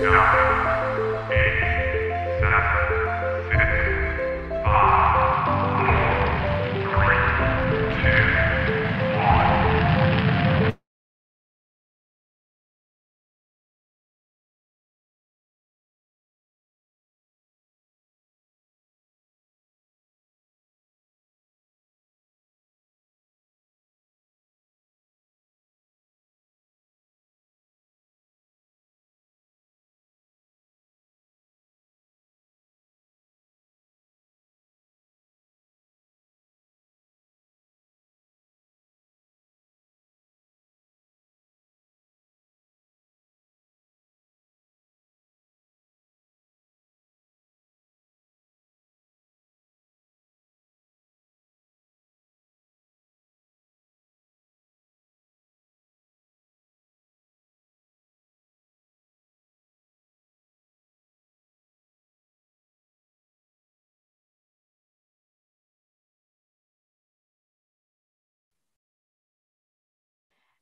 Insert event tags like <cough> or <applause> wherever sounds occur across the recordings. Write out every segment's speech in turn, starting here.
Yeah.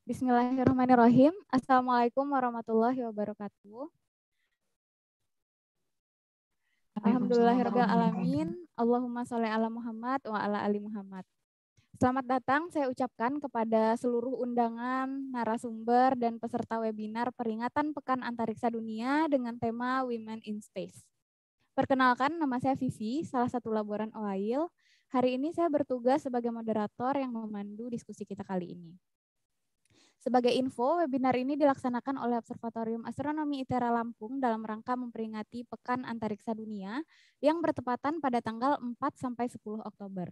Bismillahirrahmanirrahim. Assalamualaikum warahmatullahi wabarakatuh. Alhamdulillahirrahmanirrahim. Allahumma sholli ala Muhammad wa ala ali Muhammad. Selamat datang saya ucapkan kepada seluruh undangan, narasumber, dan peserta webinar peringatan Pekan Antariksa Dunia dengan tema Women in Space. Perkenalkan, nama saya Vivi, salah satu laboran OAIL. Hari ini saya bertugas sebagai moderator yang memandu diskusi kita kali ini. Sebagai info, webinar ini dilaksanakan oleh Observatorium Astronomi ITERA Lampung dalam rangka memperingati Pekan Antariksa Dunia yang bertepatan pada tanggal 4 sampai 10 Oktober.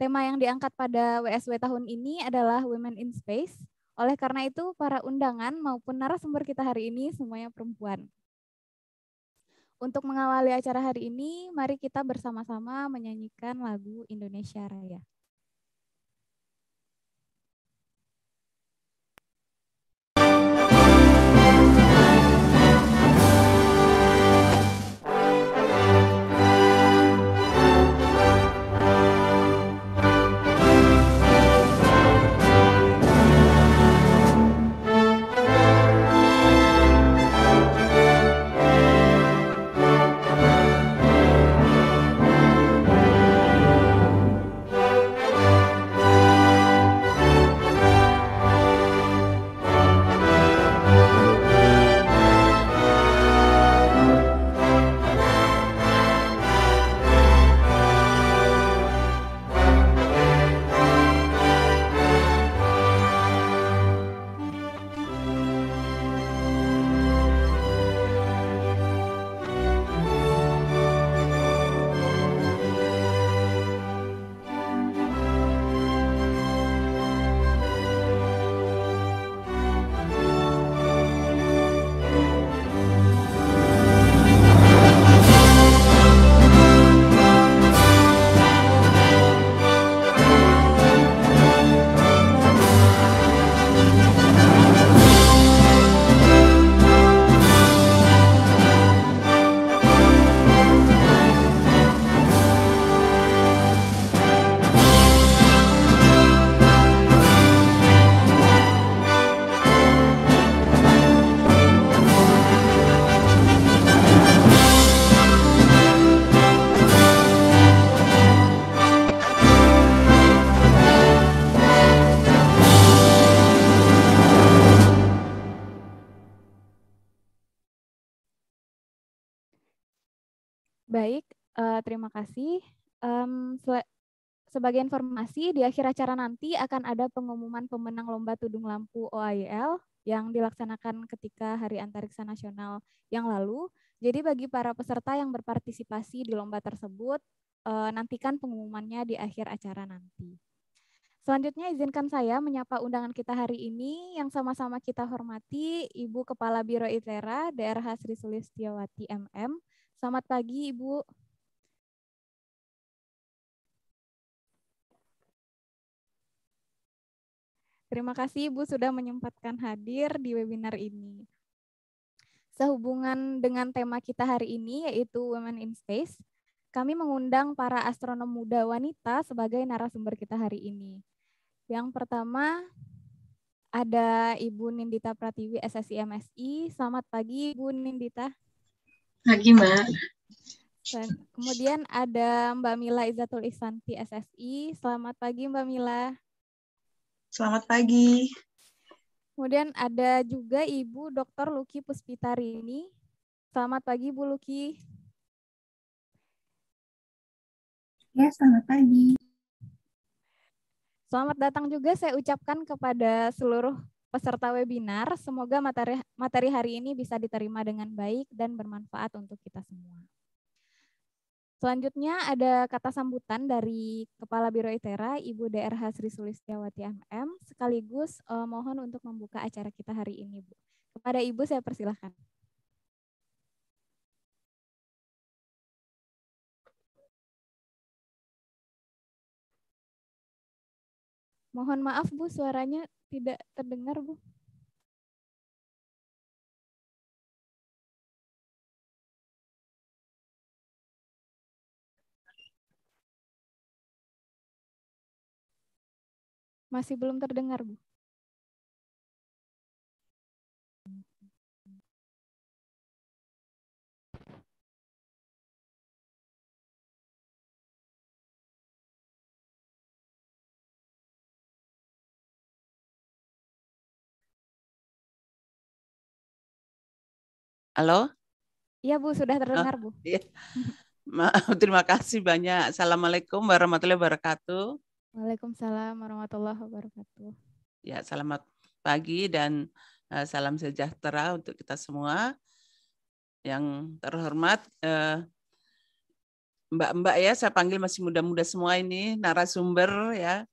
Tema yang diangkat pada WSW tahun ini adalah Women in Space. Oleh karena itu, para undangan maupun narasumber kita hari ini semuanya perempuan. Untuk mengawali acara hari ini, mari kita bersama-sama menyanyikan lagu Indonesia Raya. uh, terima kasih. Um, sebagai informasi, di akhir acara nanti akan ada pengumuman pemenang Lomba Tudung Lampu OIL yang dilaksanakan ketika Hari Antariksa Nasional yang lalu. Jadi bagi para peserta yang berpartisipasi di lomba tersebut, uh, nantikan pengumumannya di akhir acara nanti. Selanjutnya izinkan saya menyapa undangan kita hari ini yang sama-sama kita hormati Ibu Kepala Biro ITERA DRH Sri Sulistiyawati MM. Selamat pagi Ibu. Terima kasih Ibu sudah menyempatkan hadir di webinar ini. Sehubungan dengan tema kita hari ini yaitu Women in Space, kami mengundang para astronom muda wanita sebagai narasumber kita hari ini. Yang pertama ada Ibu Nindita Pratiwi SSI MSI. Selamat pagi Ibu Nindita. Pagi Mbak. kemudian ada Mbak Mila Izatul Ihsanti SSI. Selamat pagi Mbak Mila. Selamat pagi. Kemudian ada juga Ibu Dr. Luki Puspitarini. Selamat pagi, Bu Luki. Ya, selamat pagi. Selamat datang juga saya ucapkan kepada seluruh peserta webinar. Semoga materi, materi hari ini bisa diterima dengan baik dan bermanfaat untuk kita semua. Selanjutnya ada kata sambutan dari Kepala Biro ITERA, Ibu DRH Sri Sulistiawati MM, sekaligus eh, mohon untuk membuka acara kita hari ini, Bu. Kepada Ibu saya persilahkan. Mohon maaf Bu, suaranya tidak terdengar Bu. Masih belum terdengar, Bu. Halo? Iya, Bu, sudah oh, terdengar, oh, Bu. Iya. <laughs> Ma terima kasih banyak. Assalamualaikum warahmatullahi wabarakatuh. Waalaikumsalam warahmatullahi wabarakatuh. Ya, selamat pagi dan uh, salam sejahtera untuk kita semua. Yang terhormat mbak eh, Mbak-mbak ya, saya panggil masih muda-muda semua ini narasumber ya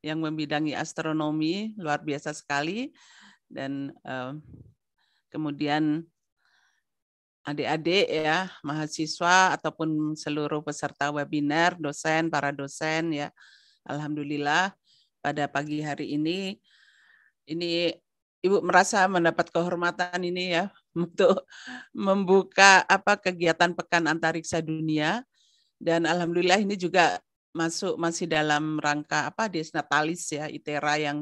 yang membidangi astronomi luar biasa sekali dan uh, kemudian adik-adik ya, mahasiswa ataupun seluruh peserta webinar, dosen, para dosen ya Alhamdulillah pada pagi hari ini ini Ibu merasa mendapat kehormatan ini ya <laughs> untuk membuka apa kegiatan Pekan Antariksa Dunia dan alhamdulillah ini juga masuk masih dalam rangka apa Desnatalis ya ITERA yang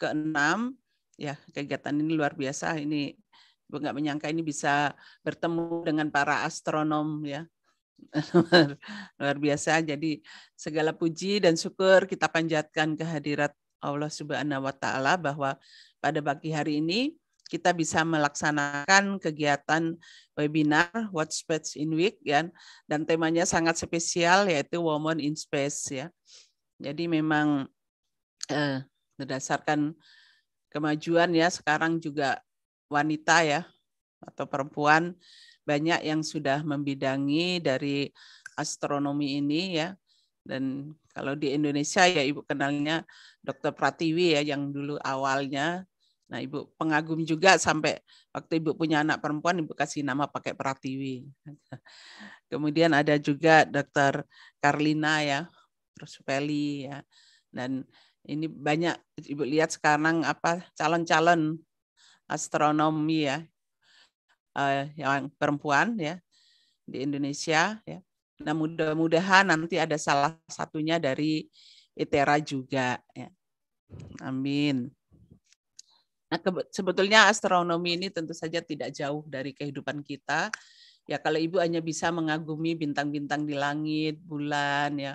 keenam ya kegiatan ini luar biasa ini nggak menyangka ini bisa bertemu dengan para astronom ya luar biasa. Jadi segala puji dan syukur kita panjatkan kehadirat Allah Subhanahu wa taala bahwa pada pagi hari ini kita bisa melaksanakan kegiatan webinar Watch Space in Week ya dan temanya sangat spesial yaitu Woman in Space ya. Jadi memang eh, berdasarkan kemajuan ya sekarang juga wanita ya atau perempuan banyak yang sudah membidangi dari astronomi ini ya. Dan kalau di Indonesia ya Ibu kenalnya Dr. Pratiwi ya yang dulu awalnya. Nah Ibu pengagum juga sampai waktu Ibu punya anak perempuan Ibu kasih nama pakai Pratiwi. <laughs> Kemudian ada juga Dr. Karlina ya, Rosupeli ya. Dan ini banyak Ibu lihat sekarang apa calon-calon astronomi ya uh, yang perempuan ya di Indonesia ya. Nah mudah-mudahan nanti ada salah satunya dari ITERA juga ya. Amin. Nah sebetulnya astronomi ini tentu saja tidak jauh dari kehidupan kita. Ya kalau ibu hanya bisa mengagumi bintang-bintang di langit, bulan ya,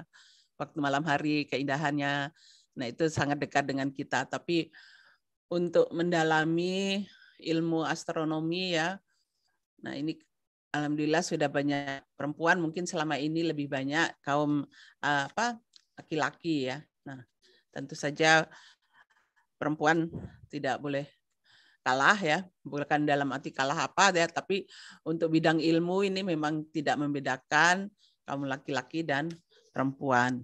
waktu malam hari keindahannya. Nah itu sangat dekat dengan kita. Tapi untuk mendalami ilmu astronomi ya Nah, ini alhamdulillah sudah banyak perempuan, mungkin selama ini lebih banyak kaum eh, apa laki-laki ya. Nah, tentu saja perempuan tidak boleh kalah ya, bukan dalam arti kalah apa ya, tapi untuk bidang ilmu ini memang tidak membedakan kaum laki-laki dan perempuan.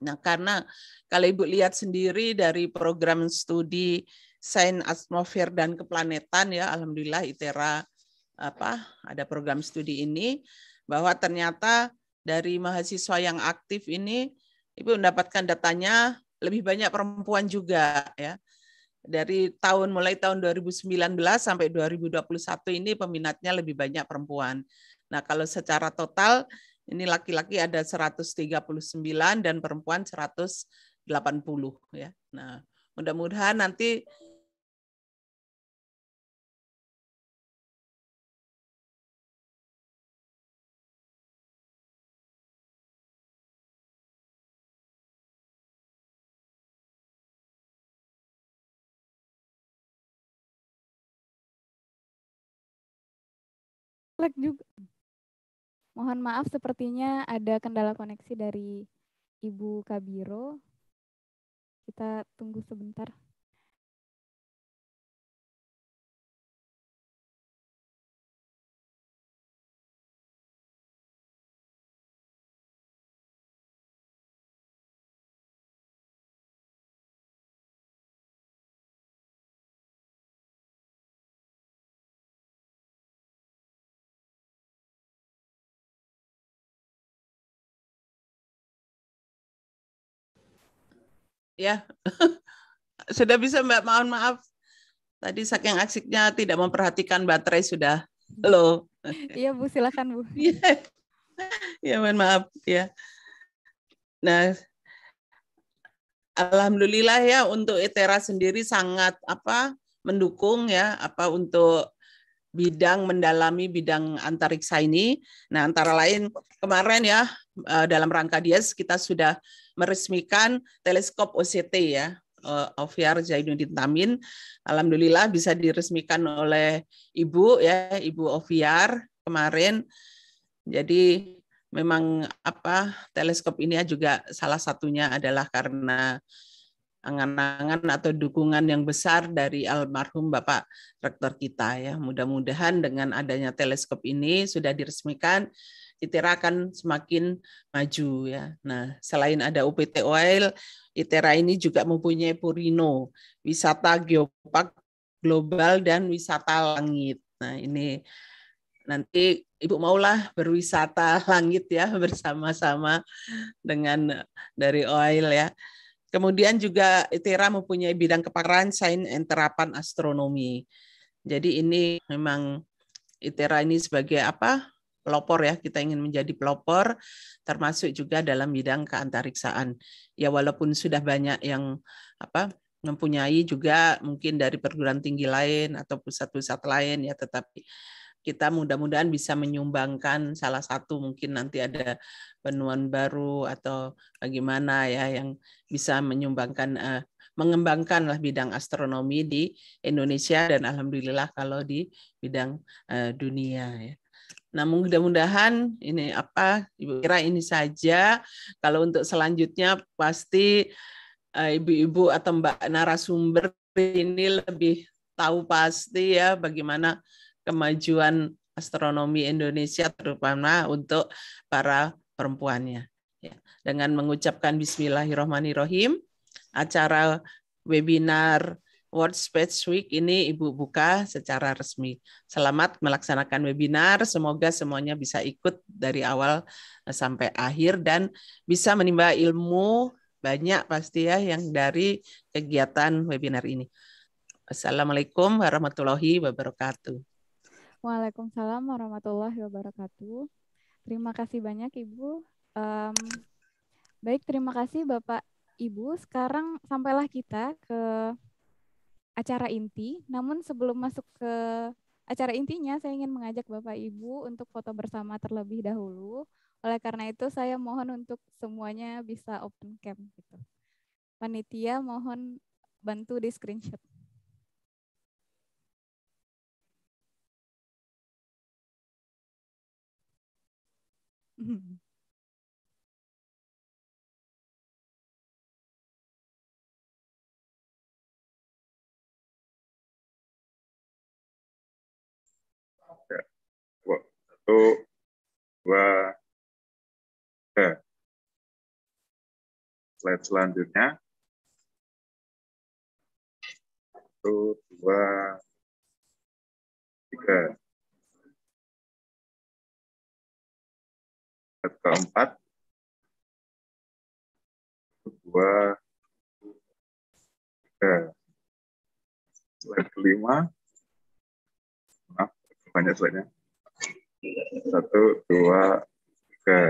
Nah, karena kalau Ibu lihat sendiri dari program studi Sains Atmosfer dan Keplanetan ya, alhamdulillah ITERA apa ada program studi ini bahwa ternyata dari mahasiswa yang aktif ini Ibu mendapatkan datanya lebih banyak perempuan juga ya. Dari tahun mulai tahun 2019 sampai 2021 ini peminatnya lebih banyak perempuan. Nah, kalau secara total ini laki-laki ada 139 dan perempuan 180 ya. Nah, mudah-mudahan nanti jelek juga. Mohon maaf sepertinya ada kendala koneksi dari Ibu Kabiro. Kita tunggu sebentar. ya. <laughs> sudah bisa Mbak, mohon maaf. Tadi saking asiknya tidak memperhatikan baterai sudah low. <laughs> Iya Bu, silakan Bu. <laughs> Iya, ya, mohon maaf ya. Nah, alhamdulillah ya untuk Etera sendiri sangat apa mendukung ya apa untuk bidang mendalami bidang antariksa ini. Nah, antara lain kemarin ya eh, dalam rangka Dies kita sudah meresmikan teleskop OCT ya OVR eh, Oviar Zainuddin Tamin. Alhamdulillah bisa diresmikan oleh Ibu ya, Ibu Oviar kemarin. Jadi memang apa teleskop ini juga salah satunya adalah karena angan-angan atau dukungan yang besar dari almarhum Bapak Rektor kita ya. Mudah-mudahan dengan adanya teleskop ini sudah diresmikan ITERA akan semakin maju ya. Nah, selain ada UPT Oil, ITERA ini juga mempunyai Purino, wisata geopark global dan wisata langit. Nah, ini nanti Ibu maulah berwisata <laughs> langit ya bersama-sama dengan dari Oil ya. Kemudian juga ITERA mempunyai bidang kepakaran sains dan terapan astronomi. Jadi ini memang ITERA ini sebagai apa? pelopor ya kita ingin menjadi pelopor termasuk juga dalam bidang keantariksaan ya walaupun sudah banyak yang apa mempunyai juga mungkin dari perguruan tinggi lain atau pusat-pusat lain ya tetapi kita mudah-mudahan bisa menyumbangkan salah satu mungkin nanti ada penuan baru atau bagaimana ya yang bisa menyumbangkan eh, mengembangkan lah bidang astronomi di Indonesia dan alhamdulillah kalau di bidang uh, dunia ya. Nah, mudah-mudahan ini apa Ibu kira ini saja. Kalau untuk selanjutnya pasti eh, ibu-ibu atau mbak narasumber ini lebih tahu pasti ya bagaimana kemajuan astronomi Indonesia terutama untuk para perempuannya. Ya, dengan mengucapkan Bismillahirrahmanirrahim, acara webinar World Speech Week ini Ibu buka secara resmi. Selamat melaksanakan webinar. Semoga semuanya bisa ikut dari awal eh, sampai akhir dan bisa menimba ilmu banyak pasti ya yang dari kegiatan webinar ini. Assalamualaikum warahmatullahi wabarakatuh. Waalaikumsalam warahmatullahi wabarakatuh. Terima kasih banyak Ibu. Um, baik, terima kasih Bapak Ibu. Sekarang sampailah kita ke acara inti. Namun sebelum masuk ke acara intinya, saya ingin mengajak Bapak Ibu untuk foto bersama terlebih dahulu. Oleh karena itu, saya mohon untuk semuanya bisa open cam. Gitu. Panitia mohon bantu di screenshot. Mm-hmm. satu dua tiga slide selanjutnya satu dua tiga slide keempat dua tiga slide kelima maaf banyak slide-nya satu dua tiga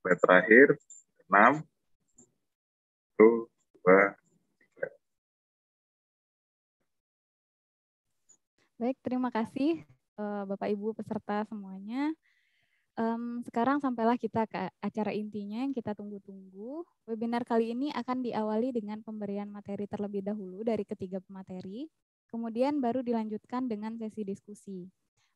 sampai terakhir enam satu dua tiga baik terima kasih eh, bapak ibu peserta semuanya um, sekarang sampailah kita ke acara intinya yang kita tunggu-tunggu. Webinar kali ini akan diawali dengan pemberian materi terlebih dahulu dari ketiga pemateri. Kemudian baru dilanjutkan dengan sesi diskusi.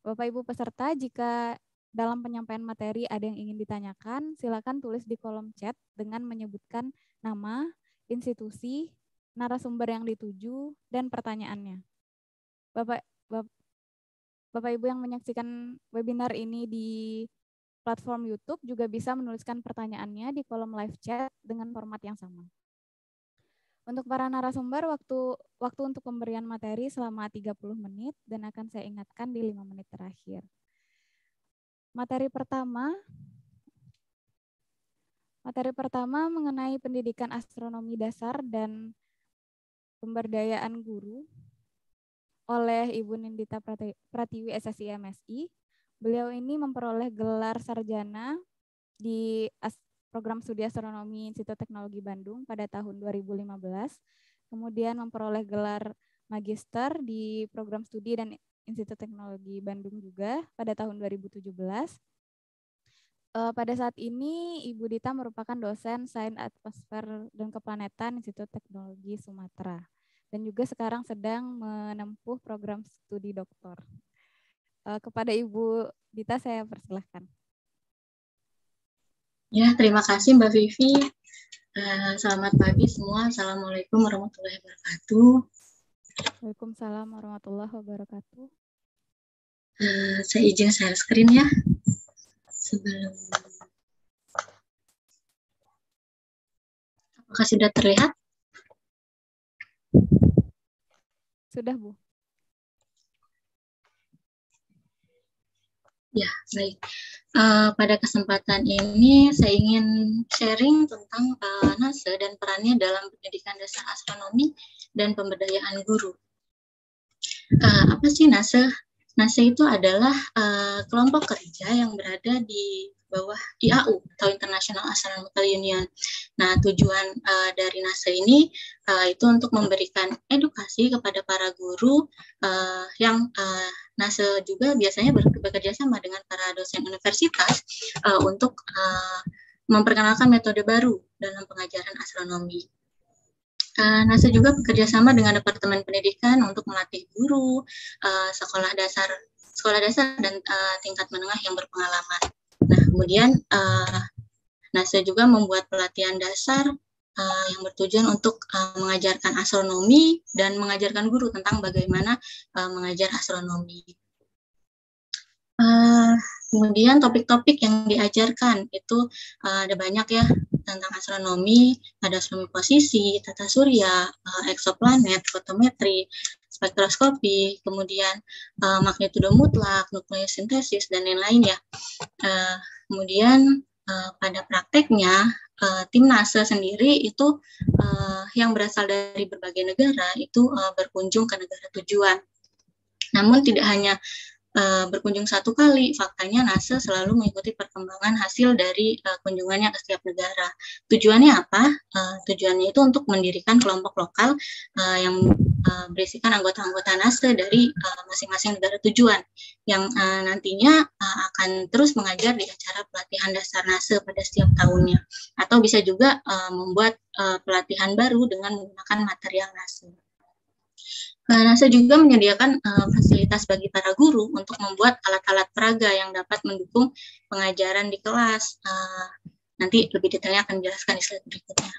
Bapak Ibu peserta, jika dalam penyampaian materi ada yang ingin ditanyakan, silakan tulis di kolom chat dengan menyebutkan nama, institusi, narasumber yang dituju, dan pertanyaannya. Bapak, Bapak Ibu yang menyaksikan webinar ini di platform YouTube juga bisa menuliskan pertanyaannya di kolom live chat dengan format yang sama. Untuk para narasumber, waktu waktu untuk pemberian materi selama 30 menit dan akan saya ingatkan di lima menit terakhir. Materi pertama Materi pertama mengenai pendidikan astronomi dasar dan pemberdayaan guru oleh Ibu Nindita Pratiwi SSI MSI. Beliau ini memperoleh gelar sarjana di program studi astronomi Institut Teknologi Bandung pada tahun 2015, kemudian memperoleh gelar magister di program studi dan Institut Teknologi Bandung juga pada tahun 2017. Eh, pada saat ini, Ibu Dita merupakan dosen Sains Atmosfer dan Keplanetan Institut Teknologi Sumatera dan juga sekarang sedang menempuh program studi doktor. Eh, kepada Ibu Dita saya persilahkan. Ya, terima kasih Mbak Vivi. Eh, selamat pagi semua. Assalamualaikum warahmatullahi wabarakatuh. Waalaikumsalam warahmatullahi wabarakatuh. Eh, saya izin share screen ya. Sebelum Apakah sudah terlihat? Sudah, Bu. Ya, baik. Uh, pada kesempatan ini saya ingin sharing tentang uh, eh, NASA dan perannya dalam pendidikan dasar astronomi dan pemberdayaan guru. Uh, apa sih NASA? NASA itu adalah uh, kelompok kerja yang berada di bawah IAU atau International Astronomical Union. Nah, tujuan uh, dari NASA ini uh, itu untuk memberikan edukasi kepada para guru uh, yang uh, NASA juga biasanya bekerja sama dengan para dosen universitas uh, untuk uh, memperkenalkan metode baru dalam pengajaran astronomi. Uh, NASA juga bekerja sama dengan Departemen Pendidikan untuk melatih guru, uh, sekolah dasar sekolah dasar dan uh, tingkat menengah yang berpengalaman. Nah, kemudian uh, NASA juga membuat pelatihan dasar uh, yang bertujuan untuk uh, mengajarkan astronomi dan mengajarkan guru tentang bagaimana uh, mengajar astronomi. Uh, kemudian topik-topik yang diajarkan itu uh, ada banyak ya tentang astronomi, ada astronomi posisi, tata surya, uh, eksoplanet, fotometri, spektroskopi, kemudian uh, magnitudo mutlak, nukleosintesis, dan lain-lain ya. Uh, kemudian uh, pada prakteknya, uh, tim NASA sendiri itu uh, yang berasal dari berbagai negara itu uh, berkunjung ke negara tujuan. Namun tidak hanya uh, berkunjung satu kali, faktanya NASA selalu mengikuti perkembangan hasil dari uh, kunjungannya ke setiap negara. Tujuannya apa? Uh, tujuannya itu untuk mendirikan kelompok lokal uh, yang uh, berisikan anggota-anggota NASA dari eh, masing-masing uh, negara tujuan yang uh, nantinya uh, akan terus mengajar di acara pelatihan dasar NASA pada setiap tahunnya atau bisa juga uh, membuat uh, pelatihan baru dengan menggunakan material NASE. NASA juga menyediakan uh, fasilitas bagi para guru untuk membuat alat-alat peraga yang dapat mendukung pengajaran di kelas. Uh, nanti lebih detailnya akan dijelaskan di slide berikutnya.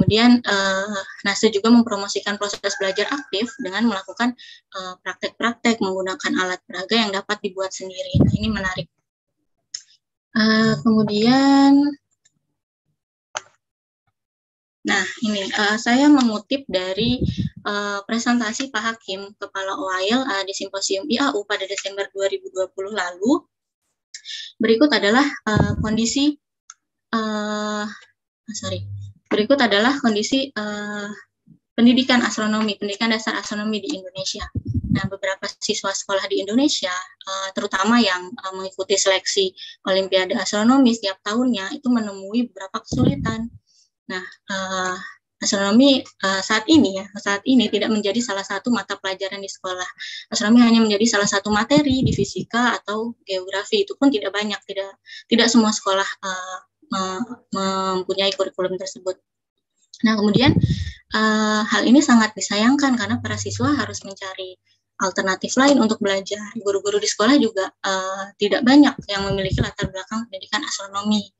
Kemudian uh, eh, NASA juga mempromosikan proses belajar aktif dengan melakukan eh, praktek-praktek uh, menggunakan alat peraga yang dapat dibuat sendiri. Nah, ini menarik. Uh, kemudian Nah, ini uh, saya mengutip dari uh, presentasi Pak Hakim, Kepala OIL uh, di Simposium IAU pada Desember 2020 lalu. Berikut adalah uh, kondisi, uh, sorry, Berikut adalah kondisi uh, pendidikan astronomi, pendidikan dasar astronomi di Indonesia. Nah, beberapa siswa sekolah di Indonesia, uh, terutama yang uh, mengikuti seleksi Olimpiade Astronomi setiap tahunnya, itu menemui beberapa kesulitan. Nah, uh, astronomi uh, saat ini ya saat ini tidak menjadi salah satu mata pelajaran di sekolah astronomi hanya menjadi salah satu materi di fisika atau geografi itu pun tidak banyak tidak tidak semua sekolah uh, mempunyai kurikulum tersebut. Nah, kemudian uh, hal ini sangat disayangkan karena para siswa harus mencari alternatif lain untuk belajar. Guru-guru di sekolah juga uh, tidak banyak yang memiliki latar belakang pendidikan astronomi.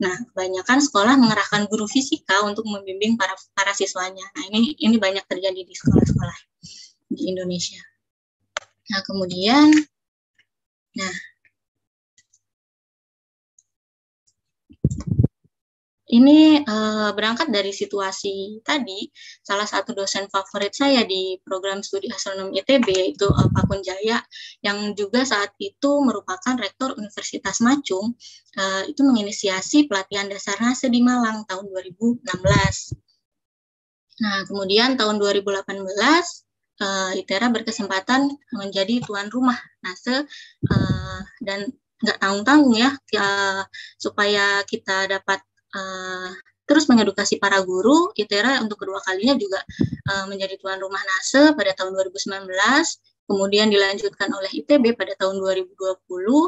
Nah, kebanyakan sekolah mengerahkan guru fisika untuk membimbing para para siswanya. Nah, ini ini banyak terjadi di sekolah-sekolah di Indonesia. Nah, kemudian nah Ini uh, berangkat dari situasi tadi, salah satu dosen favorit saya di program studi astronomi ITB yaitu uh, Pak Kunjaya yang juga saat itu merupakan rektor Universitas Macung uh, itu menginisiasi pelatihan dasar NASA di Malang tahun 2016. Nah, kemudian tahun 2018 uh, ITERA berkesempatan menjadi tuan rumah NASA uh, dan nggak tanggung-tanggung ya, ya supaya kita dapat uh, terus mengedukasi para guru ITERA untuk kedua kalinya juga uh, menjadi tuan rumah NASE pada tahun 2019 kemudian dilanjutkan oleh ITB pada tahun 2020 uh,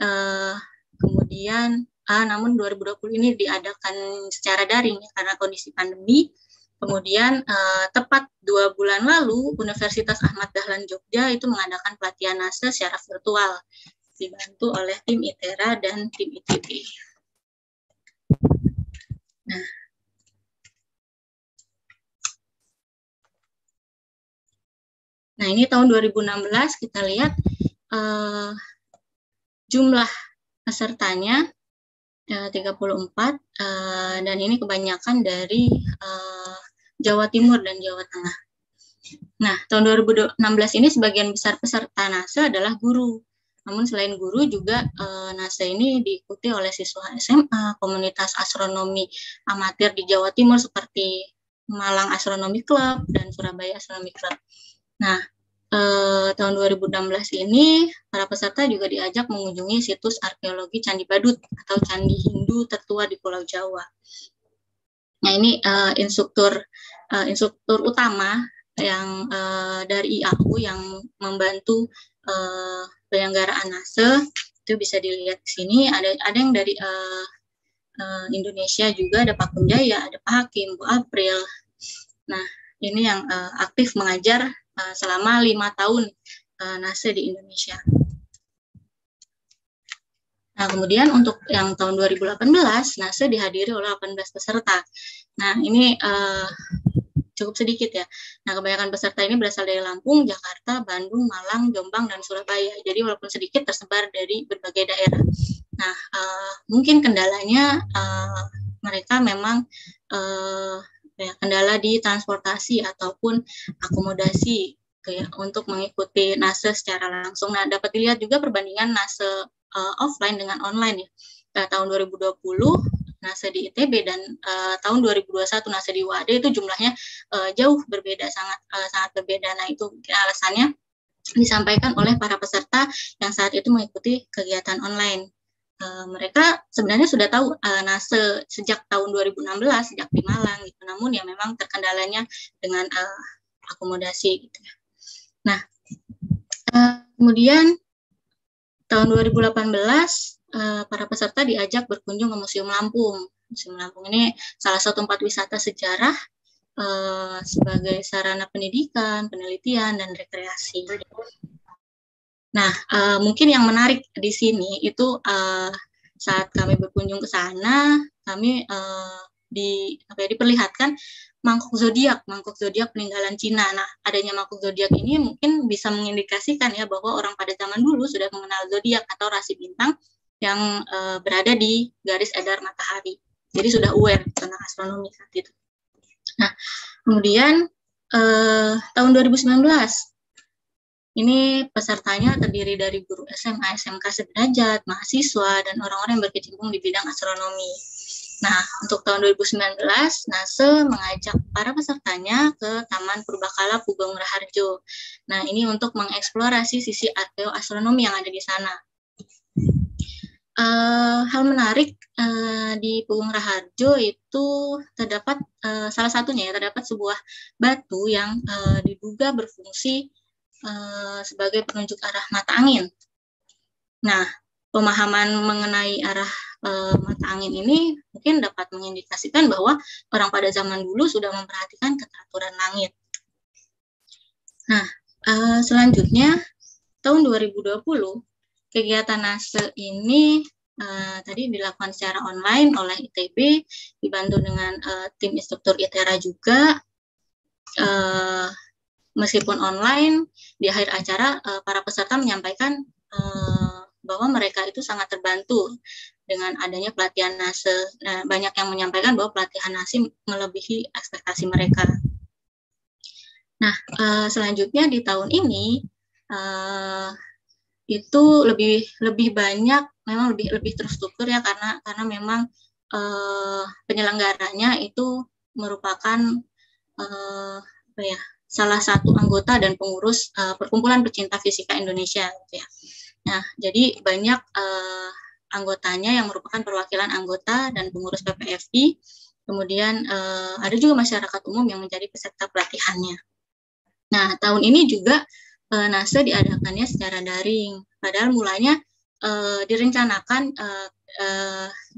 eh, kemudian uh, namun 2020 ini diadakan secara daring ya, karena kondisi pandemi Kemudian eh, tepat dua bulan lalu Universitas Ahmad Dahlan Jogja itu mengadakan pelatihan NASA secara virtual dibantu oleh tim ITERA dan tim ITB. Nah, Nah, ini tahun 2016 kita lihat eh, jumlah pesertanya eh, 34 eh, dan ini kebanyakan dari eh, Jawa Timur dan Jawa Tengah. Nah, tahun 2016 ini sebagian besar peserta NASA adalah guru namun selain guru juga eh, NASA ini diikuti oleh siswa SMA, komunitas astronomi amatir di Jawa Timur seperti Malang Astronomi Club dan Surabaya Astronomi Club. Nah, eh, tahun 2016 ini para peserta juga diajak mengunjungi situs arkeologi Candi Badut atau Candi Hindu tertua di Pulau Jawa. Nah, ini eh, instruktur eh, instruktur utama yang eh, dari IAU yang membantu eh, penyelenggaraan nase itu bisa dilihat di sini ada ada yang dari uh, uh, Indonesia juga ada Pak Kumjaya, ada Pak Hakim, Bu April. Nah ini yang uh, aktif mengajar uh, selama lima tahun uh, nase di Indonesia. Nah, kemudian untuk yang tahun 2018, NASE dihadiri oleh 18 peserta. Nah, ini uh, cukup sedikit ya. Nah, kebanyakan peserta ini berasal dari Lampung, Jakarta, Bandung, Malang, Jombang, dan Surabaya. Jadi walaupun sedikit tersebar dari berbagai daerah. Nah, uh, mungkin kendalanya uh, mereka memang uh, ya, kendala di transportasi ataupun akomodasi ya untuk mengikuti NASA secara langsung. Nah, dapat dilihat juga perbandingan NASA uh, offline dengan online ya. Nah, tahun 2020 nase di ITB dan uh, tahun 2021 nase di UAD itu jumlahnya uh, jauh berbeda sangat uh, sangat berbeda. Nah itu alasannya disampaikan oleh para peserta yang saat itu mengikuti kegiatan online. Uh, mereka sebenarnya sudah tahu uh, nase sejak tahun 2016 sejak di Malang gitu. Namun ya memang terkendalanya dengan uh, akomodasi gitu. Ya. Nah, kemudian tahun 2018 Eh, para peserta diajak berkunjung ke Museum Lampung. Museum Lampung ini salah satu tempat wisata sejarah eh, sebagai sarana pendidikan, penelitian, dan rekreasi. Nah, eh, mungkin yang menarik di sini itu saat kami berkunjung ke sana, kami di apa ya, diperlihatkan mangkuk zodiak, mangkuk zodiak peninggalan Cina. Nah, adanya mangkuk zodiak ini mungkin bisa mengindikasikan ya bahwa orang pada zaman dulu sudah mengenal zodiak atau rasi bintang yang e, berada di garis edar matahari. Jadi sudah aware tentang astronomi saat itu. Nah, kemudian e, tahun 2019 ini pesertanya terdiri dari guru SMA, SMK sederajat, mahasiswa, dan orang-orang yang berkecimpung di bidang astronomi. Nah, untuk tahun 2019, NASA mengajak para pesertanya ke Taman Purbakala Pugong Raharjo. Nah, ini untuk mengeksplorasi sisi arkeo astronomi yang ada di sana. Uh, hal menarik uh, di Pulung Raharjo itu terdapat uh, salah satunya ya terdapat sebuah batu yang uh, diduga berfungsi uh, sebagai penunjuk arah mata angin. Nah, pemahaman mengenai arah uh, mata angin ini mungkin dapat mengindikasikan bahwa orang pada zaman dulu sudah memperhatikan keteraturan langit. Nah, uh, selanjutnya tahun 2020 Kegiatan NASE ini uh, tadi dilakukan secara online oleh ITB dibantu dengan uh, tim instruktur ITERA juga. Uh, meskipun online, di akhir acara uh, para peserta menyampaikan uh, bahwa mereka itu sangat terbantu dengan adanya pelatihan NASE. Nah, banyak yang menyampaikan bahwa pelatihan NASE melebihi ekspektasi mereka. Nah, uh, selanjutnya di tahun ini uh, itu lebih lebih banyak memang lebih lebih terstruktur ya karena karena memang uh, penyelenggaranya itu merupakan uh, apa ya salah satu anggota dan pengurus uh, perkumpulan pecinta fisika Indonesia gitu ya. Nah jadi banyak uh, anggotanya yang merupakan perwakilan anggota dan pengurus PPFI. Kemudian uh, ada juga masyarakat umum yang menjadi peserta pelatihannya. Nah tahun ini juga e, nase diadakannya secara daring. Padahal mulanya e, direncanakan e, e,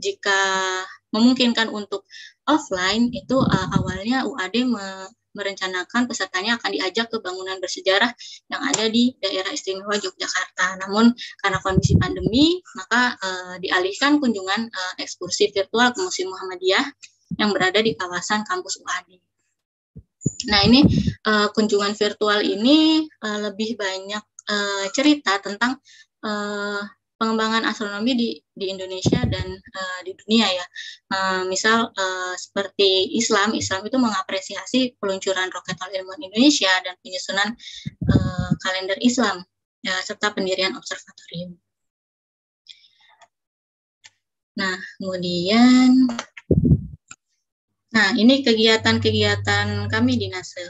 jika memungkinkan untuk offline itu e, awalnya UAD me merencanakan pesertanya akan diajak ke bangunan bersejarah yang ada di daerah istimewa Yogyakarta. Namun karena kondisi pandemi maka e, dialihkan kunjungan e, ekskursi virtual ke Museum Muhammadiyah yang berada di kawasan kampus UAD. Nah ini uh, kunjungan virtual ini uh, lebih banyak uh, cerita tentang uh, pengembangan astronomi di di Indonesia dan uh, di dunia ya. Uh, misal uh, seperti Islam, Islam itu mengapresiasi peluncuran roket oleh ilmuwan Indonesia dan penyusunan uh, kalender Islam ya, serta pendirian observatorium. Nah kemudian Nah, ini kegiatan-kegiatan kami di NASA.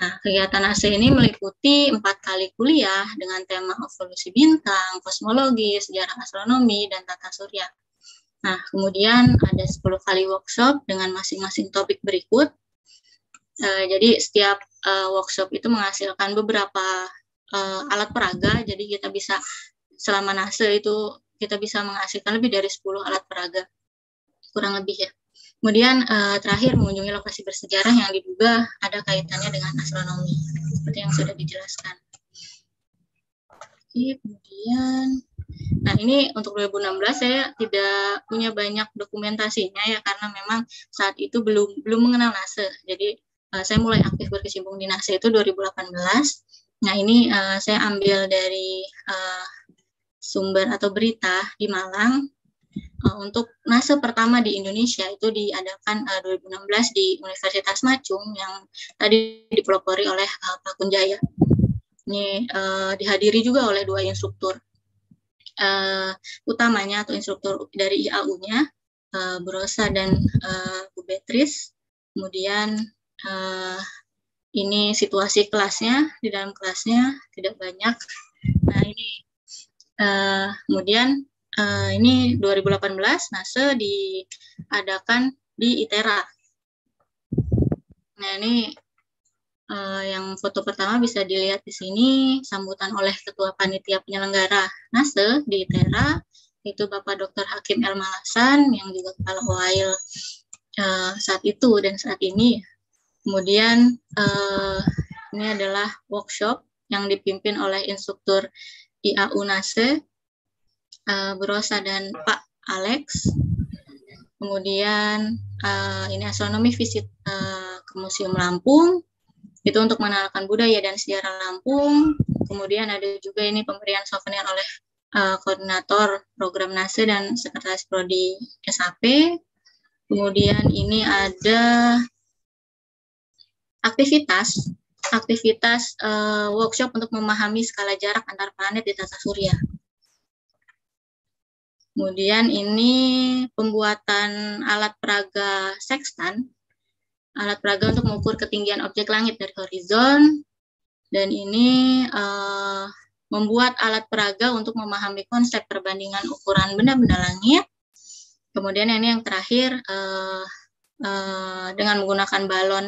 Nah, kegiatan NASA ini meliputi empat kali kuliah dengan tema evolusi bintang, kosmologi, sejarah astronomi, dan tata surya. Nah, kemudian ada 10 kali workshop dengan masing-masing topik berikut. E, jadi, setiap e, workshop itu menghasilkan beberapa e, alat peraga, jadi kita bisa selama NASA itu kita bisa menghasilkan lebih dari 10 alat peraga kurang lebih ya. Kemudian uh, terakhir mengunjungi lokasi bersejarah yang diduga ada kaitannya dengan astronomi seperti yang sudah dijelaskan. Oke, kemudian Nah, ini untuk 2016 saya tidak punya banyak dokumentasinya ya karena memang saat itu belum belum mengenal NASA. Jadi uh, saya mulai aktif berkecimpung di NASA itu 2018. Nah, ini uh, saya ambil dari uh, sumber atau berita di Malang uh, untuk NASA pertama di Indonesia itu diadakan uh, eh, 2016 di Universitas Macung yang tadi dipelopori oleh uh, Pak Kunjaya. Ini uh, dihadiri juga oleh dua instruktur uh, utamanya atau instruktur dari IAU-nya, uh, Brosa dan uh, Bu Beatrice. Kemudian uh, ini situasi kelasnya di dalam kelasnya tidak banyak. Nah ini Eh, kemudian uh, ini 2018 NASE diadakan di ITERA. Nah ini uh, yang foto pertama bisa dilihat di sini sambutan oleh Ketua Panitia Penyelenggara NASE di ITERA itu Bapak Dr. Hakim El yang juga kepala OIL uh, saat itu dan saat ini. Kemudian uh, ini adalah workshop yang dipimpin oleh instruktur IA Unase, uh, eh, Bu Rosa dan Pak Alex. Kemudian uh, ini astronomi visit uh, ke Museum Lampung, itu untuk mengenalkan budaya dan sejarah Lampung. Kemudian ada juga ini pemberian souvenir oleh uh, koordinator program NASE dan sekretaris prodi SAP. Kemudian ini ada aktivitas aktivitas uh, workshop untuk memahami skala jarak antar planet di tata surya. Kemudian ini pembuatan alat peraga sextan, alat peraga untuk mengukur ketinggian objek langit dari horizon, dan ini uh, membuat alat peraga untuk memahami konsep perbandingan ukuran benda-benda langit. Kemudian ini yang terakhir uh, uh, dengan menggunakan balon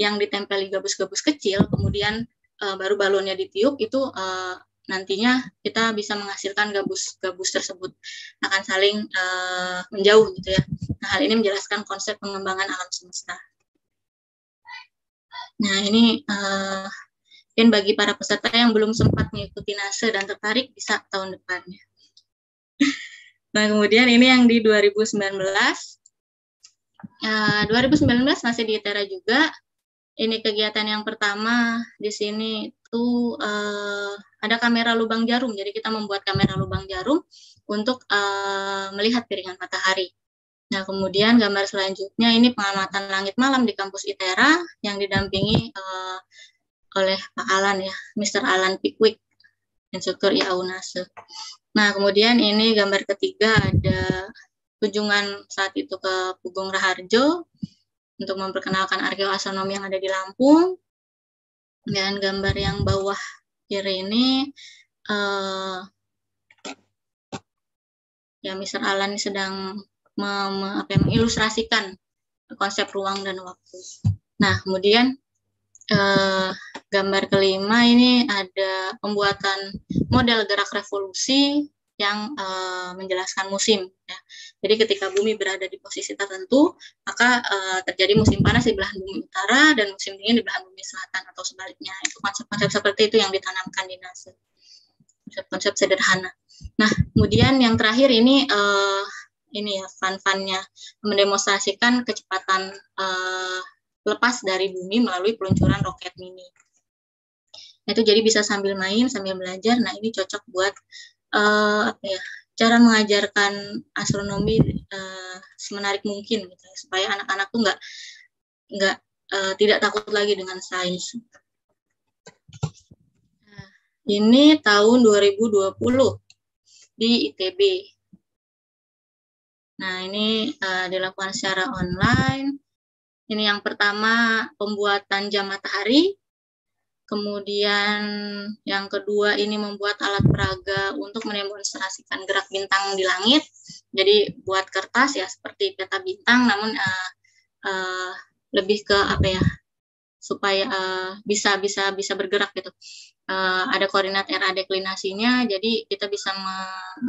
yang ditempeli gabus-gabus kecil, kemudian uh, baru balonnya ditiup itu uh, nantinya kita bisa menghasilkan gabus-gabus tersebut akan saling uh, menjauh gitu ya. Nah, hal ini menjelaskan konsep pengembangan alam semesta. Nah, ini uh, bagi para peserta yang belum sempat mengikuti NASE dan tertarik bisa tahun depannya. <laughs> Nah, kemudian ini yang di 2019. Uh, 2019 masih di ITERA juga, ini kegiatan yang pertama di sini itu uh, eh, ada kamera lubang jarum. Jadi kita membuat kamera lubang jarum untuk uh, melihat piringan matahari. Nah, kemudian gambar selanjutnya ini pengamatan langit malam di kampus ITERA yang didampingi uh, oleh Pak Alan ya, Mr. Alan Pickwick, instruktur IAUNASE. Nah, kemudian ini gambar ketiga ada kunjungan saat itu ke Pugung Raharjo, untuk memperkenalkan arkeoastronomi yang ada di Lampung. Dan gambar yang bawah kiri ini uh, ya Mr. Alan sedang mem, apa, ya, mengilustrasikan konsep ruang dan waktu. Nah, kemudian uh, gambar kelima ini ada pembuatan model gerak revolusi yang e, menjelaskan musim. Ya. Jadi ketika bumi berada di posisi tertentu, maka e, terjadi musim panas di belahan bumi utara dan musim dingin di belahan bumi selatan atau sebaliknya. Itu konsep-konsep seperti itu yang ditanamkan di NASA. Konsep-konsep sederhana. Nah, kemudian yang terakhir ini e, ini ya fun-funnya mendemonstrasikan kecepatan e, lepas dari bumi melalui peluncuran roket mini. itu jadi bisa sambil main, sambil belajar. Nah, ini cocok buat uh, apa ya cara mengajarkan astronomi uh, semenarik mungkin gitu ya, supaya anak-anak tuh nggak nggak uh, tidak takut lagi dengan sains. Nah, ini tahun 2020 di ITB. Nah ini uh, dilakukan secara online. Ini yang pertama pembuatan jam matahari Kemudian yang kedua ini membuat alat peraga untuk mendemonstrasikan gerak bintang di langit. Jadi buat kertas ya seperti peta bintang, namun uh, uh, lebih ke apa ya supaya uh, bisa bisa bisa bergerak gitu. Uh, ada koordinat era deklinasinya, jadi kita bisa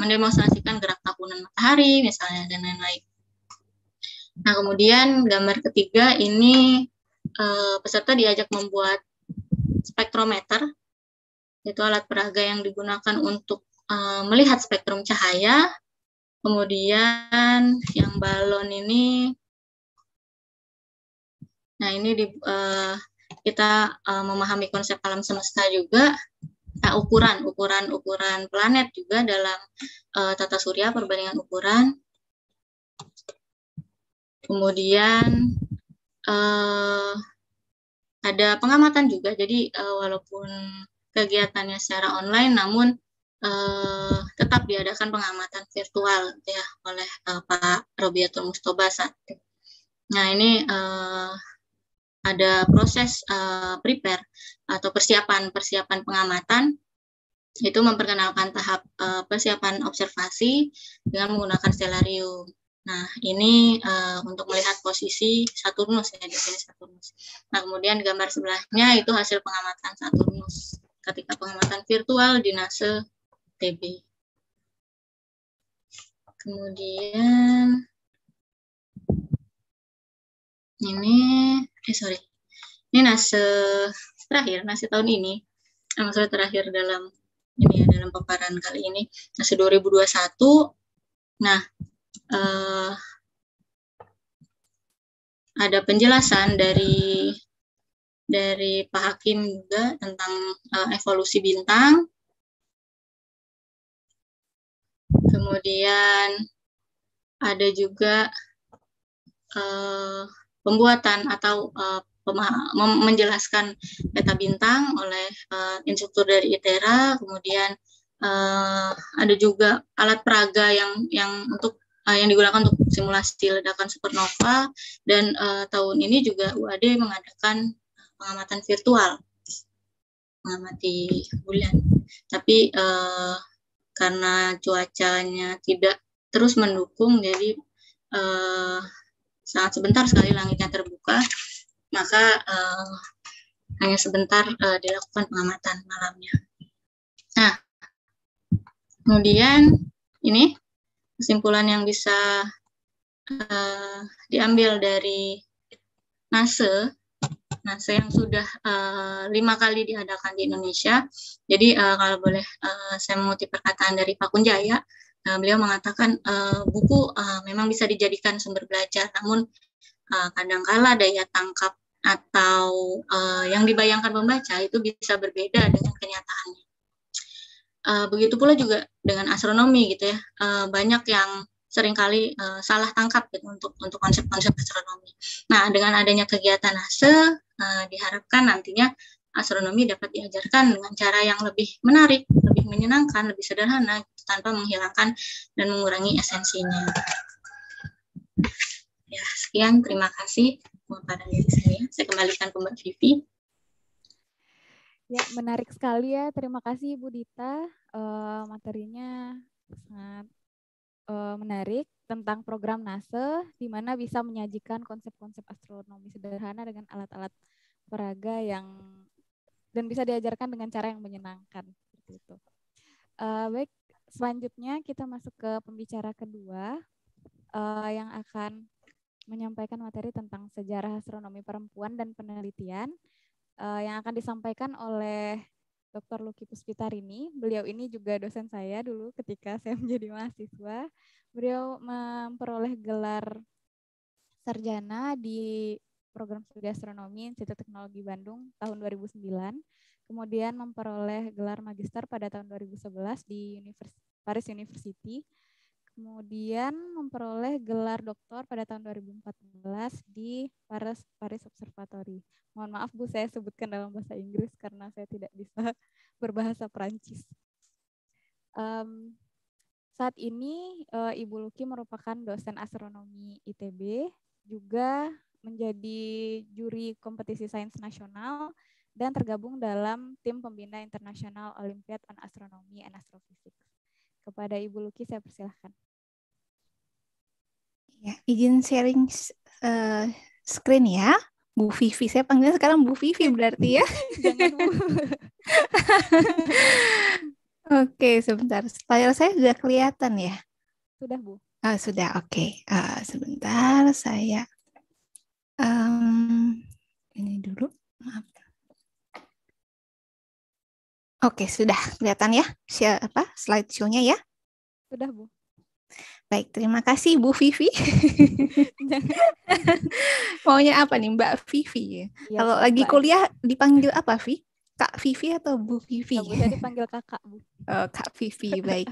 mendemonstrasikan gerak tahunan matahari misalnya dan lain-lain. Nah kemudian gambar ketiga ini uh, peserta diajak membuat spektrometer, itu alat peraga yang digunakan untuk uh, melihat spektrum cahaya. Kemudian yang balon ini, nah ini di, uh, kita uh, memahami konsep alam semesta juga nah, ukuran ukuran ukuran planet juga dalam uh, tata surya perbandingan ukuran kemudian uh, ada pengamatan juga. Jadi uh, walaupun kegiatannya secara online, namun uh, tetap diadakan pengamatan virtual ya oleh uh, Pak Robiatul Mustoba saat itu. Nah ini uh, ada proses uh, prepare atau persiapan persiapan pengamatan itu memperkenalkan tahap uh, persiapan observasi dengan menggunakan stellarium. Nah, ini uh, untuk melihat posisi Saturnus ya di sini Saturnus. Nah, kemudian gambar sebelahnya itu hasil pengamatan Saturnus ketika pengamatan virtual di NASA TB. Kemudian ini eh sorry. Ini NASA terakhir, NASA tahun ini. Eh, maksudnya terakhir dalam ini ya, dalam paparan kali ini. NASA 2021. Nah, uh, ada penjelasan dari dari Pak Hakim juga tentang uh, evolusi bintang. Kemudian ada juga uh, pembuatan atau uh, menjelaskan peta bintang oleh uh, instruktur dari ITERA. Kemudian uh, ada juga alat peraga yang yang untuk uh, yang digunakan untuk simulasi ledakan supernova dan uh, tahun ini juga UAD mengadakan pengamatan virtual mengamati bulan. Tapi uh, karena cuacanya tidak terus mendukung, jadi uh, sangat sebentar sekali langitnya terbuka, maka uh, hanya sebentar uh, dilakukan pengamatan malamnya. Nah, kemudian ini kesimpulan yang bisa uh, diambil dari NASE NASE yang sudah uh, lima kali diadakan di Indonesia. Jadi uh, kalau boleh uh, saya mengutip perkataan dari Pak Kunjaya, uh, beliau mengatakan uh, buku uh, memang bisa dijadikan sumber belajar, namun uh, kadangkala daya tangkap atau uh, yang dibayangkan pembaca itu bisa berbeda dengan kenyataannya. Uh, begitu pula juga dengan astronomi gitu ya, uh, banyak yang seringkali uh, salah tangkap gitu untuk untuk konsep-konsep astronomi. Nah, dengan adanya kegiatan ASE uh, diharapkan nantinya astronomi dapat diajarkan dengan cara yang lebih menarik, lebih menyenangkan, lebih sederhana gitu, tanpa menghilangkan dan mengurangi esensinya. Ya, sekian terima kasih kepada diri saya. Saya kembalikan ke Mbak Vivi. Ya, menarik sekali ya. Terima kasih Bu Dita. Uh, materinya sangat uh, menarik tentang program NASA di mana bisa menyajikan konsep-konsep astronomi sederhana dengan alat-alat peraga yang dan bisa diajarkan dengan cara yang menyenangkan seperti itu. Uh, baik, selanjutnya kita masuk ke pembicara kedua uh, yang akan menyampaikan materi tentang sejarah astronomi perempuan dan penelitian uh, yang akan disampaikan oleh Dr. Luki ini, Beliau ini juga dosen saya dulu ketika <laughs> saya menjadi mahasiswa. Beliau memperoleh gelar sarjana di program studi astronomi Institut Teknologi Bandung tahun 2009. Kemudian memperoleh gelar magister pada tahun 2011 di Univers Paris University kemudian memperoleh gelar doktor pada tahun 2014 di Paris, Paris Observatory. Mohon maaf Bu, saya sebutkan dalam bahasa Inggris karena saya tidak bisa <laughs> berbahasa Perancis. Um, saat ini uh, Ibu Luki merupakan dosen astronomi ITB, juga menjadi juri kompetisi sains nasional dan tergabung dalam tim pembina internasional Olimpiade on Astronomy and Astrophysics. Kepada Ibu Luki saya persilahkan. Ya, izin sharing uh, screen ya. Bu Vivi, saya panggilnya sekarang Bu Vivi berarti ya. <laughs> <laughs> Oke, sebentar. Layar saya sudah kelihatan ya? Sudah, Bu. Oh, sudah, oke. Okay. Uh, sebentar, saya um, ini dulu. Maaf. Oke, sudah kelihatan ya? Siapa slide show-nya ya? Sudah, Bu. Baik, terima kasih Bu Vivi. <laughs> Maunya apa nih Mbak Vivi? Ya, Kalau lagi kuliah dipanggil apa, Vi? Kak Vivi atau Bu Vivi? Kamu saya dipanggil kakak Bu. <laughs> Oh, Kak Vivi, baik.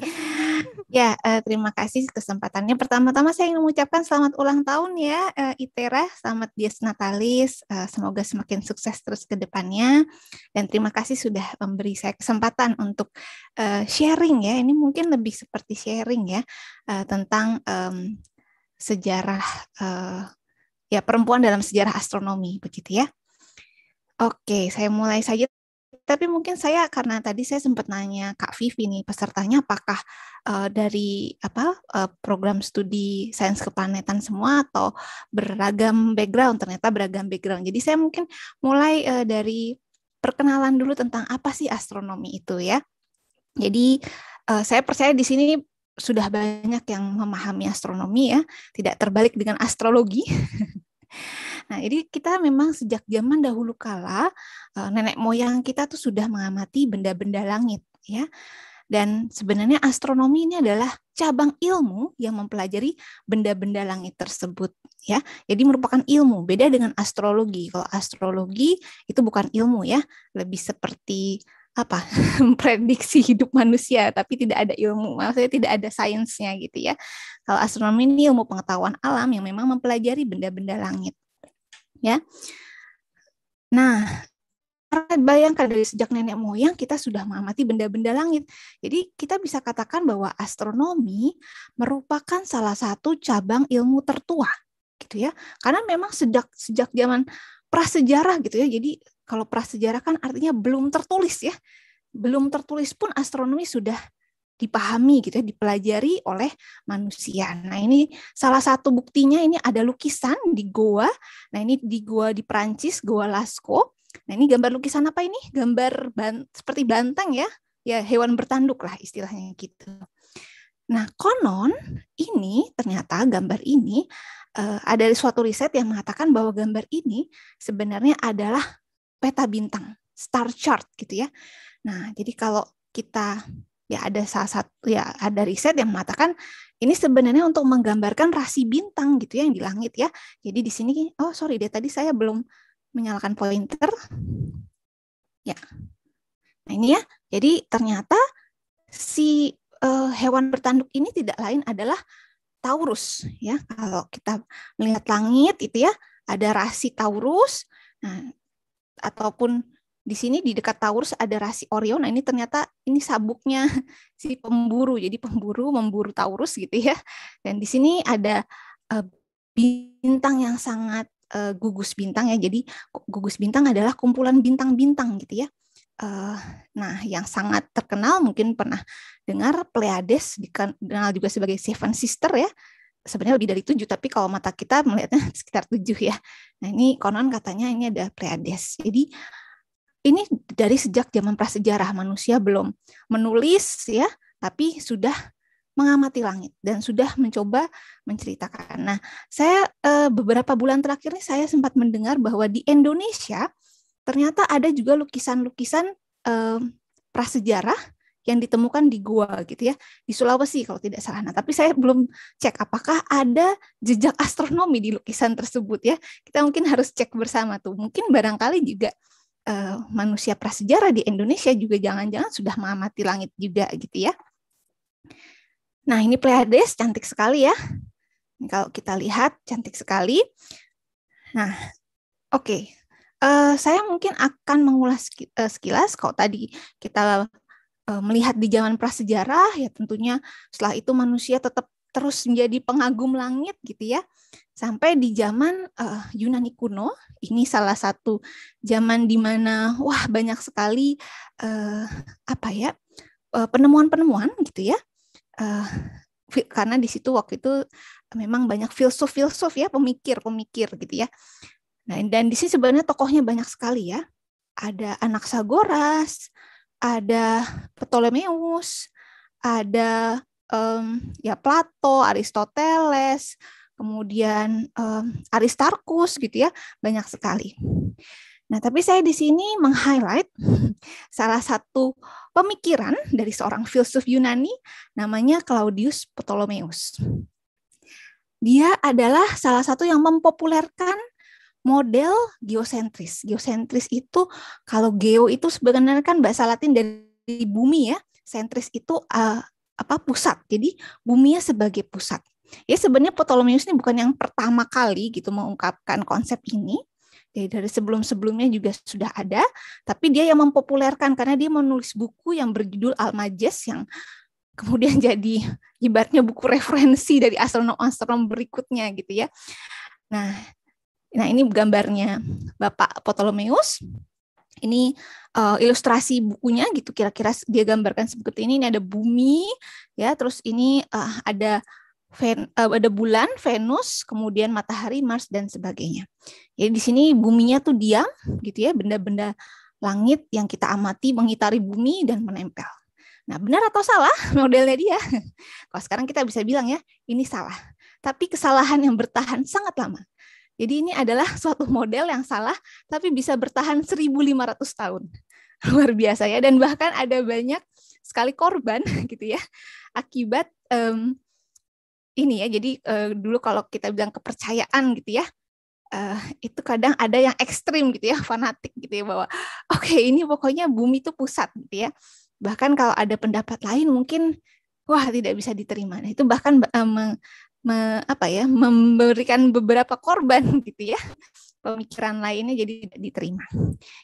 ya, uh, terima kasih kesempatannya. Pertama-tama saya ingin mengucapkan selamat ulang tahun ya uh, Itera, selamat Dies Natalis, uh, semoga semakin sukses terus ke depannya. Dan terima kasih sudah memberi saya kesempatan untuk uh, sharing ya, ini mungkin lebih seperti sharing ya, uh, tentang um, sejarah uh, ya perempuan dalam sejarah astronomi begitu ya. Oke, saya mulai saja tapi mungkin saya karena tadi saya sempat nanya Kak Vivi nih pesertanya apakah uh, dari apa uh, program studi sains keplanetan semua atau beragam background ternyata beragam background. Jadi saya mungkin mulai uh, dari perkenalan dulu tentang apa sih astronomi itu ya. Jadi uh, saya percaya di sini sudah banyak yang memahami astronomi ya, tidak terbalik dengan astrologi. <laughs> Nah, jadi kita memang sejak zaman dahulu kala eh, nenek moyang kita tuh sudah mengamati benda-benda langit, ya. Dan sebenarnya astronomi ini adalah cabang ilmu yang mempelajari benda-benda langit tersebut ya. Jadi merupakan ilmu, beda dengan astrologi. Kalau astrologi itu bukan ilmu ya, lebih seperti apa <laughs> memprediksi hidup manusia tapi tidak ada ilmu maksudnya tidak ada sainsnya gitu ya kalau astronomi ini ilmu pengetahuan alam yang memang mempelajari benda-benda langit ya. Nah, bayangkan dari sejak nenek moyang kita sudah mengamati benda-benda langit. Jadi kita bisa katakan bahwa astronomi merupakan salah satu cabang ilmu tertua gitu ya. Karena memang sejak sejak zaman prasejarah gitu ya. Jadi kalau prasejarah kan artinya belum tertulis ya. Belum tertulis pun astronomi sudah dipahami gitu ya, dipelajari oleh manusia. Nah, ini salah satu buktinya ini ada lukisan di goa. Nah, ini di goa di Prancis, goa Lasco. Nah, ini gambar lukisan apa ini? Gambar ban seperti banteng ya. Ya, hewan bertanduk lah istilahnya gitu. Nah, konon ini ternyata gambar ini uh, ada suatu riset yang mengatakan bahwa gambar ini sebenarnya adalah peta bintang, star chart gitu ya. Nah, jadi kalau kita ya ada salah satu ya ada riset yang mengatakan ini sebenarnya untuk menggambarkan rasi bintang gitu ya yang di langit ya. Jadi di sini oh sorry deh tadi saya belum menyalakan pointer. Ya. Nah ini ya. Jadi ternyata si uh, hewan bertanduk ini tidak lain adalah Taurus ya. Kalau kita melihat langit itu ya ada rasi Taurus. Nah, ataupun di sini di dekat Taurus ada rasi Orion. Nah, ini ternyata ini sabuknya <laughs> si pemburu. Jadi pemburu memburu Taurus gitu ya. Dan di sini ada uh, bintang yang sangat uh, gugus bintang ya. Jadi gugus bintang adalah kumpulan bintang-bintang gitu ya. Uh, nah, yang sangat terkenal mungkin pernah dengar Pleiades dikenal juga sebagai Seven Sister ya. Sebenarnya lebih dari tujuh, tapi kalau mata kita melihatnya <laughs> sekitar tujuh ya. Nah ini konon katanya ini ada Pleiades. Jadi ini dari sejak zaman prasejarah manusia belum menulis ya, tapi sudah mengamati langit dan sudah mencoba menceritakan. Nah, saya eh, beberapa bulan terakhir ini saya sempat mendengar bahwa di Indonesia ternyata ada juga lukisan-lukisan eh, prasejarah yang ditemukan di gua gitu ya di Sulawesi kalau tidak salah. Nah, tapi saya belum cek apakah ada jejak astronomi di lukisan tersebut ya. Kita mungkin harus cek bersama tuh. Mungkin barangkali juga uh, manusia prasejarah di Indonesia juga jangan-jangan sudah mengamati langit juga gitu ya. Nah ini Pleiades cantik sekali ya. Kalau kita lihat cantik sekali. Nah oke, okay. uh, eh, saya mungkin akan mengulas eh, sekilas. Kalau tadi kita melihat di zaman prasejarah ya tentunya setelah itu manusia tetap terus menjadi pengagum langit gitu ya sampai di zaman uh, Yunani kuno ini salah satu zaman di mana wah banyak sekali uh, apa ya eh, penemuan-penemuan uh, gitu ya uh, karena di situ waktu itu memang banyak filsuf-filsuf ya pemikir-pemikir gitu ya nah dan di sini sebenarnya tokohnya banyak sekali ya ada Anaxagoras ada Ptolemeus ada um, ya Plato, Aristoteles, kemudian um, Aristarchus gitu ya, banyak sekali. Nah, tapi saya di sini meng-highlight <laughs> salah satu pemikiran dari seorang filsuf Yunani namanya Claudius Ptolemeus. Dia adalah salah satu yang mempopulerkan model geosentris. Geosentris itu kalau geo itu sebenarnya kan bahasa Latin dari bumi ya. Sentris itu uh, apa pusat. Jadi ya sebagai pusat. Ya sebenarnya Ptolemyus ini bukan yang pertama kali gitu mengungkapkan konsep ini. Jadi dari sebelum-sebelumnya juga sudah ada, tapi dia yang mempopulerkan karena dia menulis buku yang berjudul Almagest yang kemudian <laughs> jadi ibaratnya buku referensi dari astronom-astronom berikutnya gitu ya. Nah, nah ini gambarnya Bapak Ptolemyus ini uh, ilustrasi bukunya gitu kira-kira dia gambarkan seperti ini ini ada bumi ya terus ini uh, ada Ven, uh, ada bulan Venus kemudian matahari Mars dan sebagainya jadi di sini buminya tuh diam gitu ya benda-benda langit yang kita amati mengitari bumi dan menempel nah benar atau salah <laughs> modelnya dia kalau sekarang kita bisa bilang ya ini salah tapi kesalahan yang bertahan sangat lama jadi ini adalah <laughs> suatu model yang salah, tapi bisa bertahan 1.500 tahun. <laughs> Luar biasa ya, dan bahkan ada banyak sekali korban <laughs> gitu ya, akibat um, ini ya. Jadi uh, dulu kalau kita bilang kepercayaan gitu ya, uh, itu kadang ada yang ekstrim gitu ya, fanatik gitu ya, bahwa oke okay, ini pokoknya bumi itu pusat gitu ya. Bahkan kalau ada pendapat lain mungkin wah tidak bisa diterima. Nah, itu bahkan um, me, apa ya memberikan beberapa korban <laughs> gitu ya pemikiran lainnya jadi tidak diterima.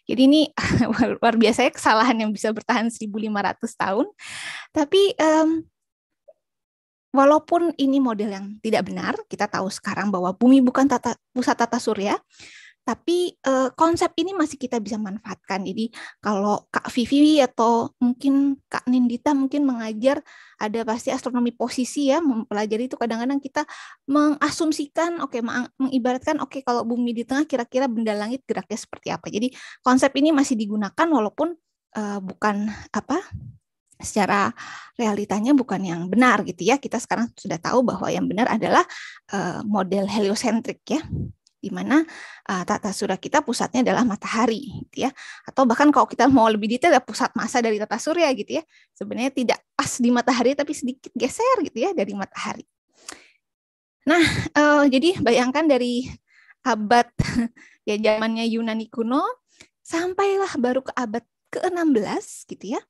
Jadi ini <laughs> luar biasa ya kesalahan yang bisa bertahan 1500 tahun. Tapi um, walaupun ini model yang tidak benar, kita tahu sekarang bahwa bumi bukan tata, pusat tata surya, tapi uh, konsep ini masih kita bisa manfaatkan. Jadi kalau Kak Vivi atau mungkin Kak Nindita mungkin mengajar ada pasti astronomi posisi ya, mempelajari itu kadang-kadang kita mengasumsikan, oke, okay, mengibaratkan, oke, okay, kalau bumi di tengah kira-kira benda langit geraknya seperti apa. Jadi konsep ini masih digunakan walaupun uh, bukan apa secara realitanya bukan yang benar gitu ya. Kita sekarang sudah tahu bahwa yang benar adalah uh, model heliosentrik ya di mana uh, tata surya kita pusatnya adalah matahari gitu ya atau bahkan kalau kita mau lebih detail ada ya, pusat massa dari tata surya gitu ya sebenarnya tidak pas di matahari tapi sedikit geser gitu ya dari matahari nah uh, jadi bayangkan dari abad <laughs> ya zamannya Yunani kuno sampailah baru ke abad ke-16 gitu ya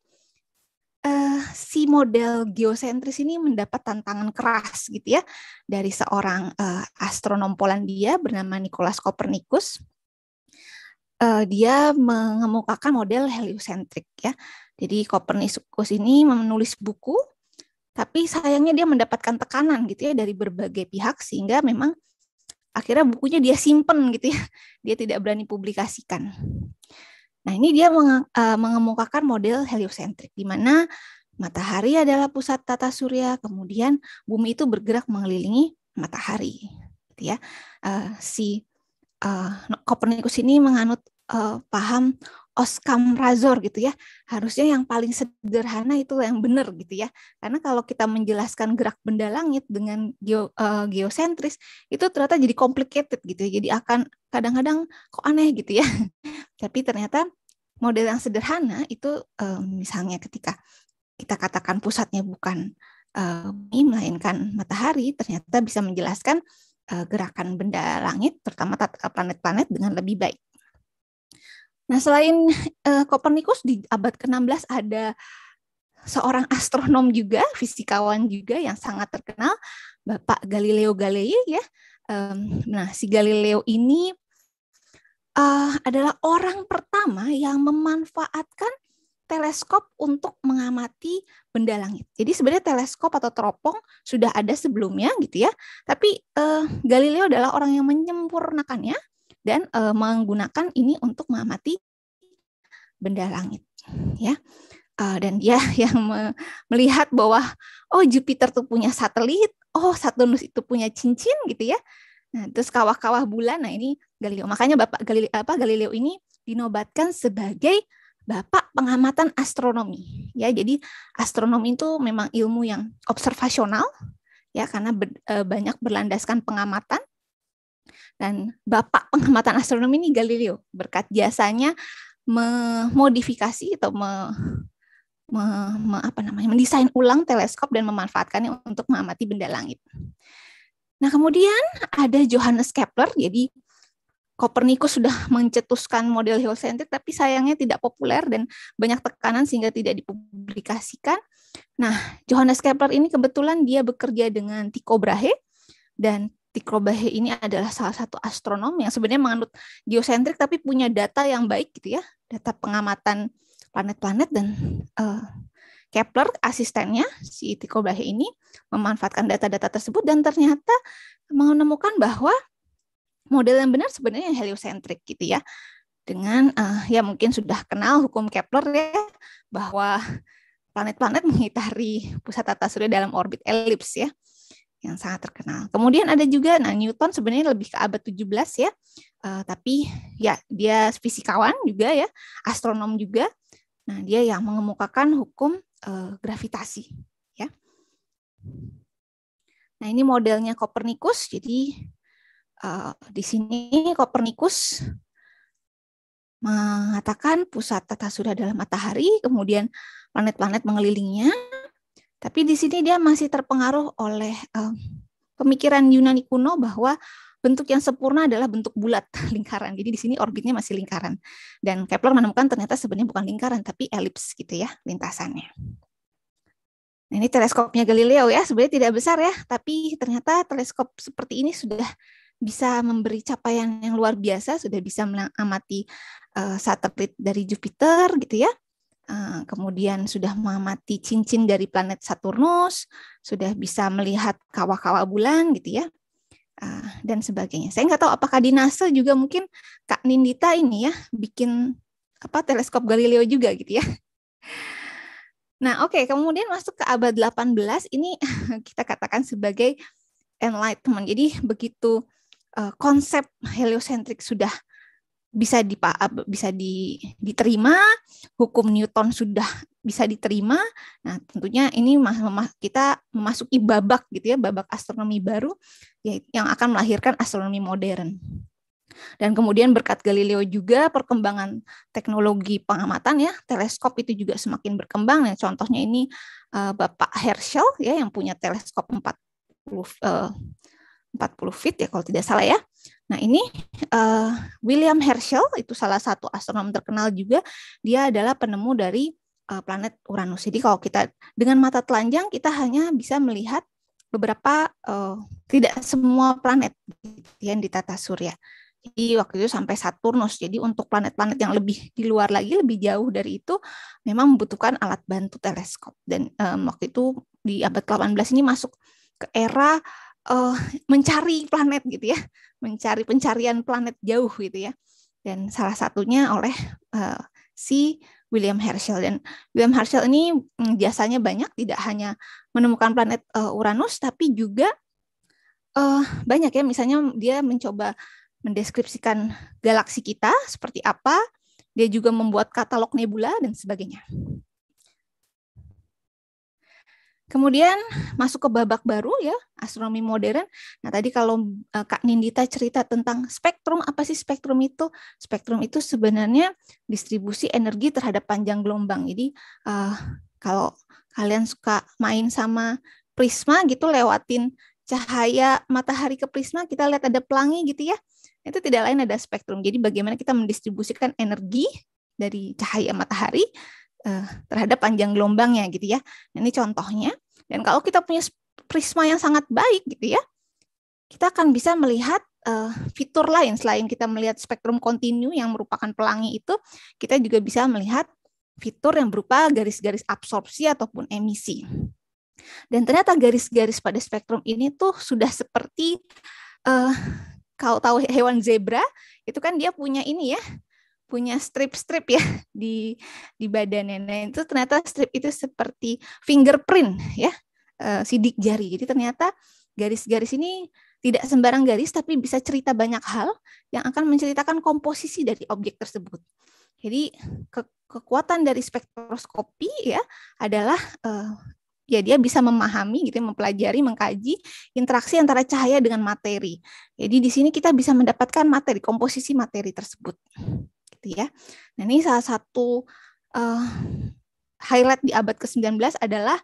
uh, si model geosentris ini mendapat tantangan keras gitu ya dari seorang uh, astronom Polandia bernama Nicholas Copernicus. Uh, dia mengemukakan model heliocentrik ya. Jadi Copernicus ini menulis buku, tapi sayangnya dia mendapatkan tekanan gitu ya dari berbagai pihak sehingga memang akhirnya bukunya dia simpen gitu ya. Dia tidak berani publikasikan. Nah, ini dia menge uh, mengemukakan model heliocentrik di mana matahari adalah pusat tata surya, kemudian bumi itu bergerak mengelilingi matahari. Gitu ya. Uh, si uh, Copernicus ini menganut uh, paham Oskam Razor gitu ya. Harusnya yang paling sederhana itu yang benar gitu ya. Karena kalau kita menjelaskan gerak benda langit dengan geo, uh, geosentris itu ternyata jadi complicated gitu. Ya. Jadi akan kadang-kadang kok aneh gitu ya. <laughs> Tapi ternyata model yang sederhana itu uh, misalnya ketika kita katakan pusatnya bukan uh, melainkan matahari ternyata bisa menjelaskan uh, gerakan benda langit terutama planet-planet dengan lebih baik Nah, selain eh, Kopernikus uh, di abad ke-16 ada seorang astronom juga, fisikawan juga yang sangat terkenal, Bapak Galileo Galilei ya. Um, nah, si Galileo ini uh, adalah orang pertama yang memanfaatkan teleskop untuk mengamati benda langit. Jadi sebenarnya teleskop atau teropong sudah ada sebelumnya gitu ya. Tapi uh, Galileo adalah orang yang menyempurnakannya dan e, menggunakan ini untuk mengamati benda langit ya e, dan dia <laughs> yang me, melihat bahwa oh Jupiter tuh punya satelit oh Saturnus itu punya cincin gitu ya nah terus kawah-kawah bulan nah ini Galileo makanya bapak Galileo apa Galileo ini dinobatkan sebagai bapak pengamatan astronomi ya jadi astronomi itu memang ilmu yang observasional ya karena ber, e, banyak berlandaskan pengamatan dan bapak pengamatan astronomi ini Galileo berkat jasanya memodifikasi atau me, me, me, apa namanya mendesain ulang teleskop dan memanfaatkannya untuk mengamati benda langit. Nah kemudian ada Johannes Kepler, jadi Kopernikus sudah mencetuskan model heliocentrik, tapi sayangnya tidak populer dan banyak tekanan sehingga tidak dipublikasikan. Nah, Johannes Kepler ini kebetulan dia bekerja dengan Tycho Brahe dan Tycho Brahe ini adalah salah satu astronom yang sebenarnya menganut geosentrik tapi punya data yang baik gitu ya, data pengamatan planet-planet dan uh, Kepler asistennya si Tycho Brahe ini memanfaatkan data-data tersebut dan ternyata menemukan bahwa model yang benar sebenarnya heliosentrik gitu ya. Dengan uh, ya mungkin sudah kenal hukum Kepler ya bahwa planet-planet mengitari pusat tata surya dalam orbit elips ya yang sangat terkenal. Kemudian ada juga nah Newton sebenarnya lebih ke abad 17 ya. Uh, tapi ya dia fisikawan juga ya, astronom juga. Nah, dia yang mengemukakan hukum uh, gravitasi ya. Nah, ini modelnya Kopernikus. Jadi uh, di sini Kopernikus mengatakan pusat tata surya adalah matahari, kemudian planet-planet mengelilinginya, tapi di sini dia masih terpengaruh oleh um, pemikiran Yunani kuno bahwa bentuk yang sempurna adalah bentuk bulat <laughs> lingkaran. Jadi di sini orbitnya masih lingkaran. Dan Kepler menemukan ternyata sebenarnya bukan lingkaran tapi elips gitu ya lintasannya. Nah, ini teleskopnya Galileo ya, sebenarnya tidak besar ya, tapi ternyata teleskop seperti ini sudah bisa memberi capaian yang luar biasa, sudah bisa mengamati uh, satelit dari Jupiter gitu ya. Eh, kemudian sudah mengamati cincin dari planet Saturnus, sudah bisa melihat kawah-kawah bulan gitu ya, eh, dan sebagainya. Saya nggak tahu apakah di NASA juga mungkin Kak Nindita ini ya bikin apa teleskop Galileo juga gitu ya. <laughs> Nah oke, okay, kemudian masuk ke abad 18 ini <laughs> kita katakan sebagai enlightenment. Jadi begitu eh, konsep heliocentrik sudah bisa di eh, bisa di, diterima, hukum Newton sudah bisa diterima. Nah, tentunya ini kita memasuki babak gitu ya, babak astronomi baru ya, yang akan melahirkan astronomi modern. Dan kemudian berkat Galileo juga perkembangan teknologi pengamatan ya, teleskop itu juga semakin berkembang. Nah, contohnya ini uh, Bapak Herschel ya yang punya teleskop 40 uh, 40 feet ya kalau tidak salah ya. Nah, ini uh, William Herschel itu salah satu astronom terkenal juga. Dia adalah penemu dari uh, planet Uranus. Jadi kalau kita dengan mata telanjang kita hanya bisa melihat beberapa uh, tidak semua planet gitu ya, yang ditata surya. Jadi waktu itu sampai Saturnus. Jadi untuk planet-planet yang lebih di luar lagi, lebih jauh dari itu, memang membutuhkan alat bantu teleskop. Dan um, waktu itu di abad ke 18 ini masuk ke era uh, mencari planet gitu ya mencari pencarian planet jauh gitu ya. Dan salah satunya oleh uh, si William Herschel. Dan William Herschel ini mm, biasanya banyak, tidak hanya menemukan planet uh, Uranus, tapi juga uh, banyak ya. Misalnya dia mencoba mendeskripsikan galaksi kita seperti apa, dia juga membuat katalog nebula dan sebagainya. Kemudian masuk ke babak baru ya, astronomi modern. Nah, tadi kalau eh, Kak Nindita cerita tentang spektrum, apa sih spektrum itu? Spektrum itu sebenarnya distribusi energi terhadap panjang gelombang. Jadi, uh, kalau kalian suka main sama prisma gitu lewatin cahaya matahari ke prisma, kita lihat ada pelangi gitu ya. Itu tidak lain ada spektrum. Jadi, bagaimana kita mendistribusikan energi dari cahaya matahari uh, terhadap panjang gelombangnya gitu ya. Nah, ini contohnya. Dan kalau kita punya prisma yang sangat baik gitu ya, kita akan bisa melihat uh, fitur lain selain kita melihat spektrum kontinu yang merupakan pelangi itu, kita juga bisa melihat fitur yang berupa garis-garis absorpsi ataupun emisi. Dan ternyata garis-garis pada spektrum ini tuh sudah seperti uh, kalau tahu hewan zebra itu kan dia punya ini ya punya strip-strip ya <laughs> di di badannya. Nah, itu ternyata strip itu seperti fingerprint ya, eh, sidik jari. Jadi ternyata garis-garis ini tidak sembarang garis tapi bisa cerita banyak hal yang akan menceritakan komposisi dari objek tersebut. Jadi ke, kekuatan dari spektroskopi ya adalah uh, ya dia bisa memahami gitu ya, mempelajari mengkaji interaksi antara cahaya dengan materi. Jadi di sini kita bisa mendapatkan materi komposisi materi tersebut gitu ya. Nah, ini salah satu uh, highlight di abad ke-19 adalah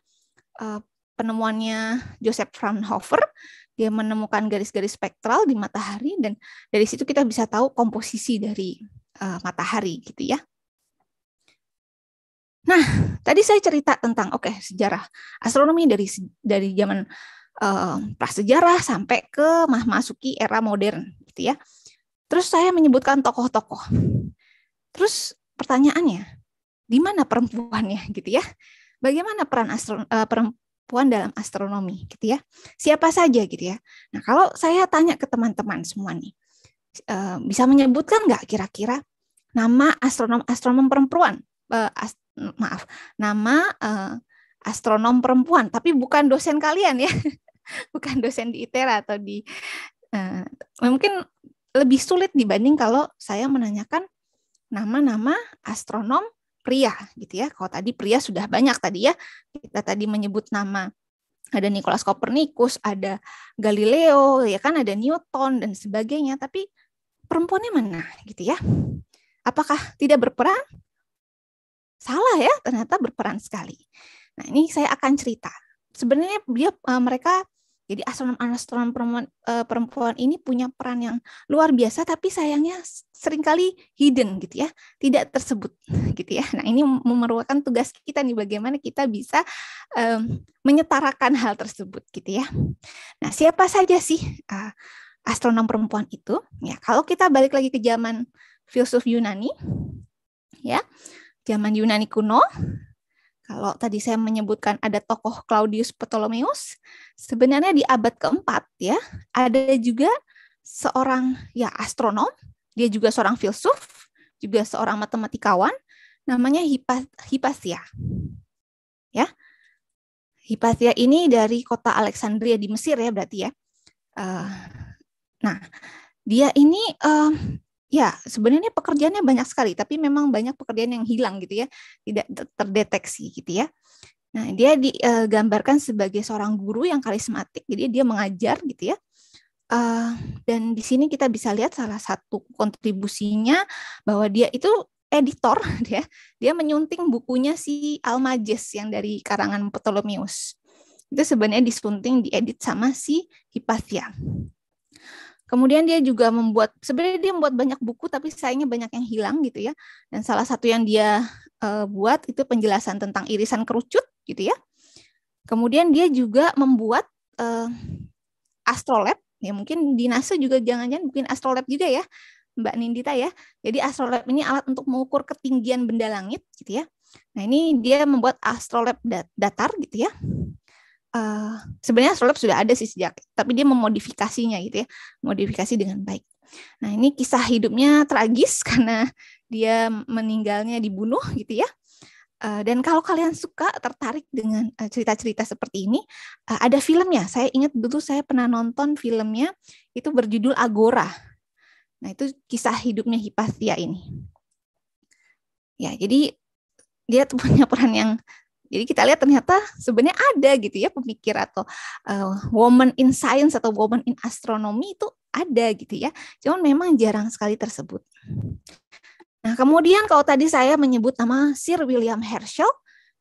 uh, penemuannya Joseph Fraunhofer. Dia menemukan garis-garis spektral di matahari dan dari situ kita bisa tahu komposisi dari uh, matahari gitu ya. Nah, tadi saya cerita tentang oke okay, sejarah astronomi dari dari zaman uh, prasejarah sampai ke masuki era modern gitu ya. Terus saya menyebutkan tokoh-tokoh. Terus pertanyaannya, di mana perempuannya gitu ya? Bagaimana peran astro, uh, perempuan dalam astronomi gitu ya? Siapa saja gitu ya? Nah kalau saya tanya ke teman-teman semua nih, uh, bisa menyebutkan nggak kira-kira nama astronom astronom perempuan? Uh, ast maaf, nama uh, astronom perempuan, tapi bukan dosen kalian ya, <laughs> bukan dosen di ITERA atau di uh, mungkin lebih sulit dibanding kalau saya menanyakan nama-nama astronom pria gitu ya. Kalau tadi pria sudah banyak tadi ya, kita tadi menyebut nama ada Nicholas Copernicus, ada Galileo, ya kan ada Newton dan sebagainya, tapi perempuannya mana gitu ya. Apakah tidak berperan? Salah ya, ternyata berperan sekali. Nah, ini saya akan cerita. Sebenarnya dia eh, mereka jadi astronom-astronom perempuan, uh, perempuan ini punya peran yang luar biasa, tapi sayangnya seringkali hidden gitu ya, tidak tersebut <laughs> gitu ya. Nah ini memerlukan tugas kita nih, bagaimana kita bisa um, menyetarakan hal tersebut gitu ya. Nah siapa saja sih uh, astronom perempuan itu? Ya kalau kita balik lagi ke zaman filsuf Yunani, ya zaman Yunani kuno kalau tadi saya menyebutkan ada tokoh Claudius Ptolemeus, sebenarnya di abad keempat ya, ada juga seorang ya astronom, dia juga seorang filsuf, juga seorang matematikawan, namanya Hipas, Hipasia. Ya. Hipasia ini dari kota Alexandria di Mesir ya berarti ya. Uh, nah, dia ini uh, Ya, sebenarnya pekerjaannya banyak sekali, tapi memang banyak pekerjaan yang hilang gitu ya, tidak terdeteksi gitu ya. Nah, dia digambarkan eh, sebagai seorang guru yang karismatik, jadi dia mengajar gitu ya. Eh, dan di sini kita bisa lihat salah satu kontribusinya bahwa dia itu editor dia <laughs> ya. dia menyunting bukunya si Almajes yang dari karangan Ptolemius itu sebenarnya disunting diedit sama si Hipatia Kemudian dia juga membuat sebenarnya dia membuat banyak buku tapi sayangnya banyak yang hilang gitu ya. Dan salah satu yang dia uh, buat itu penjelasan tentang irisan kerucut gitu ya. Kemudian dia juga membuat uh, astrolab ya mungkin di NASA juga jangan-jangan bikin astrolab juga ya Mbak Nindita ya. Jadi astrolab ini alat untuk mengukur ketinggian benda langit gitu ya. Nah ini dia membuat astrolab datar gitu ya. Eh, sebenarnya astrolab sudah ada sih sejak, tapi dia memodifikasinya gitu ya, modifikasi dengan baik. Nah ini kisah hidupnya tragis <laughs> karena dia meninggalnya dibunuh gitu ya. Eh, dan kalau kalian suka tertarik dengan eh, cerita-cerita seperti ini, ada filmnya. Saya ingat dulu saya pernah nonton filmnya itu berjudul Agora. Nah itu kisah hidupnya Hipatia ini. Ya jadi dia <laughs> punya peran yang jadi kita lihat ternyata sebenarnya ada gitu ya pemikir atau uh, woman in science atau woman in astronomy itu ada gitu ya. Cuman memang jarang sekali tersebut. Nah, kemudian kalau tadi saya menyebut nama Sir William Herschel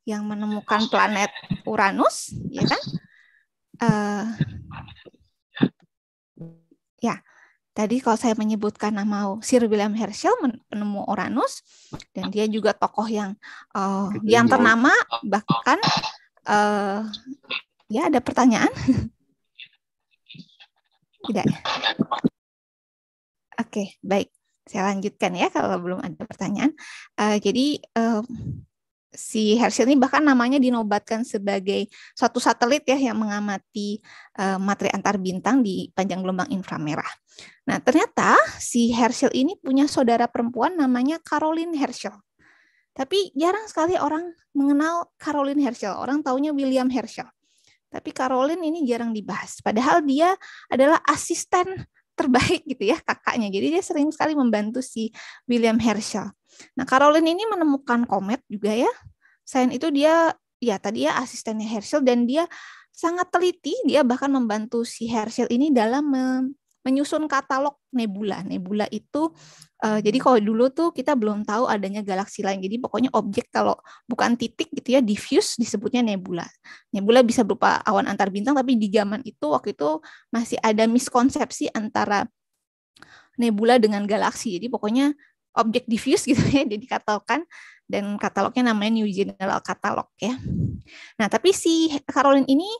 yang menemukan planet Uranus, ya kan? Uh, tadi kalau saya menyebutkan nama Sir William Herschel penemu Uranus dan dia juga tokoh yang uh, yang ternama bahkan uh, ya ada pertanyaan <laughs> tidak ya? oke okay, baik saya lanjutkan ya kalau belum ada pertanyaan uh, jadi uh, si Herschel ini bahkan namanya dinobatkan sebagai suatu satelit ya yang mengamati uh, materi antar bintang di panjang gelombang inframerah. Nah, ternyata si Herschel ini punya saudara perempuan namanya Caroline Herschel. Tapi jarang sekali orang mengenal Caroline Herschel. Orang taunya William Herschel. Tapi Caroline ini jarang dibahas. Padahal dia adalah asisten terbaik gitu ya kakaknya. Jadi dia sering sekali membantu si William Herschel. Nah, Caroline ini menemukan komet juga ya. Sain itu dia ya tadi ya asistennya Herschel dan dia sangat teliti, dia bahkan membantu si Herschel ini dalam menyusun katalog nebula. Nebula itu uh, jadi kalau dulu tuh kita belum tahu adanya galaksi lain. Jadi pokoknya objek kalau bukan titik gitu ya diffuse disebutnya nebula. Nebula bisa berupa awan antar bintang tapi di zaman itu waktu itu masih ada miskonsepsi antara nebula dengan galaksi. Jadi pokoknya objek diffuse gitu ya jadi <laughs> katalogkan dan katalognya namanya New General Catalog ya. Nah tapi si Caroline ini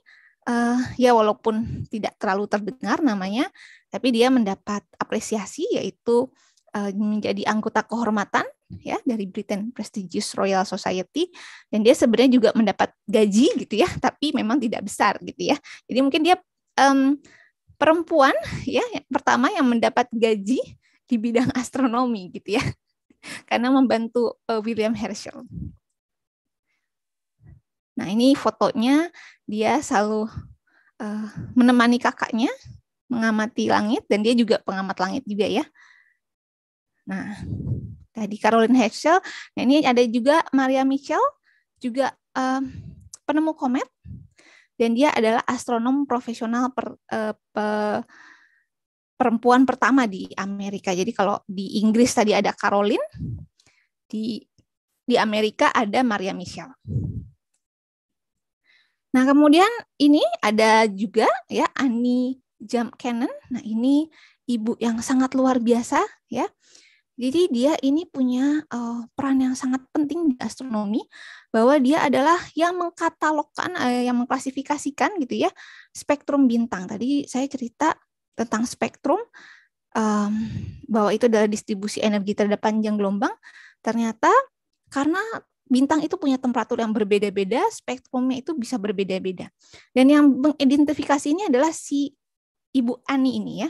uh, ya walaupun tidak terlalu terdengar namanya, tapi dia mendapat apresiasi yaitu uh, menjadi anggota kehormatan ya dari Britain Prestigious Royal Society dan dia sebenarnya juga mendapat gaji gitu ya, tapi memang tidak besar gitu ya. Jadi mungkin dia um, perempuan ya pertama yang mendapat gaji di bidang astronomi gitu ya <laughs> karena membantu uh, William Herschel. Nah ini fotonya dia selalu uh, menemani kakaknya mengamati langit dan dia juga pengamat langit juga ya. Nah tadi Caroline Herschel, nah ini ada juga Maria Mitchell juga uh, penemu komet dan dia adalah astronom profesional per, uh, per perempuan pertama di Amerika. Jadi kalau di Inggris tadi ada Caroline, di di Amerika ada Maria Michelle. Nah, kemudian ini ada juga ya Annie Jump Cannon. Nah, ini ibu yang sangat luar biasa ya. Jadi dia ini punya uh, peran yang sangat penting di astronomi bahwa dia adalah yang mengkatalogkan uh, yang mengklasifikasikan gitu ya spektrum bintang. Tadi saya cerita tentang spektrum um, bahwa itu adalah distribusi energi terhadap panjang gelombang, ternyata karena bintang itu punya temperatur yang berbeda-beda, spektrumnya itu bisa berbeda-beda. Dan yang mengidentifikasi ini adalah si Ibu Ani ini ya.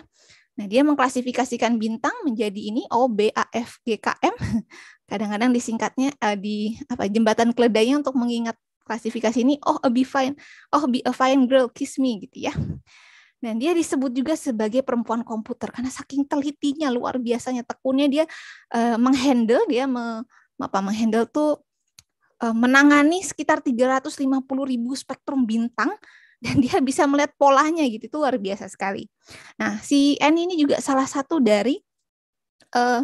Nah, dia mengklasifikasikan bintang menjadi ini O, B, A, F, G, K, M. <laughs> Kadang-kadang disingkatnya uh, di apa jembatan keledainya untuk mengingat klasifikasi ini, oh, a be fine, oh, be a fine girl, kiss me gitu ya. Dan dia disebut juga sebagai perempuan komputer karena saking telitinya luar biasanya tekunnya dia uh, menghandle dia me, apa menghandle tuh uh, menangani sekitar 350 ribu spektrum bintang <laughs> dan dia bisa melihat polanya gitu itu luar biasa sekali. Nah si N ini juga salah satu dari uh,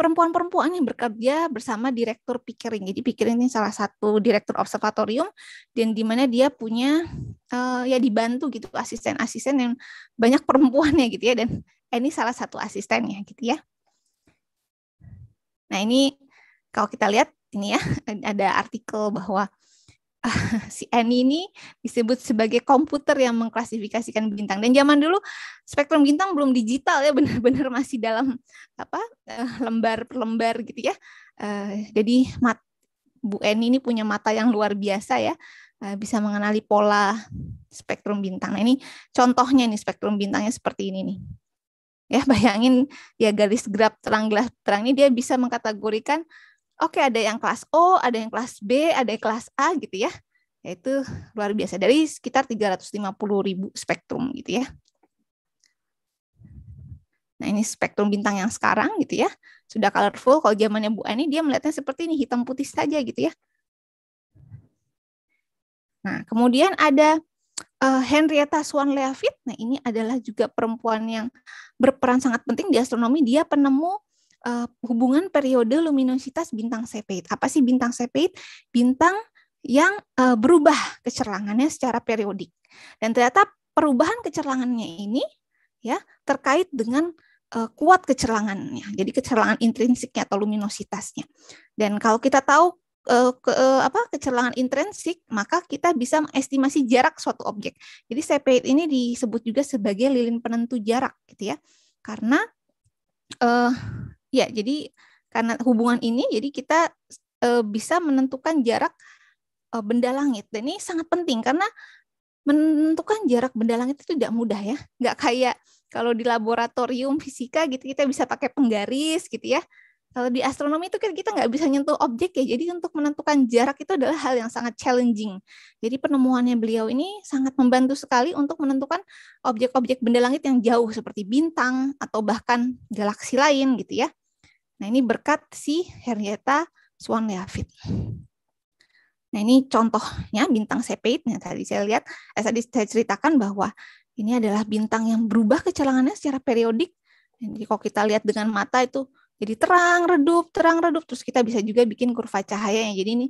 perempuan-perempuan yang bekerja bersama direktur Pickering. Jadi Pickering ini salah satu direktur observatorium dan di mana dia punya uh, ya dibantu gitu asisten-asisten yang banyak perempuannya gitu ya dan ini salah satu asistennya gitu ya. Nah, ini kalau kita lihat ini ya ada artikel bahwa <laughs> si Annie ini disebut sebagai komputer yang mengklasifikasikan bintang. Dan zaman dulu spektrum bintang belum digital ya, <laughs> benar-benar masih dalam apa eh, lembar per lembar gitu ya. Eh, jadi mat, Bu Annie ini punya mata yang luar biasa ya, eh, bisa mengenali pola spektrum bintang. Nah ini contohnya nih spektrum bintangnya seperti ini nih. Ya bayangin ya garis grab terang terang ini dia bisa mengkategorikan Oke, ada yang kelas O, ada yang kelas B, ada yang kelas A gitu ya. Yaitu luar biasa dari sekitar 350 ribu spektrum gitu ya. Nah, ini spektrum bintang yang sekarang gitu ya. Sudah colorful. Kalau zamannya Bu Ani dia melihatnya seperti ini, hitam putih saja gitu ya. Nah, kemudian ada uh, Henrietta Swan Leavitt. Nah, ini adalah juga perempuan yang berperan sangat penting di astronomi. Dia penemu uh, hubungan periode luminositas bintang Cepheid. Apa sih bintang Cepheid? Bintang yang uh, berubah kecerangannya secara periodik. Dan ternyata perubahan kecerangannya ini ya terkait dengan uh, kuat kecerangannya. Jadi kecerangan intrinsiknya atau luminositasnya. Dan kalau kita tahu ke, apa kecerlangan intrinsik, maka kita bisa mengestimasi jarak suatu objek. Jadi Cepheid ini disebut juga sebagai lilin penentu jarak gitu ya. Karena uh, Ya, jadi karena hubungan ini jadi kita e, bisa menentukan jarak e, benda langit. Dan ini sangat penting karena menentukan jarak benda langit itu tidak mudah ya. Nggak kayak kalau di laboratorium fisika gitu kita bisa pakai penggaris gitu ya. Kalau di astronomi itu kan kita nggak bisa nyentuh objek ya, jadi untuk menentukan jarak itu adalah hal yang sangat challenging. Jadi penemuannya beliau ini sangat membantu sekali untuk menentukan objek-objek benda langit yang jauh seperti bintang atau bahkan galaksi lain gitu ya. Nah ini berkat si Henrietta Swan Leavitt. Nah ini contohnya bintang Cepheid. yang nah, tadi saya lihat, eh, tadi saya ceritakan bahwa ini adalah bintang yang berubah kecelangannya secara periodik. Jadi kalau kita lihat dengan mata itu jadi terang redup, terang redup. Terus kita bisa juga bikin kurva cahaya yang jadi ini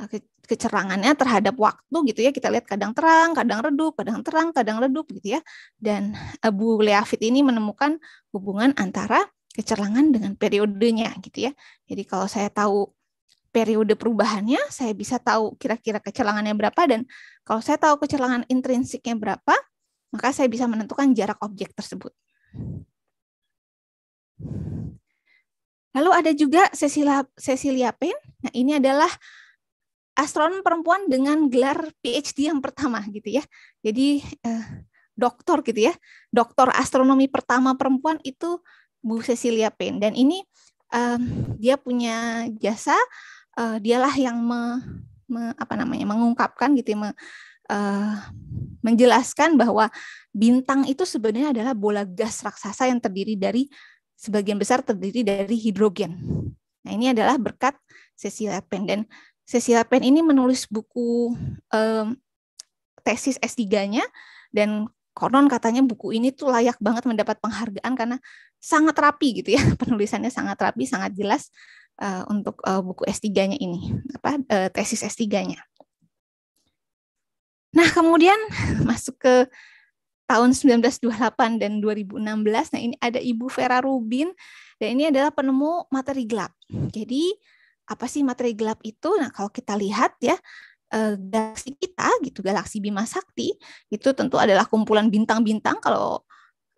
eh, kecerangannya terhadap waktu gitu ya kita lihat kadang terang kadang redup kadang terang kadang redup gitu ya dan Abu eh, Leavitt ini menemukan hubungan antara kecerlangan dengan periodenya gitu ya. Jadi kalau saya tahu periode perubahannya, saya bisa tahu kira-kira kecerlangannya berapa dan kalau saya tahu kecerlangan intrinsiknya berapa, maka saya bisa menentukan jarak objek tersebut. Lalu ada juga Cecilia, Cecilia Payne. Nah, ini adalah astronom perempuan dengan gelar PhD yang pertama gitu ya. Jadi eh, doktor gitu ya. Doktor astronomi pertama perempuan itu Bu Cecilia Pen dan ini um, dia punya jasa uh, dialah yang me, me, apa namanya mengungkapkan gitu ya, me, uh, menjelaskan bahwa bintang itu sebenarnya adalah bola gas raksasa yang terdiri dari sebagian besar terdiri dari hidrogen. Nah ini adalah berkat Cecilia Pen dan Cecilia Pen ini menulis buku um, tesis S3-nya dan konon katanya buku ini tuh layak banget mendapat penghargaan karena sangat rapi gitu ya <laughs> penulisannya sangat rapi sangat jelas uh, untuk uh, buku S3-nya ini apa uh, tesis S3-nya. Nah, kemudian <laughs> masuk ke tahun 1928 dan 2016. Nah, ini ada Ibu Vera Rubin dan ini adalah penemu materi gelap. Jadi, apa sih materi gelap itu? Nah, kalau kita lihat ya, Eh, galaksi kita gitu galaksi Bima Sakti itu tentu adalah kumpulan bintang-bintang kalau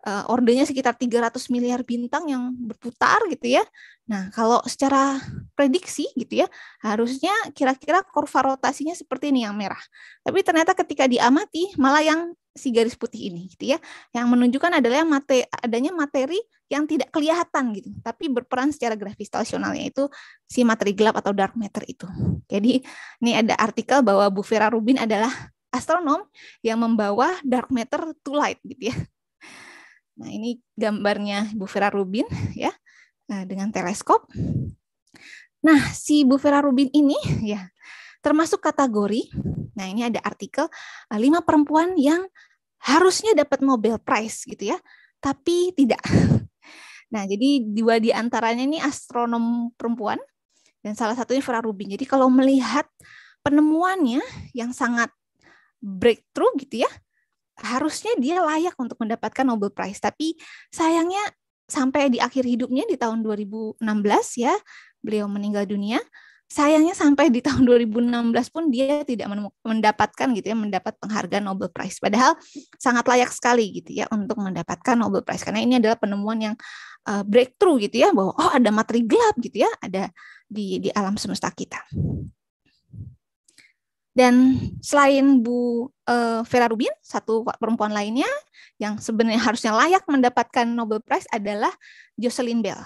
uh, ordenya sekitar 300 miliar bintang yang berputar gitu ya. Nah, kalau secara prediksi gitu ya, harusnya kira-kira kurva rotasinya seperti ini yang merah. Tapi ternyata ketika diamati malah yang si garis putih ini gitu ya yang menunjukkan adalah materi, adanya materi yang tidak kelihatan gitu tapi berperan secara gravitasionalnya itu si materi gelap atau dark matter itu jadi ini ada artikel bahwa Bu Vera Rubin adalah astronom yang membawa dark matter to light gitu ya nah ini gambarnya Bu Vera Rubin ya eh, dengan teleskop nah si Bu Vera Rubin ini ya termasuk kategori. Nah, ini ada artikel eh, lima perempuan yang harusnya dapat Nobel Prize gitu ya, tapi tidak. <laughs> Nah, jadi dua di antaranya ini astronom perempuan dan salah satunya Vera Rubin. Jadi kalau melihat penemuannya yang sangat breakthrough gitu ya, harusnya dia layak untuk mendapatkan Nobel Prize, tapi sayangnya sampai di akhir hidupnya di tahun 2016 ya, beliau meninggal dunia sayangnya sampai di tahun 2016 pun dia tidak mendapatkan gitu ya mendapat penghargaan Nobel Prize padahal sangat layak sekali gitu ya untuk mendapatkan Nobel Prize karena ini adalah penemuan yang uh, breakthrough gitu ya bahwa oh ada materi gelap gitu ya ada di di alam semesta kita dan selain Bu uh, Vera Rubin, satu perempuan lainnya yang sebenarnya harusnya layak mendapatkan Nobel Prize adalah Jocelyn Bell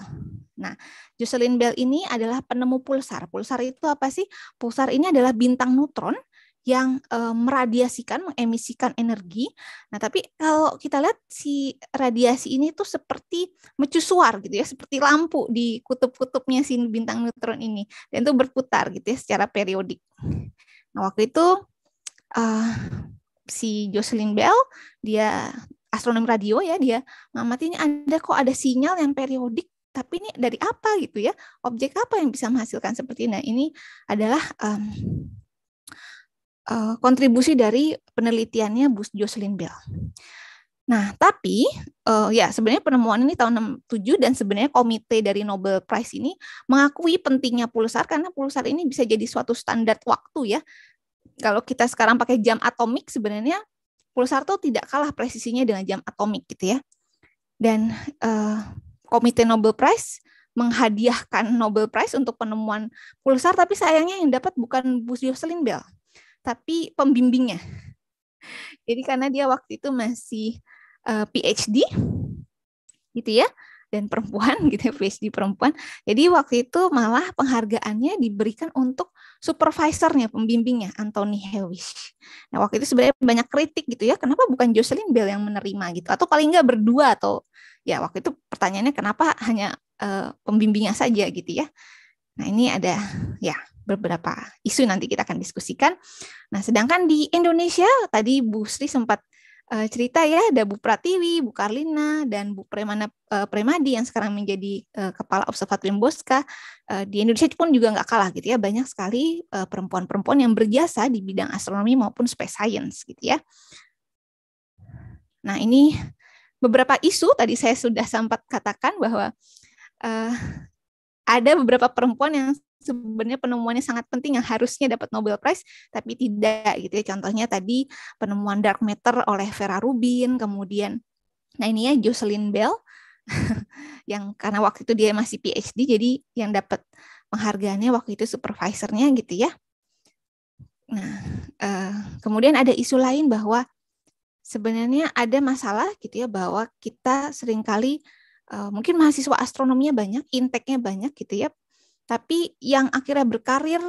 Nah, Jocelyn Bell ini adalah penemu pulsar. Pulsar itu apa sih? Pulsar ini adalah bintang neutron yang e, meradiasikan, mengemisikan energi. Nah, tapi kalau kita lihat si radiasi ini tuh seperti mercusuar gitu ya, seperti lampu di kutub-kutubnya si bintang neutron ini dan itu berputar gitu ya secara periodik. Nah, waktu itu e, si Jocelyn Bell dia astronom radio ya dia ngamati ini ada kok ada sinyal yang periodik tapi ini dari apa gitu ya objek apa yang bisa menghasilkan seperti ini nah, ini adalah um, uh, kontribusi dari penelitiannya Bus Jocelyn Bell nah tapi uh, ya sebenarnya penemuan ini tahun 67 dan sebenarnya komite dari Nobel Prize ini mengakui pentingnya pulsar karena pulsar ini bisa jadi suatu standar waktu ya kalau kita sekarang pakai jam atomik sebenarnya pulsar tuh tidak kalah presisinya dengan jam atomik gitu ya dan uh, Komite Nobel Prize menghadiahkan Nobel Prize untuk penemuan pulsar, tapi sayangnya yang dapat bukan Bu Jocelyn Bell, tapi pembimbingnya. Jadi karena dia waktu itu masih uh, eh, PhD, gitu ya, dan perempuan <laughs> gitu ya, PhD perempuan. Jadi waktu itu malah penghargaannya diberikan untuk supervisornya, pembimbingnya Anthony Hewish. Nah waktu itu sebenarnya banyak kritik gitu ya, kenapa bukan Jocelyn Bell yang menerima gitu, atau paling nggak berdua atau ya waktu itu pertanyaannya kenapa hanya uh, pembimbingnya saja gitu ya. Nah ini ada ya beberapa isu nanti kita akan diskusikan. Nah sedangkan di Indonesia tadi Bu Sri sempat uh, cerita ya ada Bu Pratiwi, Bu Karlina dan Bu Premana uh, Premadi yang sekarang menjadi uh, kepala observatorium Bosca uh, di Indonesia pun juga nggak kalah gitu ya banyak sekali perempuan perempuan-perempuan yang berjasa di bidang astronomi maupun space science gitu ya. Nah ini beberapa isu tadi saya sudah sempat katakan bahwa uh, ada beberapa perempuan yang sebenarnya penemuannya sangat penting yang harusnya dapat Nobel Prize tapi tidak gitu ya. Contohnya tadi penemuan dark matter oleh Vera Rubin, kemudian nah ini ya Jocelyn Bell <laughs> yang karena waktu itu dia masih PhD jadi yang dapat penghargaannya waktu itu supervisornya gitu ya. Nah, eh, kemudian ada isu lain bahwa sebenarnya ada masalah gitu ya bahwa kita seringkali uh, mungkin mahasiswa astronominya banyak, intake-nya banyak gitu ya, tapi yang akhirnya berkarir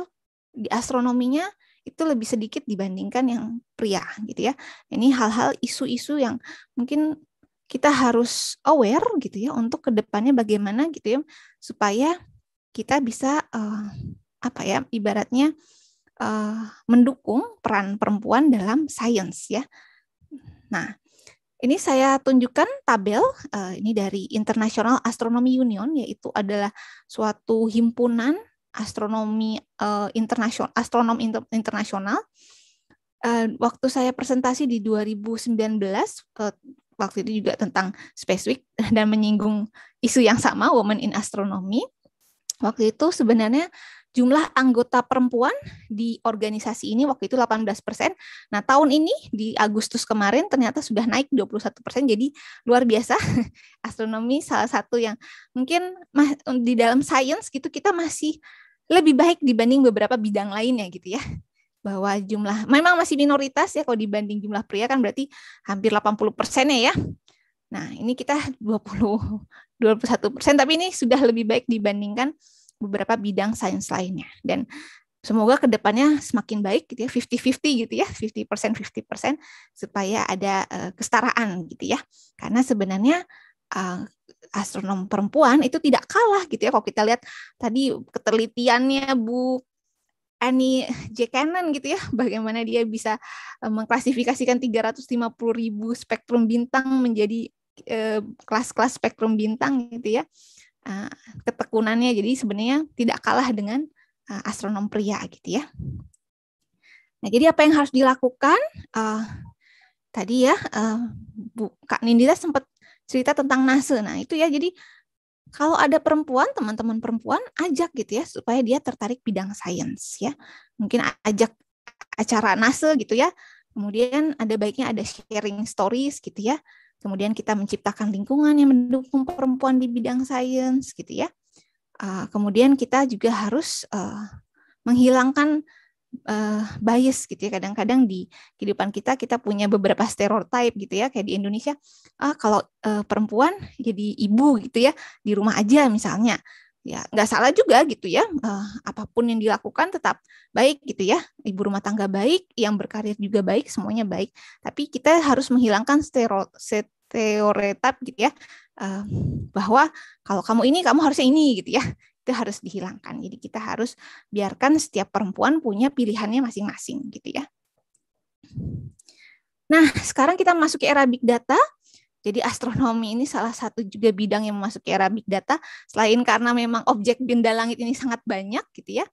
di astronominya itu lebih sedikit dibandingkan yang pria gitu ya. Ini hal-hal isu-isu yang mungkin kita harus aware gitu ya untuk kedepannya bagaimana gitu ya supaya kita bisa uh, apa ya ibaratnya uh, mendukung peran perempuan dalam sains ya. Nah ini saya tunjukkan tabel, eh, ini dari International Astronomy Union, yaitu adalah suatu himpunan astronomi eh, internasional, astronom internasional. Eh, waktu saya presentasi di 2019, waktu itu juga tentang Space Week, dan menyinggung isu yang sama, Women in Astronomy. Waktu itu sebenarnya Jumlah anggota perempuan di organisasi ini waktu itu 18 persen. Nah tahun ini di Agustus kemarin ternyata sudah naik 21 persen. Jadi luar biasa. <laughs> Astronomi salah satu yang mungkin di dalam sains gitu kita masih lebih baik dibanding beberapa bidang lainnya gitu ya bahwa jumlah memang masih minoritas ya kalau dibanding jumlah pria kan berarti hampir 80 persen ya. Nah ini kita 20 21 persen tapi ini sudah lebih baik dibandingkan beberapa bidang sains lainnya. Dan semoga kedepannya semakin baik gitu ya 50-50 gitu ya 50% 50% supaya ada uh, kesetaraan gitu ya karena sebenarnya uh, astronom perempuan itu tidak kalah gitu ya kalau kita lihat tadi ketelitiannya Bu Annie J. Cannon gitu ya, bagaimana dia bisa uh, mengklasifikasikan 350 ribu spektrum bintang menjadi kelas-kelas spektrum bintang gitu ya Eh, ketekunannya jadi sebenarnya tidak kalah dengan eh, astronom pria gitu ya. Nah jadi apa yang harus dilakukan? Uh, tadi ya uh, Bu, Kak Nindita sempat cerita tentang NASA. Nah itu ya jadi kalau ada perempuan, teman-teman perempuan ajak gitu ya supaya dia tertarik bidang sains ya. Mungkin ajak acara NASA gitu ya. Kemudian ada baiknya ada sharing stories gitu ya. Kemudian kita menciptakan lingkungan yang mendukung perempuan di bidang sains gitu ya. Uh, kemudian kita juga harus uh, menghilangkan uh, bias gitu ya. Kadang-kadang di kehidupan kita kita punya beberapa stereotype gitu ya. Kayak di Indonesia, ah kalau uh, perempuan jadi ibu gitu ya di rumah aja misalnya ya nggak salah juga gitu ya uh, apapun yang dilakukan tetap baik gitu ya ibu rumah tangga baik yang berkarir juga baik semuanya baik tapi kita harus menghilangkan stereotip gitu ya uh, bahwa kalau kamu ini kamu harusnya ini gitu ya itu harus dihilangkan jadi kita harus biarkan setiap perempuan punya pilihannya masing-masing gitu ya nah sekarang kita masuk ke era big data jadi astronomi ini salah satu juga bidang yang memasuki era big data selain karena memang objek benda langit ini sangat banyak gitu ya.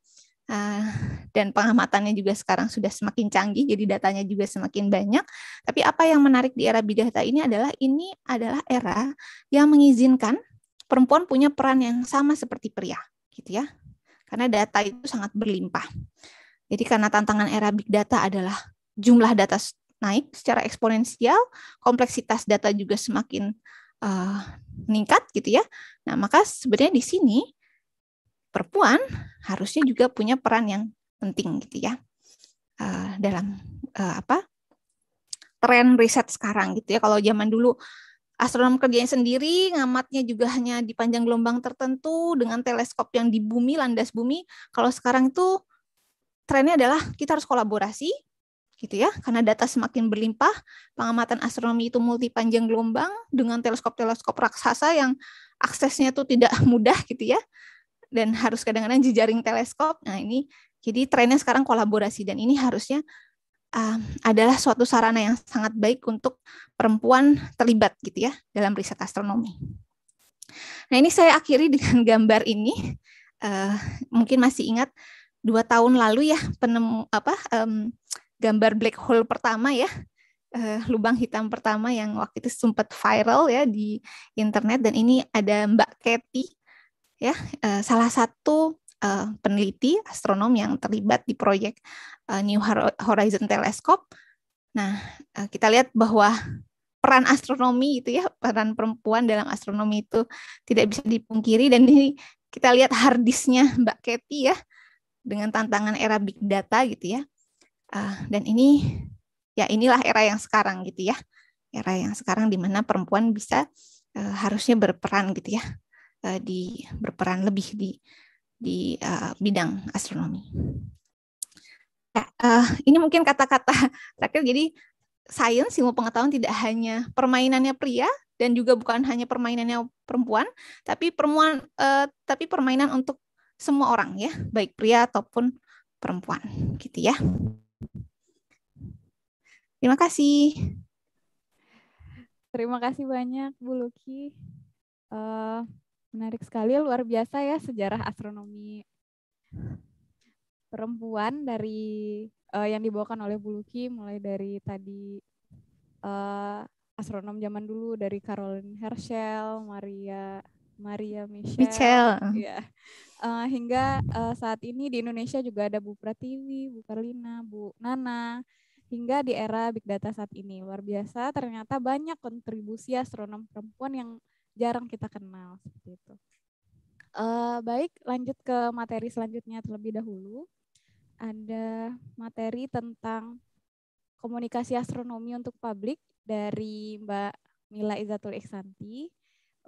Uh, dan pengamatannya juga sekarang sudah semakin canggih, jadi datanya juga semakin banyak. Tapi apa yang menarik di era big data ini adalah ini adalah era yang mengizinkan perempuan punya peran yang sama seperti pria, gitu ya. Karena data itu sangat berlimpah. Jadi karena tantangan era big data adalah jumlah data naik secara eksponensial, kompleksitas data juga semakin uh, meningkat gitu ya. Nah, maka sebenarnya di sini perempuan harusnya juga punya peran yang penting gitu ya. Uh, dalam uh, apa? tren riset sekarang gitu ya. Kalau zaman dulu astronom kerjanya sendiri, ngamatnya juga hanya di panjang gelombang tertentu dengan teleskop yang di bumi, landas bumi. Kalau sekarang itu trennya adalah kita harus kolaborasi gitu ya. Karena data semakin berlimpah, pengamatan astronomi itu multi panjang gelombang dengan teleskop-teleskop raksasa yang aksesnya tuh tidak <laughs> mudah gitu ya. Dan harus kadang-kadang jejaring teleskop. Nah, ini jadi trennya sekarang kolaborasi dan ini harusnya um, adalah suatu sarana yang sangat baik untuk perempuan terlibat gitu ya dalam riset astronomi. Nah, ini saya akhiri dengan <laughs> gambar ini. Uh, mungkin masih ingat dua tahun lalu ya penemu apa um, gambar black hole pertama ya uh, lubang hitam pertama yang waktu itu sempat viral ya di internet dan ini ada Mbak Kathy ya uh, salah satu uh, peneliti astronom yang terlibat di proyek uh, New Horizon Telescope. Nah, uh, kita lihat bahwa peran astronomi itu ya peran perempuan dalam astronomi itu tidak bisa dipungkiri dan ini kita lihat hardisnya Mbak Kathy ya dengan tantangan era big data gitu ya Uh, dan ini ya inilah era yang sekarang gitu ya. Era yang sekarang di mana perempuan bisa uh, harusnya berperan gitu ya. Uh, di berperan lebih di di uh, bidang astronomi. Ya, uh, ini mungkin kata-kata <laughs> terakhir. Jadi sains ilmu pengetahuan tidak hanya permainannya pria dan juga bukan hanya permainannya perempuan, tapi perempuan eh, tapi permainan untuk semua orang ya, baik pria ataupun perempuan gitu ya. Terima kasih. Terima kasih banyak Bu Luki. Uh, eh, menarik sekali, luar biasa ya sejarah astronomi perempuan dari uh, yang dibawakan oleh Bu Luki, mulai dari tadi uh, astronom zaman dulu dari Caroline Herschel, Maria Maria Michelle, Michelle. Ya. Uh, hingga uh, saat ini di Indonesia juga ada Bu Pratiwi, Bu Karlina, Bu Nana, hingga di era big data saat ini luar biasa. Ternyata banyak kontribusi astronom perempuan yang jarang kita kenal seperti itu. Uh, baik, lanjut ke materi selanjutnya terlebih dahulu. Ada materi tentang komunikasi astronomi untuk publik dari Mbak Mila Izatul Iksanti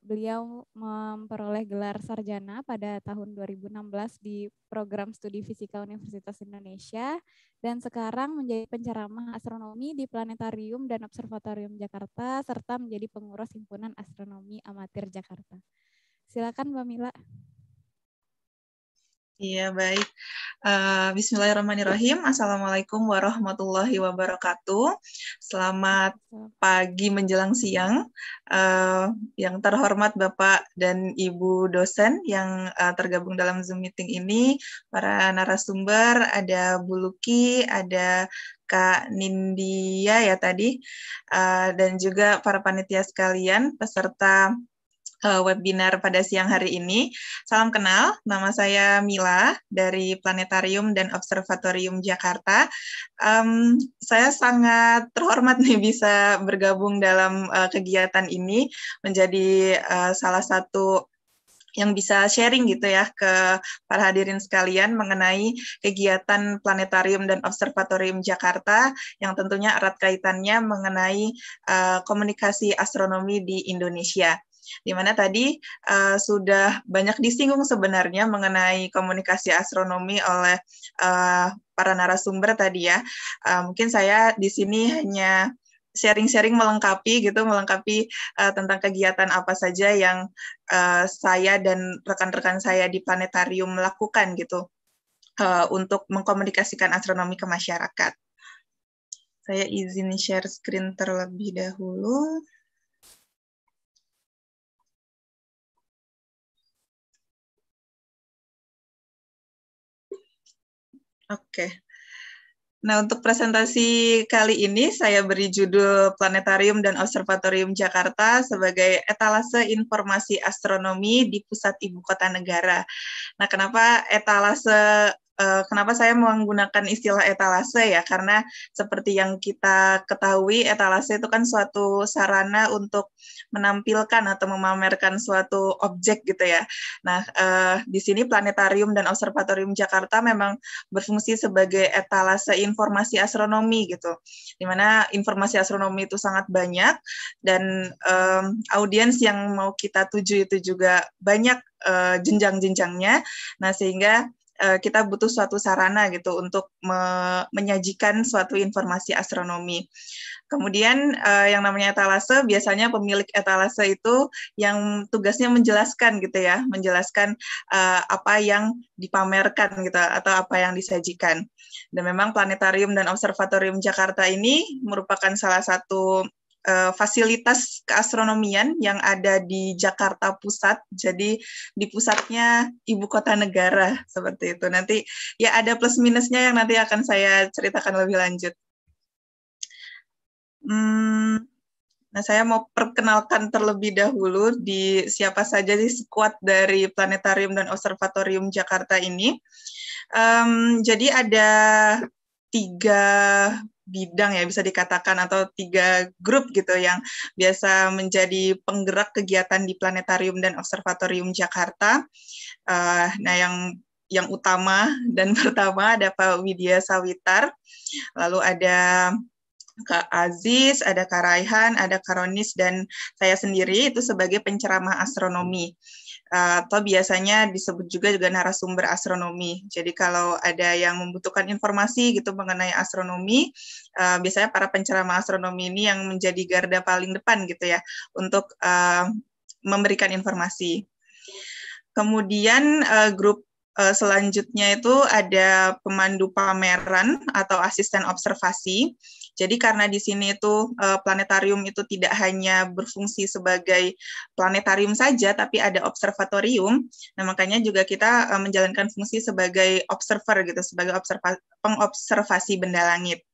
beliau memperoleh gelar sarjana pada tahun 2016 di program studi fisika Universitas Indonesia dan sekarang menjadi penceramah astronomi di Planetarium dan Observatorium Jakarta serta menjadi pengurus himpunan astronomi amatir Jakarta. Silakan Mbak Mila. Iya, baik. Uh, Bismillahirrahmanirrahim. Assalamualaikum warahmatullahi wabarakatuh. Selamat pagi menjelang siang. Uh, yang terhormat Bapak dan Ibu dosen yang uh, tergabung dalam Zoom meeting ini, para narasumber, ada Bu Luki, ada Kak Nindya ya tadi, uh, dan juga para panitia sekalian, peserta Eh, webinar pada siang hari ini. Salam kenal, nama saya Mila dari Planetarium dan Observatorium Jakarta. Um, saya sangat terhormat nih bisa bergabung dalam uh, kegiatan ini menjadi uh, salah satu yang bisa sharing gitu ya ke para hadirin sekalian mengenai kegiatan planetarium dan observatorium Jakarta yang tentunya erat kaitannya mengenai uh, komunikasi astronomi di Indonesia dimana tadi uh, sudah banyak disinggung sebenarnya mengenai komunikasi astronomi oleh uh, para narasumber tadi ya. Uh, mungkin saya di sini hanya sharing-sharing melengkapi gitu, melengkapi uh, tentang kegiatan apa saja yang uh, saya dan rekan-rekan saya di planetarium lakukan gitu uh, untuk mengkomunikasikan astronomi ke masyarakat. Saya izin share screen terlebih dahulu. Oke. Okay. Nah, untuk presentasi kali ini saya beri judul Planetarium dan Observatorium Jakarta sebagai etalase informasi astronomi di pusat ibu kota negara. Nah, kenapa etalase Eh, kenapa saya menggunakan istilah etalase ya karena seperti yang kita ketahui etalase itu kan suatu sarana untuk menampilkan atau memamerkan suatu objek gitu ya. Nah, eh, di sini planetarium dan observatorium Jakarta memang berfungsi sebagai etalase informasi astronomi gitu. dimana informasi astronomi itu sangat banyak dan audiens yang mau kita tuju itu juga banyak eh, jenjang-jenjangnya. Nah, sehingga Eh, kita butuh suatu sarana gitu untuk me menyajikan suatu informasi astronomi. Kemudian uh, yang namanya etalase biasanya pemilik etalase itu yang tugasnya menjelaskan gitu ya, menjelaskan uh, apa yang dipamerkan gitu atau apa yang disajikan. Dan memang planetarium dan observatorium Jakarta ini merupakan salah satu Eh, fasilitas keastronomian yang ada di Jakarta Pusat. Jadi di pusatnya ibu kota negara seperti itu. Nanti ya ada plus minusnya yang nanti akan saya ceritakan lebih lanjut. Hmm, nah saya mau perkenalkan terlebih dahulu di siapa saja di squad dari Planetarium dan Observatorium Jakarta ini. Um, jadi ada tiga bidang ya bisa dikatakan atau tiga grup gitu yang biasa menjadi penggerak kegiatan di planetarium dan observatorium Jakarta. Uh, nah yang yang utama dan <laughs> pertama ada Pak Widya Sawitar, lalu ada Kak Aziz, ada Kak Raihan, ada Karonis, dan saya sendiri itu sebagai penceramah astronomi. Eh, atau biasanya disebut juga juga narasumber astronomi. Jadi kalau ada yang membutuhkan informasi gitu mengenai astronomi, uh, biasanya para penceramah astronomi ini yang menjadi garda paling depan gitu ya untuk uh, memberikan informasi. Kemudian uh, grup uh, selanjutnya itu ada pemandu pameran atau asisten observasi. Jadi karena di sini itu eh, planetarium itu tidak hanya berfungsi sebagai planetarium saja, tapi ada observatorium. Nah makanya juga kita eh, menjalankan fungsi sebagai observer gitu, sebagai observa pengobservasi benda langit.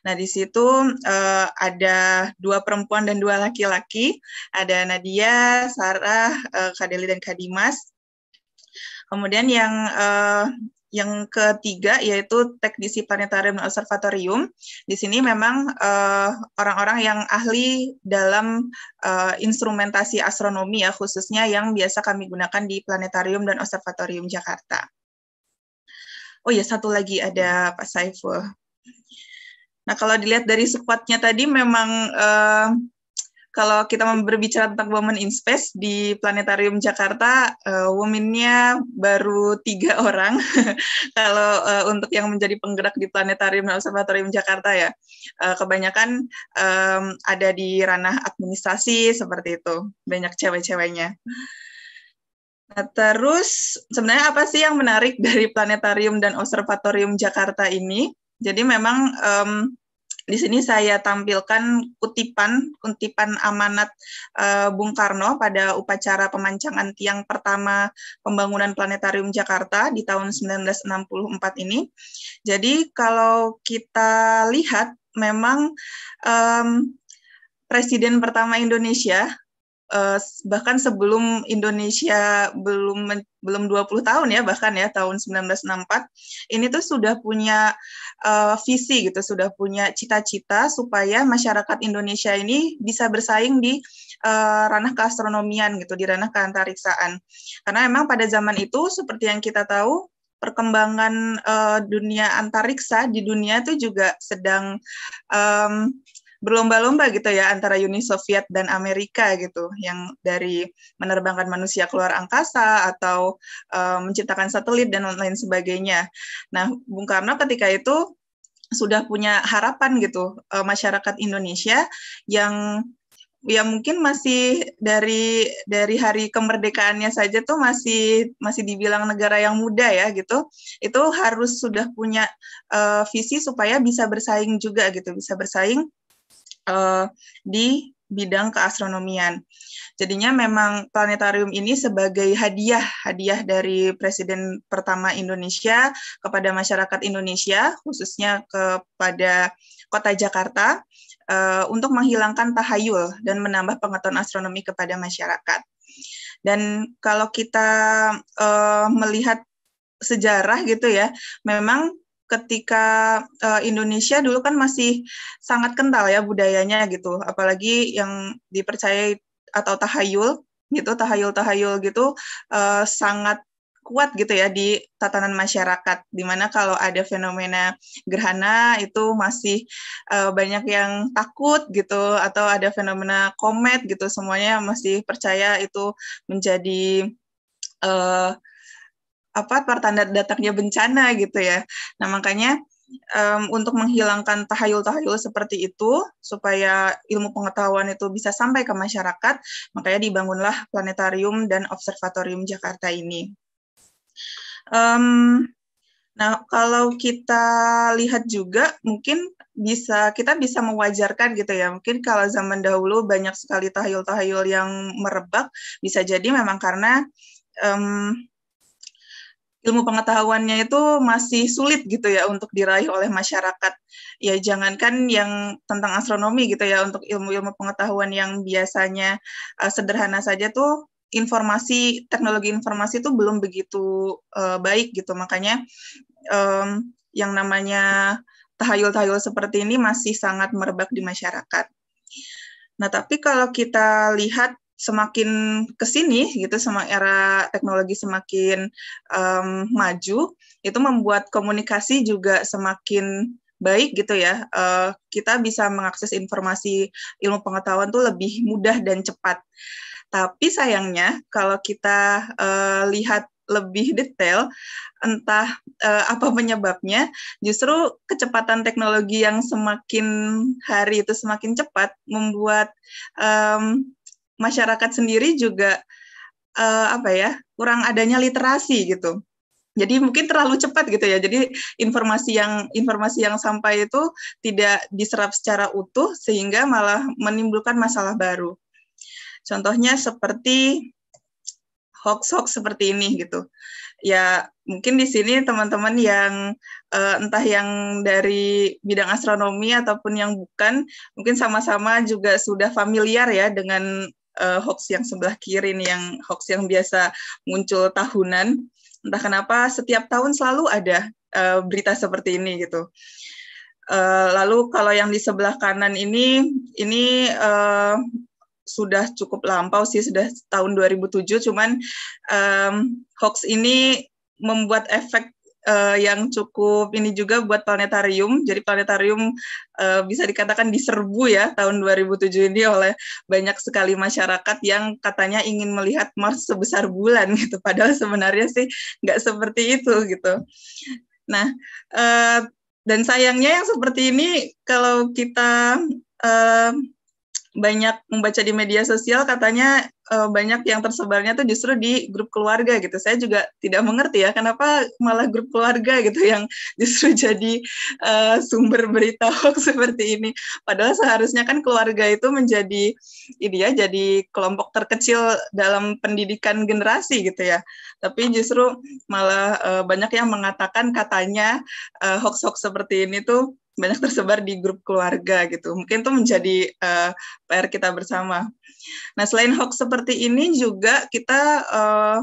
Nah, di situ uh, ada dua perempuan dan dua laki-laki. Ada Nadia, Sarah, uh, Kadeli, dan Kadimas. Kemudian yang uh, yang ketiga yaitu teknisi planetarium dan observatorium. Di sini memang eh, orang-orang uh, yang ahli dalam uh, instrumentasi astronomi ya khususnya yang biasa kami gunakan di planetarium dan observatorium Jakarta. Oh ya satu lagi ada Pak Saiful. Nah kalau dilihat dari sekuatnya tadi memang uh, kalau kita berbicara tentang women in space di planetarium Jakarta, uh, womennya baru tiga <laughs> orang. kalau uh, untuk yang menjadi penggerak di planetarium dan observatorium Jakarta ya, uh, kebanyakan um, ada di ranah administrasi seperti itu, banyak cewek-ceweknya. Nah, terus sebenarnya apa sih yang menarik <laughs> dari planetarium dan observatorium Jakarta ini? Jadi memang um, di sini saya tampilkan kutipan kutipan amanat uh, Bung Karno pada upacara pemancangan tiang pertama pembangunan planetarium Jakarta di tahun 1964 ini. Jadi kalau kita lihat memang um, presiden pertama Indonesia uh, bahkan sebelum Indonesia belum belum 20 tahun ya bahkan ya tahun 1964 ini tuh sudah punya uh, visi gitu sudah punya cita-cita supaya masyarakat Indonesia ini bisa bersaing di uh, ranah keastronomian gitu di ranah keantariksaan karena emang pada zaman itu seperti yang kita tahu perkembangan uh, dunia antariksa di dunia itu juga sedang um, berlomba-lomba gitu ya antara Uni Soviet dan Amerika gitu yang dari menerbangkan manusia keluar angkasa atau uh, menciptakan satelit dan lain sebagainya. Nah, Bung Karno ketika itu sudah punya harapan gitu uh, masyarakat Indonesia yang ya mungkin masih dari dari hari kemerdekaannya saja tuh masih masih dibilang negara yang muda ya gitu itu harus sudah punya uh, visi supaya bisa bersaing juga gitu bisa bersaing uh, di bidang keastronomian. Jadinya memang planetarium ini sebagai hadiah, hadiah dari Presiden pertama Indonesia kepada masyarakat Indonesia, khususnya kepada kota Jakarta, uh, untuk menghilangkan tahayul dan menambah pengetahuan astronomi kepada masyarakat. Dan kalau kita uh, melihat sejarah gitu ya, memang ketika uh, Indonesia dulu kan masih sangat kental ya budayanya gitu, apalagi yang dipercaya atau tahayul gitu, tahayul-tahayul gitu uh, sangat kuat gitu ya di tatanan masyarakat. Dimana kalau ada fenomena gerhana itu masih uh, banyak yang takut gitu, atau ada fenomena komet gitu, semuanya masih percaya itu menjadi uh, apa pertanda datangnya bencana gitu ya. Nah makanya um, untuk menghilangkan tahayul-tahayul seperti itu supaya ilmu pengetahuan itu bisa sampai ke masyarakat, makanya dibangunlah planetarium dan observatorium Jakarta ini. Um, nah kalau kita lihat juga mungkin bisa kita bisa mewajarkan gitu ya mungkin kalau zaman dahulu banyak sekali tahayul-tahayul yang merebak bisa jadi memang karena um, ilmu pengetahuannya itu masih sulit gitu ya untuk diraih oleh masyarakat. Ya jangankan yang tentang astronomi gitu ya untuk ilmu-ilmu pengetahuan yang biasanya uh, sederhana saja tuh informasi teknologi informasi itu belum begitu uh, baik gitu. Makanya um, yang namanya tahayul-tahayul seperti ini masih sangat merebak di masyarakat. Nah, tapi kalau kita lihat semakin ke sini gitu sama era teknologi semakin um, maju itu membuat komunikasi juga semakin baik gitu ya uh, kita bisa mengakses informasi ilmu pengetahuan tuh lebih mudah dan cepat tapi sayangnya kalau kita uh, lihat lebih detail entah uh, apa penyebabnya justru kecepatan teknologi yang semakin hari itu semakin cepat membuat um, masyarakat sendiri juga uh, apa ya kurang adanya literasi gitu jadi mungkin terlalu cepat gitu ya jadi informasi yang informasi yang sampai itu tidak diserap secara utuh sehingga malah menimbulkan masalah baru contohnya seperti hoax hoax seperti ini gitu ya mungkin di sini teman-teman yang uh, entah yang dari bidang astronomi ataupun yang bukan mungkin sama-sama juga sudah familiar ya dengan uh, hoax yang sebelah kiri nih, yang hoax yang biasa muncul tahunan. Entah kenapa setiap tahun selalu ada uh, berita seperti ini gitu. Uh, lalu kalau yang di sebelah kanan ini, ini uh, sudah cukup lampau sih, sudah tahun 2007. Cuman um, hoax ini membuat efek uh, yang cukup ini juga buat planetarium. Jadi planetarium uh, bisa dikatakan diserbu ya tahun 2007 ini oleh banyak sekali masyarakat yang katanya ingin melihat Mars sebesar bulan <laughs> gitu. Padahal sebenarnya sih nggak seperti itu gitu. Nah, uh, dan sayangnya yang seperti ini kalau kita uh, banyak membaca di media sosial katanya uh, banyak yang tersebarnya tuh justru di grup keluarga gitu. Saya juga tidak mengerti ya kenapa malah grup keluarga gitu yang <laughs> justru jadi uh, sumber berita <laughs> hoax seperti ini. Padahal seharusnya kan keluarga itu menjadi ini ya jadi kelompok terkecil dalam pendidikan generasi gitu ya. Tapi justru malah uh, banyak yang mengatakan katanya uh, hoax-hoax seperti ini tuh banyak tersebar di grup keluarga gitu. Mungkin itu menjadi uh, eh, PR kita bersama. Nah, selain hoax seperti ini juga kita uh,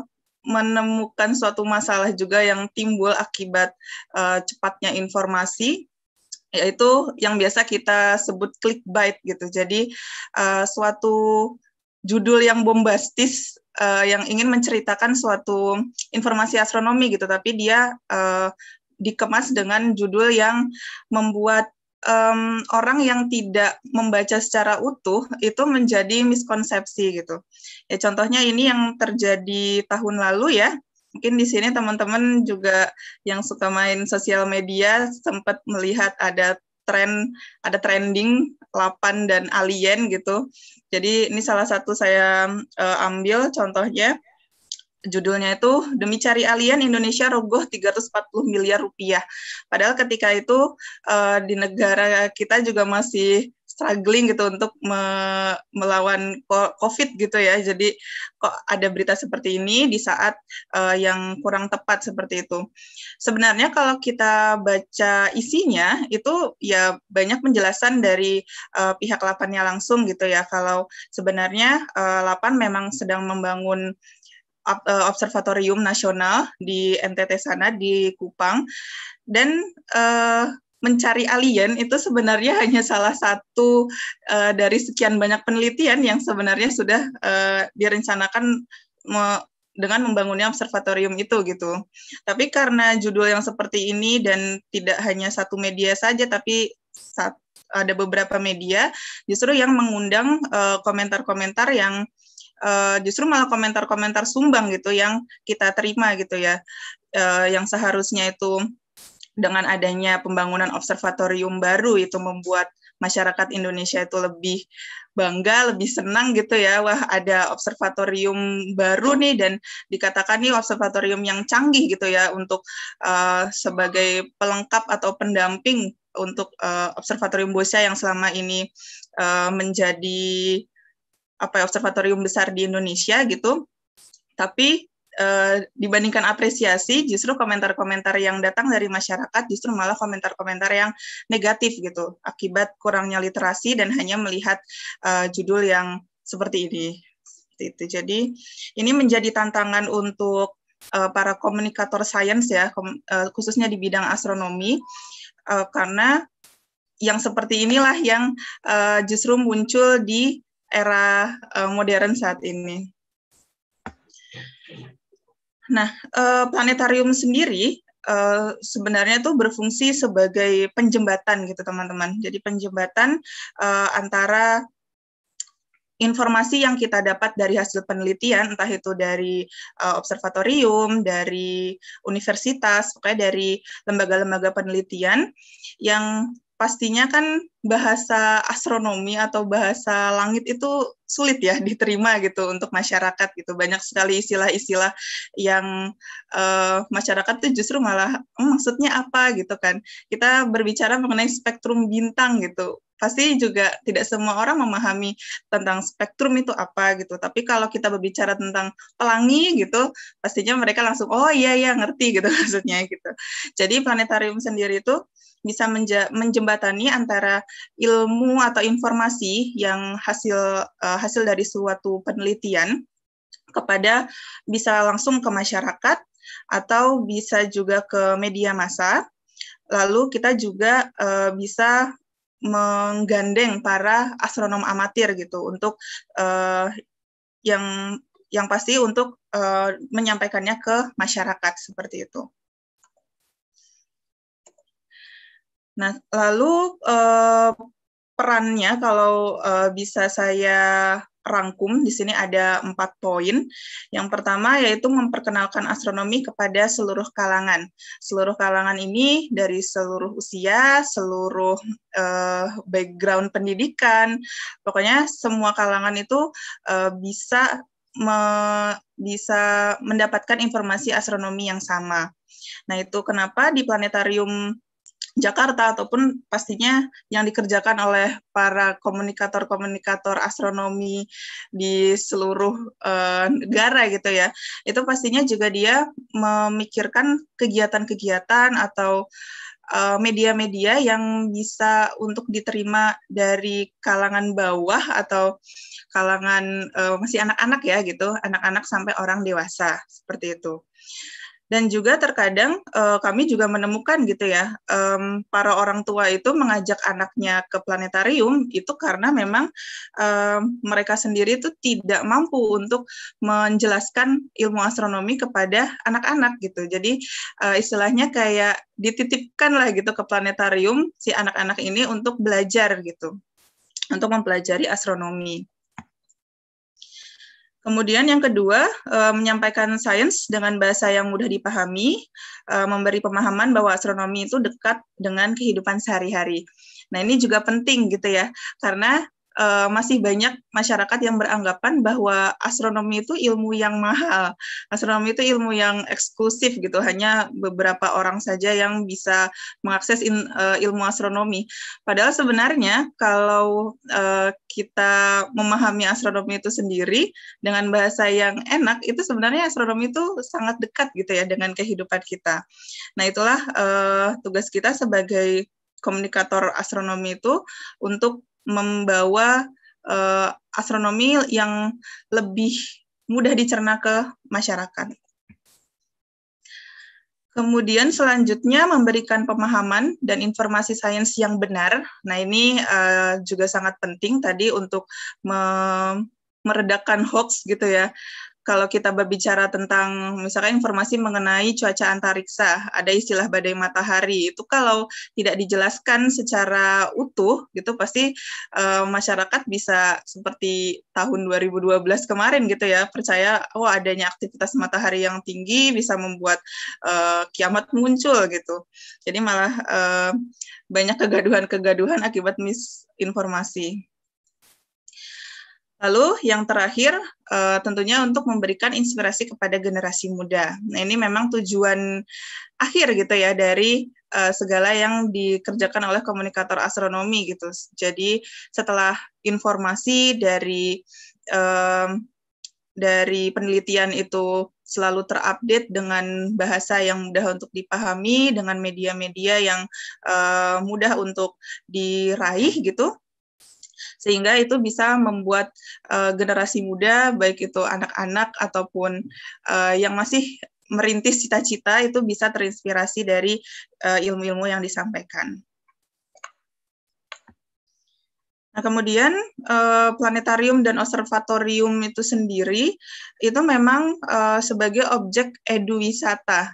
menemukan suatu masalah juga yang timbul akibat uh, cepatnya informasi yaitu yang biasa kita sebut clickbait gitu. Jadi uh, suatu judul yang bombastis uh, yang ingin menceritakan suatu informasi astronomi gitu, tapi dia uh, dikemas dengan judul yang membuat um, orang yang tidak membaca secara utuh itu menjadi miskonsepsi gitu. Ya contohnya ini yang terjadi tahun lalu ya. Mungkin di sini teman-teman juga yang suka main sosial media sempat melihat ada tren ada trending lapan dan alien gitu. Jadi ini salah satu saya uh, ambil contohnya judulnya itu demi cari alien Indonesia rogoh 340 miliar rupiah. Padahal ketika itu uh, di negara kita juga masih struggling gitu untuk me melawan COVID gitu ya. Jadi kok ada berita seperti ini di saat uh, yang kurang tepat seperti itu. Sebenarnya kalau kita baca isinya itu ya banyak penjelasan dari uh, pihak lapannya langsung gitu ya. Kalau sebenarnya uh, lapan memang sedang membangun Eh, observatorium nasional di NTT sana di Kupang dan uh, mencari alien itu sebenarnya hanya salah satu uh, dari sekian banyak penelitian yang sebenarnya sudah uh, direncanakan me dengan membangunnya observatorium itu gitu. Tapi karena judul yang seperti ini dan tidak hanya satu media saja tapi ada beberapa media justru yang mengundang komentar-komentar uh, komentar -komentar yang uh, justru malah komentar-komentar sumbang gitu yang kita terima gitu ya, uh, yang seharusnya itu dengan adanya pembangunan observatorium baru itu membuat masyarakat Indonesia itu lebih bangga, lebih senang gitu ya. Wah, ada observatorium baru nih dan dikatakan nih observatorium yang canggih gitu ya untuk uh, sebagai pelengkap atau pendamping untuk uh, observatorium Bosya yang selama ini uh, menjadi apa ya, observatorium besar di Indonesia gitu. Tapi eh, dibandingkan apresiasi, justru komentar-komentar yang datang dari masyarakat justru malah komentar-komentar yang negatif gitu akibat kurangnya literasi dan hanya melihat eh, judul yang seperti ini. itu. Jadi ini menjadi tantangan untuk eh, para komunikator sains ya, kom, eh, khususnya di bidang astronomi eh, karena yang seperti inilah yang uh, justru muncul di era uh, modern saat ini. Nah, uh, planetarium sendiri Uh, sebenarnya itu berfungsi sebagai penjembatan gitu teman-teman. Jadi penjembatan uh, antara informasi yang kita dapat dari hasil penelitian, entah itu dari uh, observatorium, dari universitas, pokoknya dari lembaga-lembaga penelitian, yang pastinya kan bahasa astronomi atau bahasa langit itu sulit ya diterima gitu untuk masyarakat gitu banyak sekali istilah-istilah yang uh, masyarakat tuh justru malah hmm, maksudnya apa gitu kan kita berbicara mengenai spektrum bintang gitu pasti juga tidak semua orang memahami tentang spektrum itu apa gitu tapi kalau kita berbicara tentang pelangi gitu pastinya mereka langsung oh iya iya ngerti gitu <laughs> maksudnya gitu jadi planetarium sendiri itu bisa menjembatani antara ilmu atau informasi yang hasil uh, hasil dari suatu penelitian kepada bisa langsung ke masyarakat atau bisa juga ke media massa. Lalu kita juga uh, bisa menggandeng para astronom amatir gitu untuk uh, yang yang pasti untuk uh, menyampaikannya ke masyarakat seperti itu. Nah, lalu eh, perannya kalau eh, bisa saya rangkum di sini ada empat poin. Yang pertama yaitu memperkenalkan astronomi kepada seluruh kalangan. Seluruh kalangan ini dari seluruh usia, seluruh eh, background pendidikan, pokoknya semua kalangan itu eh, bisa me, bisa mendapatkan informasi astronomi yang sama. Nah, itu kenapa di planetarium Jakarta ataupun pastinya yang dikerjakan oleh para komunikator-komunikator astronomi di seluruh uh, negara gitu ya. Itu pastinya juga dia memikirkan kegiatan-kegiatan atau eh, media-media yang bisa untuk diterima dari kalangan bawah atau kalangan uh, masih anak-anak ya gitu, anak-anak sampai orang dewasa seperti itu dan juga terkadang uh, kami juga menemukan gitu ya um, para orang tua itu mengajak anaknya ke planetarium itu karena memang um, mereka sendiri itu tidak mampu untuk menjelaskan ilmu astronomi kepada anak-anak gitu jadi uh, istilahnya kayak dititipkan lah gitu ke planetarium si anak-anak ini untuk belajar gitu untuk mempelajari astronomi Kemudian yang kedua, eh, menyampaikan sains dengan bahasa yang mudah dipahami, eh, memberi pemahaman bahwa astronomi itu dekat dengan kehidupan sehari-hari. Nah, ini juga penting gitu ya, karena uh, masih banyak masyarakat yang beranggapan bahwa astronomi itu ilmu yang mahal. Astronomi itu ilmu yang eksklusif gitu, hanya beberapa orang saja yang bisa mengakses in, uh, ilmu astronomi. Padahal sebenarnya kalau uh, kita memahami astronomi itu sendiri dengan bahasa yang enak, itu sebenarnya astronomi itu sangat dekat gitu ya dengan kehidupan kita. Nah, itulah uh, tugas kita sebagai komunikator astronomi itu untuk membawa uh, astronomi yang lebih mudah dicerna ke masyarakat. Kemudian selanjutnya memberikan pemahaman dan informasi sains yang benar. Nah ini uh, juga sangat penting tadi untuk meredakan hoax gitu ya kalau kita berbicara tentang misalkan informasi mengenai cuaca antariksa, ada istilah badai matahari. Itu kalau tidak dijelaskan secara utuh gitu pasti uh, masyarakat bisa seperti tahun 2012 kemarin gitu ya, percaya oh adanya aktivitas matahari yang tinggi bisa membuat uh, kiamat muncul gitu. Jadi malah uh, banyak kegaduhan-kegaduhan akibat misinformasi. Lalu yang terakhir uh, tentunya untuk memberikan inspirasi kepada generasi muda. Nah ini memang tujuan akhir gitu ya dari uh, segala yang dikerjakan oleh komunikator astronomi gitu. Jadi setelah informasi dari um, dari penelitian itu selalu terupdate dengan bahasa yang mudah untuk dipahami, dengan media-media yang uh, mudah untuk diraih gitu sehingga itu bisa membuat uh, generasi muda baik itu anak-anak ataupun uh, yang masih merintis cita-cita itu bisa terinspirasi dari ilmu eh, ilmu-ilmu yang disampaikan. Nah, kemudian planetarium dan observatorium itu sendiri itu memang sebagai objek edu wisata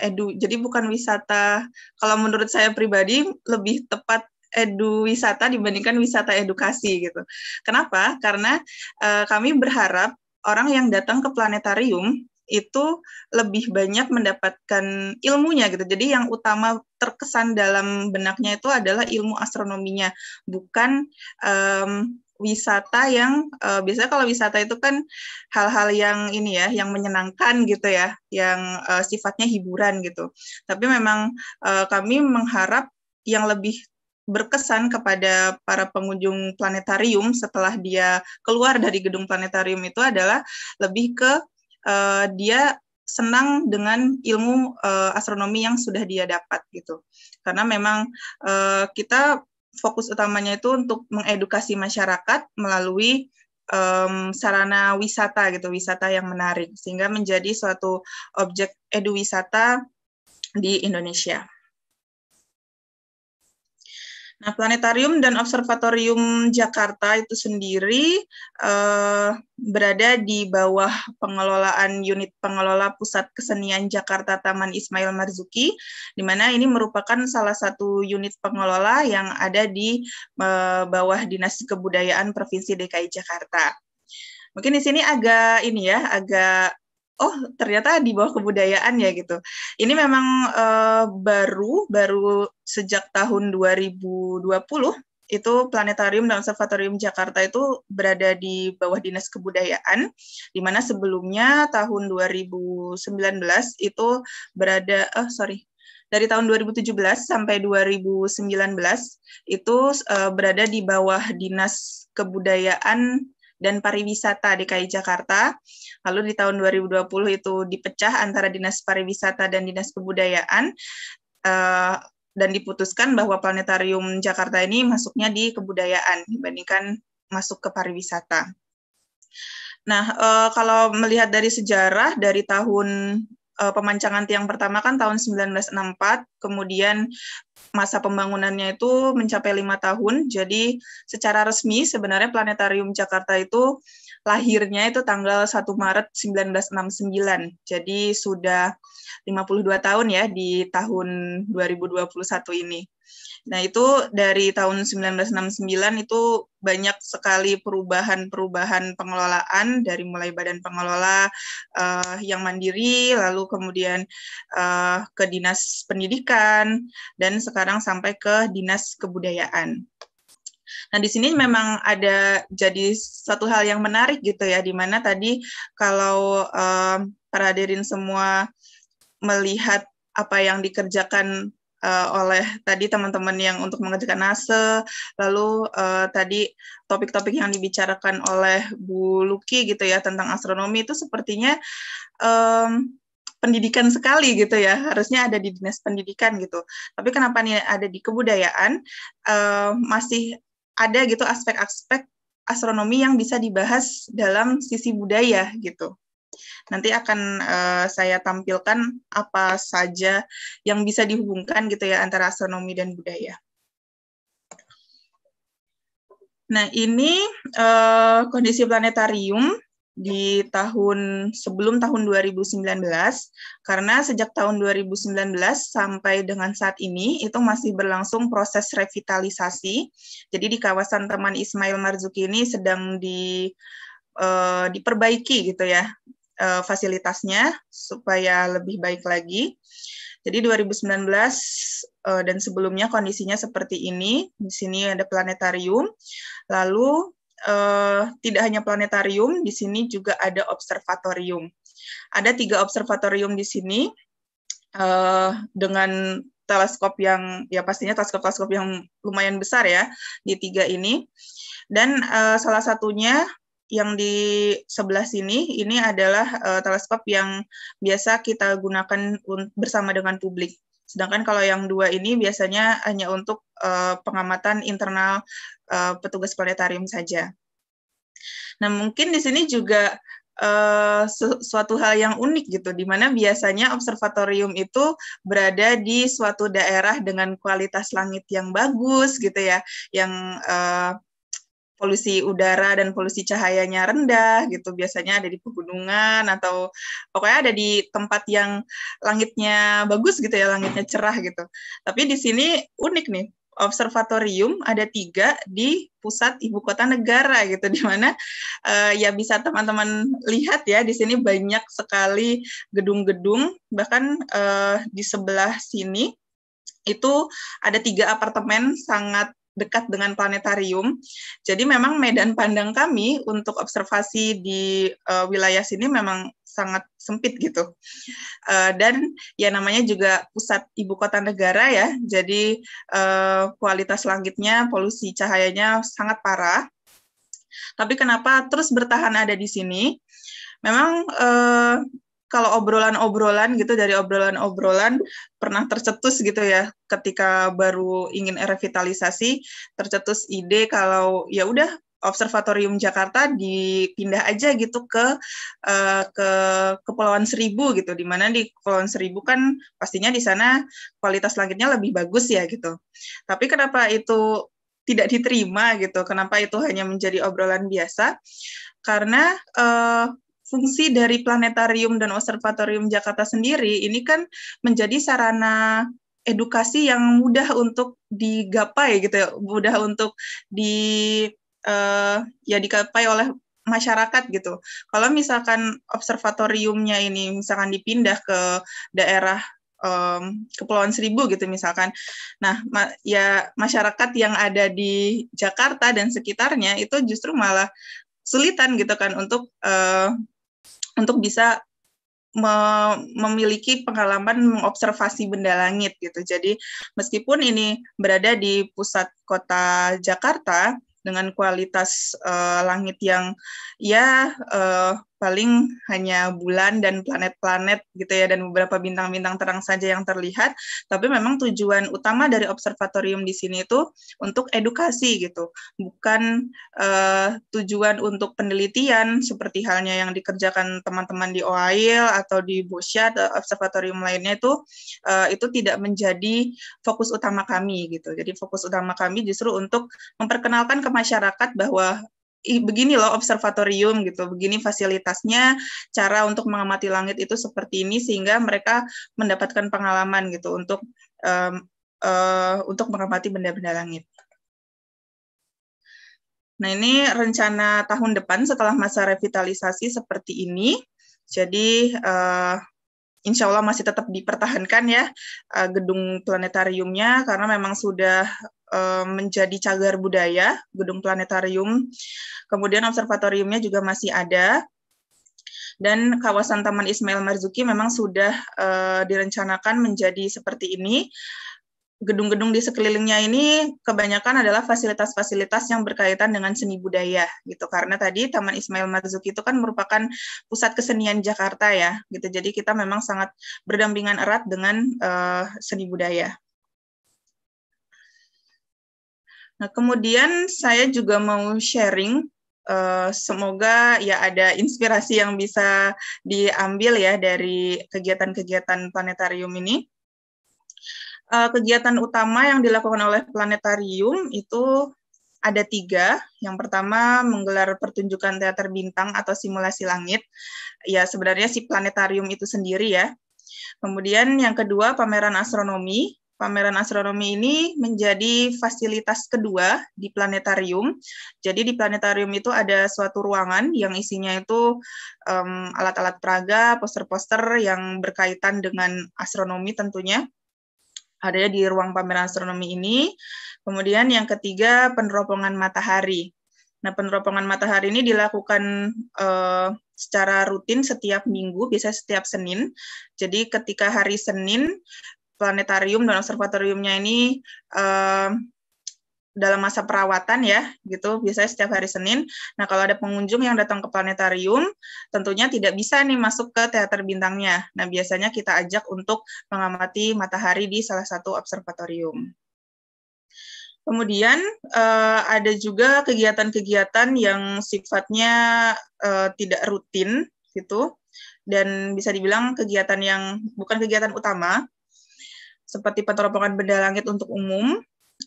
edu, jadi bukan wisata. Kalau menurut saya pribadi lebih tepat edu wisata dibandingkan wisata edukasi gitu. Kenapa? Karena uh, kami berharap orang yang datang ke planetarium itu lebih banyak mendapatkan ilmunya gitu. Jadi yang utama terkesan dalam benaknya itu adalah ilmu astronominya, bukan um, wisata yang uh, biasanya kalau wisata itu kan hal-hal yang ini ya yang menyenangkan gitu ya yang uh, sifatnya hiburan gitu tapi memang uh, kami mengharap yang lebih berkesan kepada para pengunjung planetarium setelah dia keluar dari gedung planetarium itu adalah lebih ke uh, dia senang dengan ilmu uh, astronomi yang sudah dia dapat gitu karena memang uh, kita fokus utamanya itu untuk mengedukasi masyarakat melalui um, sarana wisata gitu wisata yang menarik sehingga menjadi suatu objek edu wisata di Indonesia. Nah, planetarium dan observatorium Jakarta itu sendiri uh, berada di bawah pengelolaan unit pengelola Pusat Kesenian Jakarta Taman Ismail Marzuki, di mana ini merupakan salah satu unit pengelola yang ada di uh, bawah Dinas Kebudayaan Provinsi DKI Jakarta. Mungkin di sini agak ini ya, agak oh ternyata di bawah kebudayaan ya gitu. Ini memang uh, baru baru sejak tahun 2020 itu planetarium dan observatorium Jakarta itu berada di bawah dinas kebudayaan di mana sebelumnya tahun 2019 itu berada oh sorry dari tahun 2017 sampai 2019 itu uh, berada di bawah dinas kebudayaan dan Pariwisata DKI Jakarta. Lalu di tahun 2020 itu dipecah antara Dinas Pariwisata dan Dinas Kebudayaan. Uh, dan diputuskan bahwa planetarium Jakarta ini masuknya di kebudayaan dibandingkan masuk ke pariwisata. Nah, e, kalau melihat dari sejarah dari tahun uh, pemancangan tiang pertama kan tahun 1964, kemudian masa pembangunannya itu mencapai lima tahun. Jadi secara resmi sebenarnya Planetarium Jakarta itu lahirnya itu tanggal 1 Maret 1969. Jadi sudah 52 tahun ya di tahun 2021 ini. Nah, itu dari tahun 1969 itu banyak sekali perubahan-perubahan pengelolaan dari mulai badan pengelola uh, yang mandiri, lalu kemudian uh, ke dinas pendidikan, dan sekarang sampai ke dinas kebudayaan. Nah, di sini memang ada jadi satu hal yang menarik gitu ya, di mana tadi kalau uh, para hadirin semua melihat apa yang dikerjakan uh, oleh tadi teman-teman yang untuk mengerjakan nase, lalu uh, tadi topik-topik yang dibicarakan oleh Bu Luki gitu ya tentang astronomi itu sepertinya um, pendidikan sekali gitu ya harusnya ada di dinas pendidikan gitu. Tapi kenapa nih ada di kebudayaan uh, masih ada gitu aspek-aspek astronomi yang bisa dibahas dalam sisi budaya gitu. Nanti akan uh, saya tampilkan apa saja yang bisa dihubungkan gitu ya antara astronomi dan budaya. Nah, ini uh, kondisi planetarium di tahun sebelum tahun 2019 karena sejak tahun 2019 sampai dengan saat ini itu masih berlangsung proses revitalisasi. Jadi di kawasan Taman Ismail Marzuki ini sedang di uh, diperbaiki gitu ya uh, fasilitasnya supaya lebih baik lagi. Jadi 2019 uh, eh, dan sebelumnya kondisinya seperti ini. Di sini ada planetarium. Lalu uh, tidak hanya planetarium, di sini juga ada observatorium. Ada tiga observatorium di sini uh, dengan teleskop yang ya pastinya teleskop-teleskop yang lumayan besar ya di tiga ini. Dan uh, salah satunya yang di sebelah sini ini adalah uh, teleskop yang biasa kita gunakan bersama dengan publik. Sedangkan kalau yang dua ini biasanya hanya untuk uh, pengamatan internal uh, petugas planetarium saja. Nah, mungkin di sini juga uh, suatu hal yang unik gitu, di mana biasanya observatorium itu berada di suatu daerah dengan kualitas langit yang bagus gitu ya, yang uh, polusi udara dan polusi cahayanya rendah gitu biasanya ada di pegunungan atau pokoknya ada di tempat yang langitnya bagus gitu ya langitnya cerah gitu tapi di sini unik nih observatorium ada tiga di pusat ibu kota negara gitu di mana uh, ya bisa teman-teman lihat ya di sini banyak sekali gedung-gedung bahkan uh, di sebelah sini itu ada tiga apartemen sangat dekat dengan planetarium. Jadi memang medan pandang kami untuk observasi di uh, wilayah sini memang sangat sempit gitu. Uh, dan ya namanya juga pusat ibu kota negara ya, jadi uh, kualitas langitnya, polusi cahayanya sangat parah. Tapi kenapa terus bertahan ada di sini? Memang uh, kalau obrolan-obrolan gitu dari obrolan-obrolan pernah tercetus gitu ya ketika baru ingin revitalisasi tercetus ide kalau ya udah Observatorium Jakarta dipindah aja gitu ke uh, ke Kepulauan Seribu gitu, di mana di Kepulauan Seribu kan pastinya di sana kualitas langitnya lebih bagus ya gitu. Tapi kenapa itu tidak diterima gitu? Kenapa itu hanya menjadi obrolan biasa? Karena uh, fungsi dari planetarium dan observatorium Jakarta sendiri ini kan menjadi sarana edukasi yang mudah untuk digapai gitu ya, mudah untuk di uh, ya digapai oleh masyarakat gitu. Kalau misalkan observatoriumnya ini misalkan dipindah ke daerah um, Kepulauan Seribu gitu misalkan. Nah, ma ya masyarakat yang ada di Jakarta dan sekitarnya itu justru malah sulitan gitu kan untuk uh, untuk bisa memiliki pengalaman mengobservasi benda langit gitu. Jadi meskipun ini berada di pusat kota Jakarta dengan kualitas uh, langit yang ya uh, paling hanya bulan dan planet-planet gitu ya dan beberapa bintang-bintang terang saja yang terlihat tapi memang tujuan utama dari observatorium di sini itu untuk edukasi gitu bukan uh, tujuan untuk penelitian seperti halnya yang dikerjakan teman-teman di OAIL atau di Bosya atau observatorium lainnya itu uh, itu tidak menjadi fokus utama kami gitu jadi fokus utama kami justru untuk memperkenalkan ke masyarakat bahwa begini loh observatorium gitu, begini fasilitasnya, cara untuk mengamati langit itu seperti ini sehingga mereka mendapatkan pengalaman gitu untuk um, uh, untuk mengamati benda-benda langit. Nah ini rencana tahun depan setelah masa revitalisasi seperti ini, jadi uh, insya Allah masih tetap dipertahankan ya eh, gedung planetariumnya karena memang sudah eh, menjadi cagar budaya gedung planetarium. Kemudian observatoriumnya juga masih ada. Dan kawasan Taman Ismail Marzuki memang sudah uh, direncanakan menjadi seperti ini gedung-gedung di sekelilingnya ini kebanyakan adalah fasilitas-fasilitas yang berkaitan dengan seni budaya gitu karena tadi Taman Ismail Marzuki itu kan merupakan pusat kesenian Jakarta ya gitu jadi kita memang sangat berdampingan erat dengan uh, seni budaya. Nah kemudian saya juga mau sharing Uh, semoga ya ada inspirasi yang bisa diambil ya dari kegiatan-kegiatan planetarium ini. Eh, kegiatan utama yang dilakukan oleh planetarium itu ada tiga. Yang pertama menggelar pertunjukan teater bintang atau simulasi langit. Ya sebenarnya si planetarium itu sendiri ya. Kemudian yang kedua pameran astronomi. Pameran astronomi ini menjadi fasilitas kedua di planetarium. Jadi di planetarium itu ada suatu ruangan yang isinya itu alat alat-alat peraga, poster-poster yang berkaitan dengan astronomi tentunya adanya di ruang pameran astronomi ini. Kemudian yang ketiga peneropongan matahari. Nah, peneropongan matahari ini dilakukan eh, secara rutin setiap minggu, biasanya setiap Senin. Jadi ketika hari Senin, planetarium dan observatoriumnya ini eh, dalam masa perawatan ya gitu biasanya setiap hari Senin. Nah kalau ada pengunjung yang datang ke planetarium tentunya tidak bisa nih masuk ke teater bintangnya. Nah biasanya kita ajak untuk mengamati matahari di salah satu observatorium. Kemudian uh, ada juga kegiatan-kegiatan yang sifatnya uh, tidak rutin gitu dan bisa dibilang kegiatan yang bukan kegiatan utama seperti peneropongan benda langit untuk umum,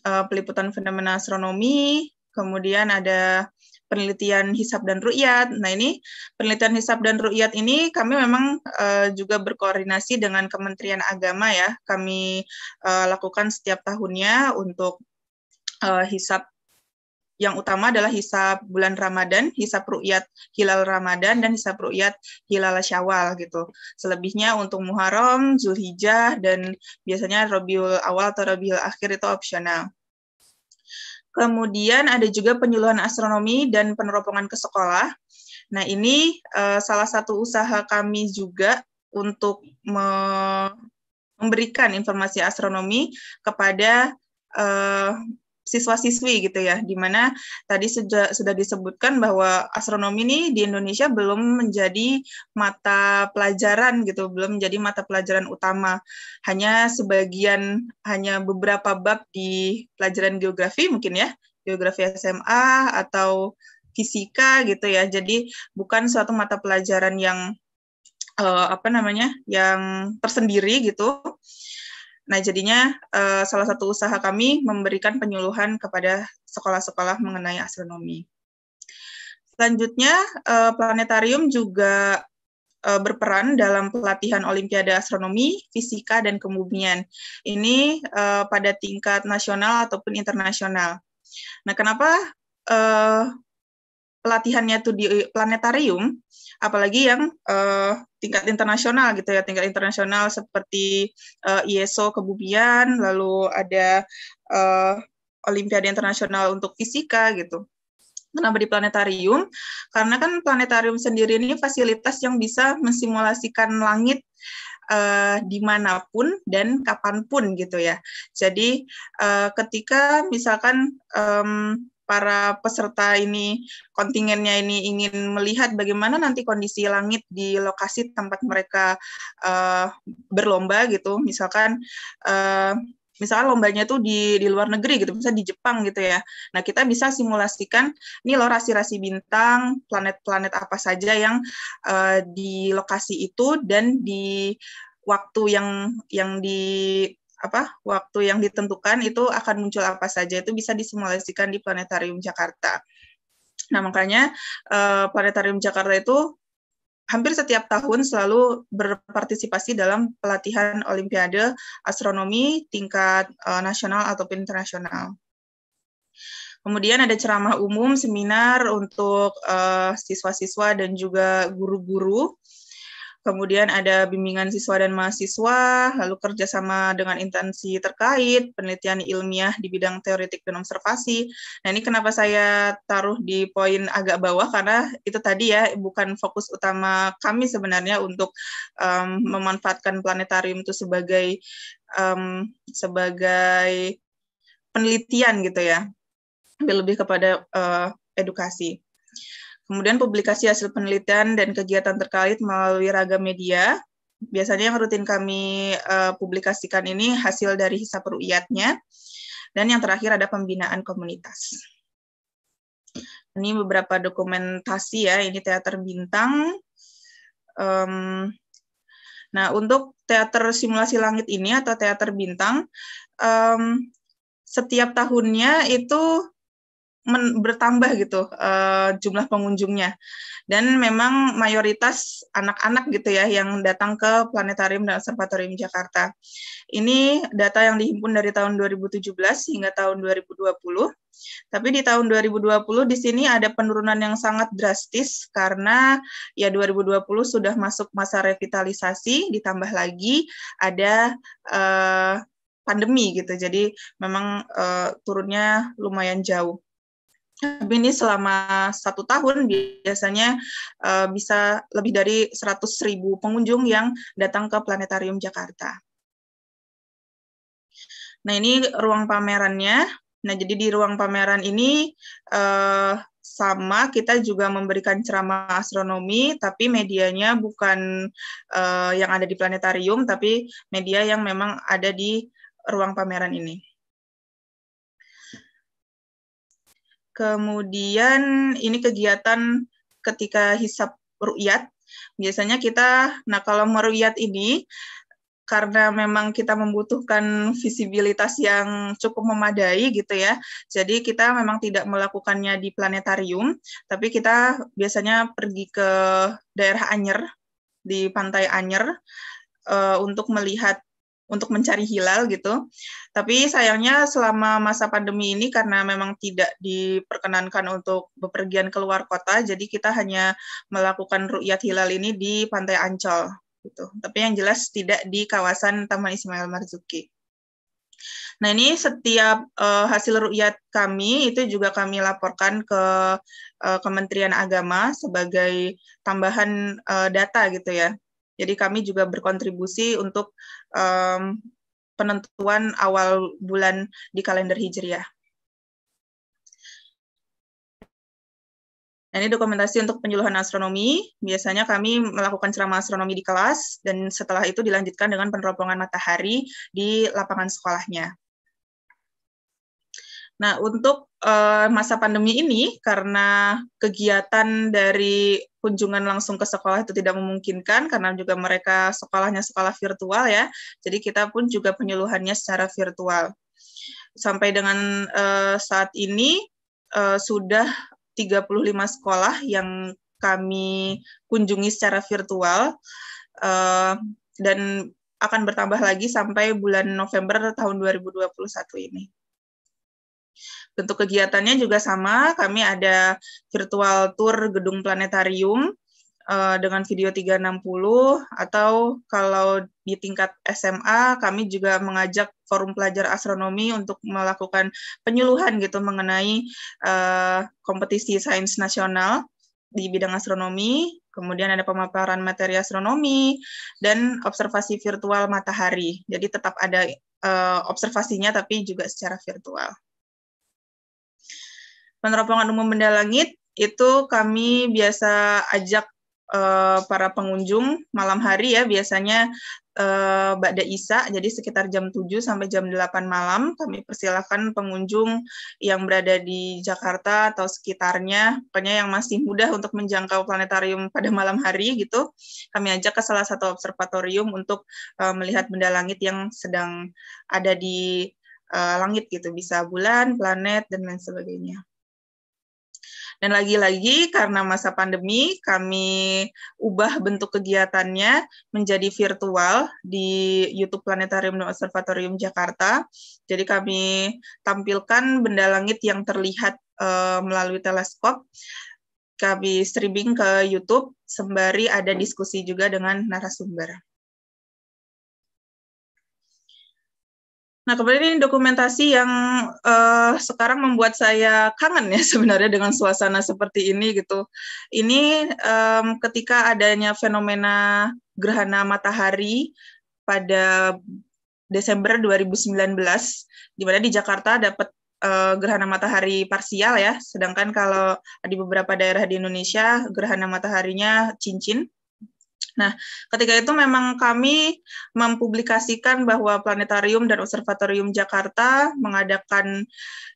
uh, peliputan fenomena astronomi, kemudian ada penelitian hisap dan ru'yat. Nah ini penelitian hisap dan ru'yat ini kami memang uh, juga berkoordinasi dengan Kementerian Agama ya. Kami uh, lakukan setiap tahunnya untuk uh, hisap yang utama adalah hisab bulan Ramadan, hisab ru'yat hilal Ramadan, dan hisab ru'yat hilal syawal gitu. Selebihnya untuk Muharram, Zulhijjah, dan biasanya Rabiul Awal atau Rabiul Akhir itu opsional. Kemudian ada juga penyuluhan astronomi dan peneropongan ke sekolah. Nah, ini uh, salah satu usaha kami juga untuk me memberikan informasi astronomi kepada uh, siswa-siswi gitu ya, di mana tadi sudah, sudah disebutkan bahwa astronomi ini di Indonesia belum menjadi mata pelajaran gitu, belum menjadi mata pelajaran utama. Hanya sebagian, hanya beberapa bab di pelajaran geografi mungkin ya, geografi SMA atau fisika gitu ya. Jadi bukan suatu mata pelajaran yang uh, apa namanya yang tersendiri gitu Nah, jadinya uh, salah satu usaha kami memberikan penyuluhan kepada sekolah-sekolah mengenai astronomi. Selanjutnya, uh, planetarium juga uh, berperan dalam pelatihan Olimpiade Astronomi, Fisika, dan Kebumian. Ini uh, pada tingkat nasional ataupun internasional. Nah, kenapa uh, pelatihannya itu di planetarium? apalagi yang uh, tingkat internasional gitu ya tingkat internasional seperti uh, eh, ISO kebumian lalu ada uh, Olimpiade Internasional untuk Fisika gitu kenapa di planetarium? Karena kan planetarium sendiri ini fasilitas yang bisa mensimulasikan langit uh, dimanapun dan kapanpun gitu ya. Jadi uh, ketika misalkan um, para peserta ini kontingennya ini ingin melihat bagaimana nanti kondisi langit di lokasi tempat mereka uh, berlomba gitu misalkan uh, misalkan lombanya tuh di di luar negeri gitu, misalnya di Jepang gitu ya. Nah, kita bisa simulasikan ini loh rasi-rasi bintang, planet-planet apa saja yang uh, di lokasi itu dan di waktu yang yang di apa waktu yang ditentukan itu akan muncul apa saja itu bisa disimulasikan di planetarium Jakarta. Nah makanya uh, planetarium Jakarta itu hampir setiap tahun selalu berpartisipasi dalam pelatihan Olimpiade Astronomi tingkat uh, nasional ataupun internasional. Kemudian ada ceramah umum, seminar untuk eh, siswa-siswa uh, siswa -siswa dan juga guru-guru kemudian ada bimbingan siswa dan mahasiswa, lalu kerjasama dengan intensi terkait, penelitian ilmiah di bidang teoretik dan observasi. Nah ini kenapa saya taruh di poin agak bawah, karena itu tadi ya, bukan fokus utama kami sebenarnya untuk um, memanfaatkan planetarium itu sebagai um, sebagai penelitian gitu ya, lebih, -lebih kepada uh, edukasi. Kemudian publikasi hasil penelitian dan kegiatan terkait melalui ragam media. Biasanya yang rutin kami uh, publikasikan ini hasil dari hisap peruiatnya Dan yang terakhir ada pembinaan komunitas. Ini beberapa dokumentasi ya, ini teater bintang. Um, nah, untuk teater simulasi langit ini atau teater bintang, um, setiap tahunnya itu men bertambah gitu uh, jumlah pengunjungnya dan memang mayoritas anak-anak gitu ya yang datang ke planetarium dan observatorium Jakarta. Ini data yang dihimpun dari tahun 2017 hingga tahun 2020. Tapi di tahun 2020 di sini ada penurunan yang sangat drastis karena ya 2020 sudah masuk masa revitalisasi ditambah lagi ada uh, pandemi gitu. Jadi memang uh, turunnya lumayan jauh tapi ini selama satu tahun biasanya uh, bisa lebih dari 100 ribu pengunjung yang datang ke Planetarium Jakarta. Nah ini ruang pamerannya. Nah jadi di ruang pameran ini uh, sama kita juga memberikan ceramah astronomi, tapi medianya bukan uh, yang ada di planetarium, tapi media yang memang ada di ruang pameran ini. Kemudian ini kegiatan ketika hisap ru'yat. Biasanya kita, nah kalau meru'yat ini, karena memang kita membutuhkan visibilitas yang cukup memadai gitu ya. Jadi kita memang tidak melakukannya di planetarium, tapi kita biasanya pergi ke daerah Anyer, di pantai Anyer, uh, untuk melihat untuk mencari hilal gitu. Tapi sayangnya selama masa pandemi ini karena memang tidak diperkenankan untuk bepergian keluar kota, jadi kita hanya melakukan rukyat hilal ini di Pantai Ancol gitu. Tapi yang jelas tidak di kawasan Taman Ismail Marzuki. Nah, ini setiap uh, hasil rukyat kami itu juga kami laporkan ke uh, Kementerian Agama sebagai tambahan uh, data gitu ya. Jadi kami juga berkontribusi untuk um, penentuan awal bulan di kalender Hijriah. Nah, ini dokumentasi untuk penyuluhan astronomi. Biasanya kami melakukan ceramah astronomi di kelas, dan setelah itu dilanjutkan dengan peneropongan matahari di lapangan sekolahnya. Nah, untuk uh, masa pandemi ini karena kegiatan dari kunjungan langsung ke sekolah itu tidak memungkinkan karena juga mereka sekolahnya sekolah virtual ya. Jadi kita pun juga penyuluhannya secara virtual. Sampai dengan uh, saat ini uh, sudah 35 sekolah yang kami kunjungi secara virtual uh, dan akan bertambah lagi sampai bulan November tahun 2021 ini. Bentuk kegiatannya juga sama, kami ada virtual tour gedung planetarium uh, dengan video 360 atau kalau di tingkat SMA kami juga mengajak forum pelajar astronomi untuk melakukan penyuluhan gitu mengenai uh, kompetisi sains nasional di bidang astronomi, kemudian ada pemaparan materi astronomi dan observasi virtual matahari. Jadi tetap ada uh, observasinya tapi juga secara virtual. Peneropongan Umum Benda Langit itu kami biasa ajak uh, para pengunjung malam hari ya biasanya uh, eh, Ba'da Isa, jadi sekitar jam 7 sampai jam 8 malam kami persilahkan pengunjung yang berada di Jakarta atau sekitarnya, pokoknya yang masih mudah untuk menjangkau planetarium pada malam hari gitu, kami ajak ke salah satu observatorium untuk uh, melihat benda langit yang sedang ada di uh, langit gitu, bisa bulan, planet, dan lain sebagainya. Dan lagi-lagi karena masa pandemi, kami ubah bentuk kegiatannya menjadi virtual di YouTube Planetarium dan Observatorium Jakarta. Jadi kami tampilkan benda langit yang terlihat uh, melalui teleskop. Kami streaming ke YouTube sembari ada diskusi juga dengan narasumber. Nah, kemudian ini dokumentasi yang uh, sekarang membuat saya kangen ya <laughs> sebenarnya dengan suasana seperti ini gitu. Ini um, ketika adanya fenomena gerhana matahari pada Desember 2019, di mana di Jakarta dapat uh, gerhana matahari parsial ya, sedangkan kalau di beberapa daerah di Indonesia gerhana mataharinya cincin. Nah, ketika itu memang kami mempublikasikan bahwa Planetarium dan Observatorium Jakarta mengadakan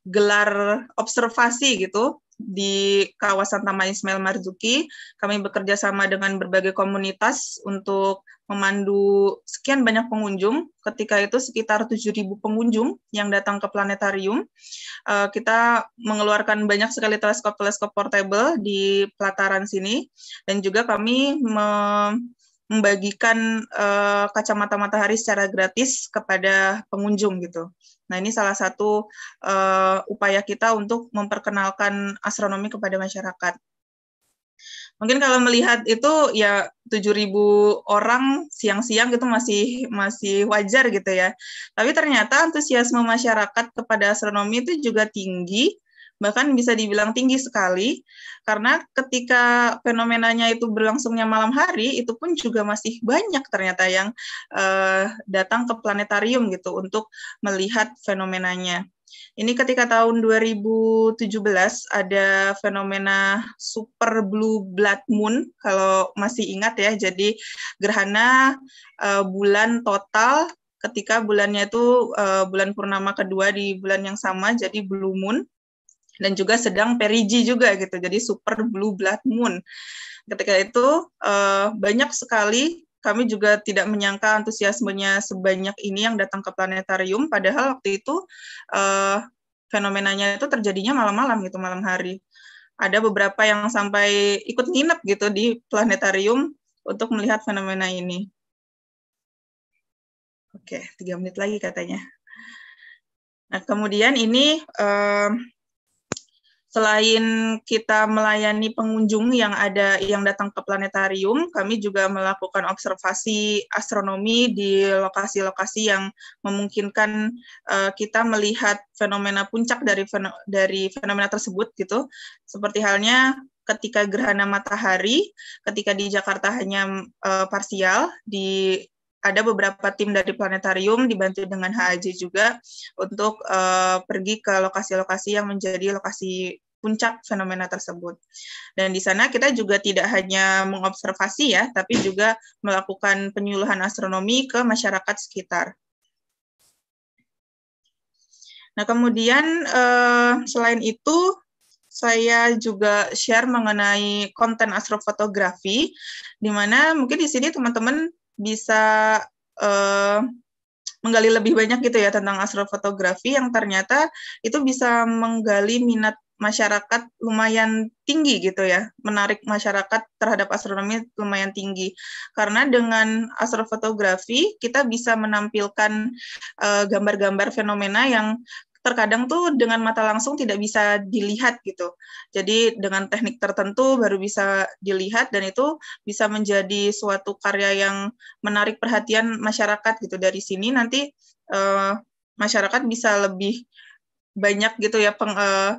gelar observasi gitu di kawasan Taman Ismail Marzuki. Kami bekerja sama dengan berbagai komunitas untuk memandu sekian banyak pengunjung. Ketika itu sekitar 7.000 pengunjung yang datang ke planetarium. Eh, kita mengeluarkan banyak sekali teleskop-teleskop portable di pelataran sini. Dan juga kami membagikan uh, kacamata matahari secara gratis kepada pengunjung gitu. Nah, ini salah satu uh, upaya kita untuk memperkenalkan astronomi kepada masyarakat. Mungkin kalau melihat itu ya 7.000 orang siang-siang itu masih masih wajar gitu ya. Tapi ternyata antusiasme masyarakat kepada astronomi itu juga tinggi bahkan bisa dibilang tinggi sekali karena ketika fenomenanya itu berlangsungnya malam hari itu pun juga masih banyak ternyata yang uh, datang ke planetarium gitu untuk melihat fenomenanya. Ini ketika tahun 2017 ada fenomena super blue blood moon kalau masih ingat ya. Jadi gerhana uh, bulan total ketika bulannya itu uh, bulan purnama kedua di bulan yang sama jadi blue moon dan juga sedang perigi juga gitu jadi super blue blood moon ketika itu uh, banyak sekali kami juga tidak menyangka antusiasmenya sebanyak ini yang datang ke planetarium padahal waktu itu uh, fenomenanya itu terjadinya malam-malam gitu malam hari ada beberapa yang sampai ikut nginep gitu di planetarium untuk melihat fenomena ini. Oke, tiga menit lagi katanya. Nah, kemudian ini uh, Selain kita melayani pengunjung yang ada yang datang ke planetarium, kami juga melakukan observasi astronomi di lokasi-lokasi yang memungkinkan uh, kita melihat fenomena puncak dari dari fenomena tersebut gitu. Seperti halnya ketika gerhana matahari, ketika di Jakarta hanya uh, parsial, di ada beberapa tim dari planetarium dibantu dengan HAJ juga untuk uh, pergi ke lokasi-lokasi yang menjadi lokasi puncak fenomena tersebut. Dan di sana kita juga tidak hanya mengobservasi ya, tapi juga melakukan penyuluhan astronomi ke masyarakat sekitar. Nah, kemudian uh, selain itu saya juga share mengenai konten astrofotografi, di mana mungkin di sini teman-teman bisa uh, menggali lebih banyak gitu ya tentang astrofotografi yang ternyata itu bisa menggali minat masyarakat lumayan tinggi gitu ya, menarik masyarakat terhadap astronomi lumayan tinggi. Karena dengan astrofotografi kita bisa menampilkan eh, gambar-gambar uh, gambar -gambar fenomena yang terkadang tuh dengan mata langsung tidak bisa dilihat gitu. Jadi dengan teknik tertentu baru bisa dilihat dan itu bisa menjadi suatu karya yang menarik perhatian masyarakat gitu. Dari sini nanti uh, masyarakat bisa lebih banyak gitu ya peng, uh,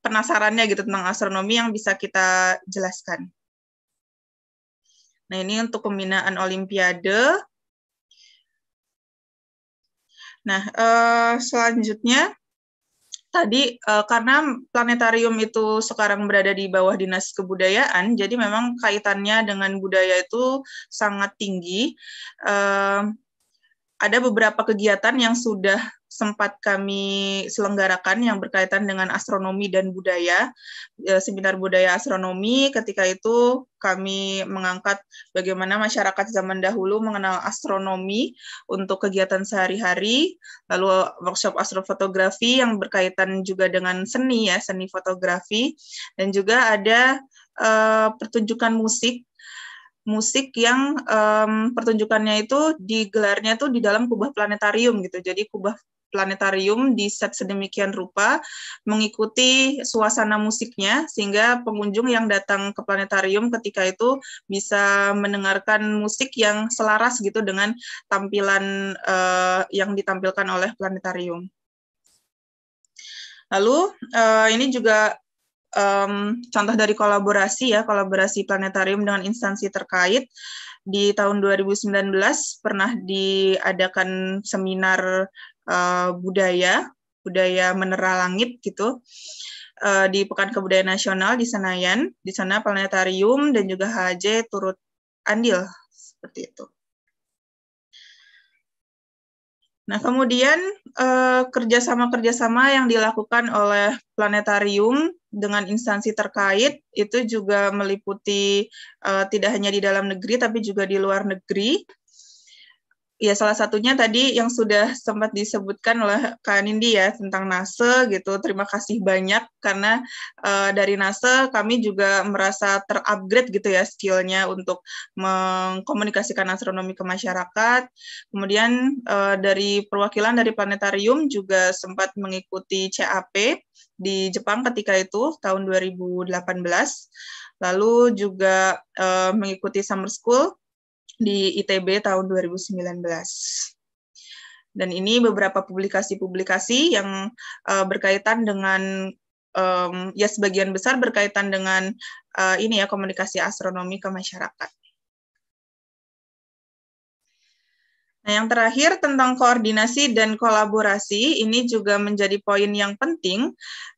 penasarannya gitu tentang astronomi yang bisa kita jelaskan. Nah ini untuk pembinaan olimpiade. Nah, uh, selanjutnya tadi uh, karena planetarium itu sekarang berada di bawah dinas kebudayaan, jadi memang kaitannya dengan budaya itu sangat tinggi. Uh, ada beberapa kegiatan yang sudah sempat kami selenggarakan yang berkaitan dengan astronomi dan budaya, eh, seminar budaya astronomi. Ketika itu kami mengangkat bagaimana masyarakat zaman dahulu mengenal astronomi untuk kegiatan sehari-hari, lalu workshop astrofotografi yang berkaitan juga dengan seni ya, seni fotografi, dan juga ada uh, pertunjukan musik musik yang um, pertunjukannya itu digelarnya tuh di dalam kubah planetarium gitu. Jadi kubah planetarium di set sedemikian rupa, mengikuti suasana musiknya sehingga pengunjung yang datang ke planetarium ketika itu bisa mendengarkan musik yang selaras gitu dengan tampilan uh, yang ditampilkan oleh planetarium. Lalu uh, ini juga um, contoh dari kolaborasi ya, kolaborasi planetarium dengan instansi terkait. Di tahun 2019 pernah diadakan seminar Eh, budaya budaya menera langit gitu eh, di Pekan Kebudayaan Nasional di Senayan. Di sana planetarium dan juga HJ turut andil seperti itu. Nah, kemudian eh, kerjasama-kerjasama yang dilakukan oleh planetarium dengan instansi terkait itu juga meliputi tidak hanya di dalam negeri, tapi juga di luar negeri ya salah satunya tadi yang sudah sempat disebutkan oleh Kak Nindi ya tentang NASA gitu. Terima kasih banyak karena uh, dari NASA kami juga merasa terupgrade gitu ya skillnya untuk mengkomunikasikan astronomi ke masyarakat. Kemudian uh, dari perwakilan dari planetarium juga sempat mengikuti CAP di Jepang ketika itu tahun 2018. Lalu juga uh, mengikuti summer school di ITB tahun 2019. Dan ini beberapa publikasi-publikasi yang uh, berkaitan dengan um, ya sebagian besar berkaitan dengan uh, ini ya komunikasi astronomi ke masyarakat. Nah, yang terakhir tentang koordinasi dan kolaborasi ini juga menjadi poin yang penting,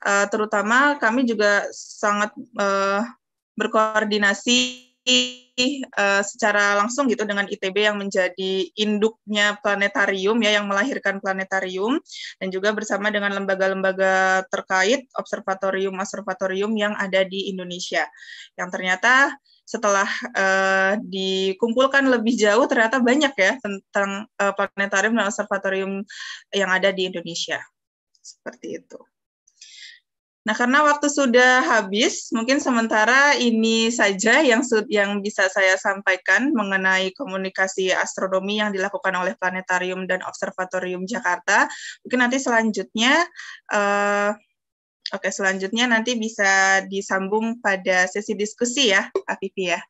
uh, terutama kami juga sangat uh, berkoordinasi uh, secara langsung gitu dengan ITB yang menjadi induknya planetarium ya yang melahirkan planetarium dan juga bersama dengan lembaga-lembaga terkait observatorium observatorium yang ada di Indonesia yang ternyata setelah uh, dikumpulkan lebih jauh ternyata banyak ya tentang uh, planetarium dan observatorium yang ada di Indonesia seperti itu. Nah, karena waktu sudah habis, mungkin sementara ini saja yang yang bisa saya sampaikan mengenai komunikasi astronomi yang dilakukan oleh Planetarium dan Observatorium Jakarta. Mungkin nanti selanjutnya uh, Oke, selanjutnya nanti bisa disambung pada sesi diskusi ya, Afifi ya.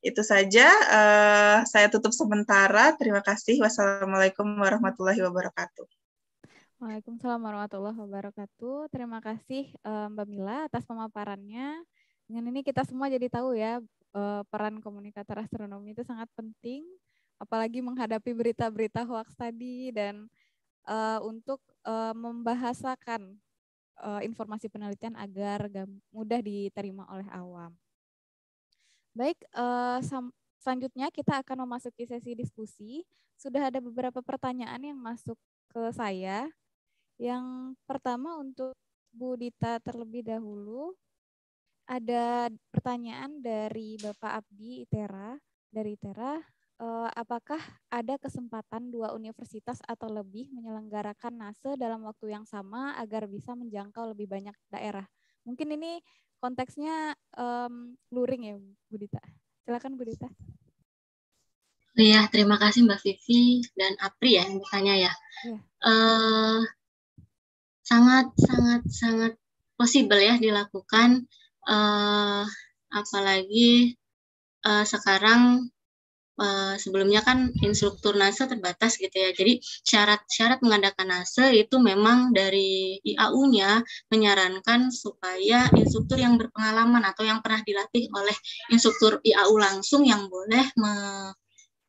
Itu saja, uh, saya tutup sementara. Terima kasih. Wassalamualaikum warahmatullahi wabarakatuh. Waalaikumsalam warahmatullahi wabarakatuh. Terima kasih eh, Mbak Mila atas pemaparannya. Dengan ini kita semua jadi tahu ya eh, peran komunikator astronomi itu sangat penting, apalagi menghadapi berita-berita hoax tadi dan eh, untuk membahasakan informasi penelitian agar mudah diterima oleh awam. Baik, selanjutnya kita akan memasuki sesi diskusi. Sudah ada beberapa pertanyaan yang masuk ke saya. Yang pertama untuk Bu Dita terlebih dahulu. Ada pertanyaan dari Bapak Abdi Itera. Dari Itera, eh, apakah ada kesempatan dua universitas atau lebih menyelenggarakan NASE dalam waktu yang sama agar bisa menjangkau lebih banyak daerah? Mungkin ini konteksnya um, luring ya, Bu Dita. Silakan Bu Dita. Oh iya, terima kasih Mbak Vivi dan Apri ya yang bertanya ya. ya. Uh, sangat sangat sangat possible ya dilakukan uh, apalagi uh, sekarang uh, sebelumnya kan instruktur nase terbatas gitu ya jadi syarat-syarat mengadakan nase itu memang dari IAU-nya menyarankan supaya instruktur yang berpengalaman atau yang pernah dilatih oleh instruktur IAU langsung yang boleh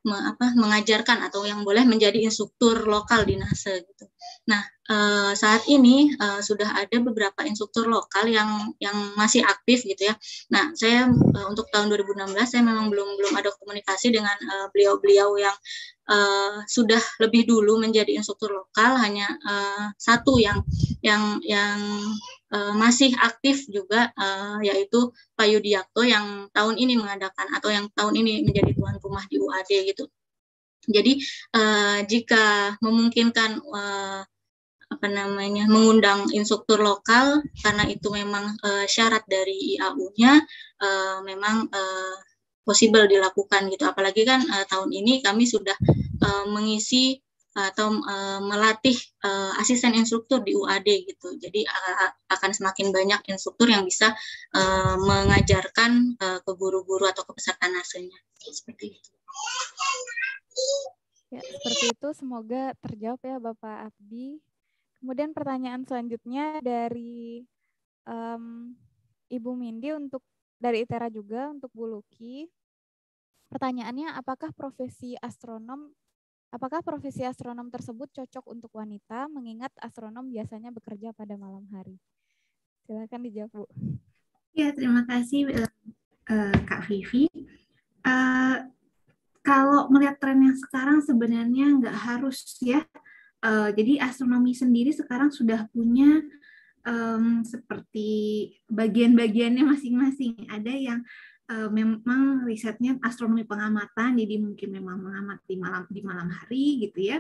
me, apa, mengajarkan atau yang boleh menjadi instruktur lokal di NASA gitu. Nah e, saat ini e, sudah ada beberapa instruktur lokal yang yang masih aktif gitu ya. Nah saya e, untuk tahun 2016 saya memang belum belum ada komunikasi dengan beliau-beliau yang e, sudah lebih dulu menjadi instruktur lokal hanya e, satu yang yang yang uh, masih aktif juga uh, yaitu Pak Yudiakto yang tahun ini mengadakan atau yang tahun ini menjadi tuan rumah di UAD gitu. Jadi uh, jika memungkinkan uh, apa namanya mengundang instruktur lokal karena itu memang uh, syarat dari IAU-nya uh, memang uh, possible dilakukan gitu. Apalagi kan uh, tahun ini kami sudah uh, mengisi atau e, melatih e, asisten instruktur di UAD gitu. Jadi a, akan semakin banyak instruktur yang bisa e, mengajarkan keburu ke guru-guru atau ke peserta nasenya. Seperti itu. Ya, seperti itu semoga terjawab ya Bapak Abdi. Kemudian pertanyaan selanjutnya dari um, Ibu Mindi untuk dari ITERA juga untuk Bu Luki. Pertanyaannya apakah profesi astronom Apakah profesi astronom tersebut cocok untuk wanita mengingat astronom biasanya bekerja pada malam hari? Silakan dijawab, Bu. Ya, terima kasih eh, Kak Vivi. Uh, kalau melihat tren yang sekarang sebenarnya nggak harus ya. Uh, jadi astronomi sendiri sekarang sudah punya um, seperti bagian-bagiannya masing-masing. Ada yang uh, memang risetnya astronomi pengamatan, jadi mungkin memang mengamati di malam di malam hari gitu ya.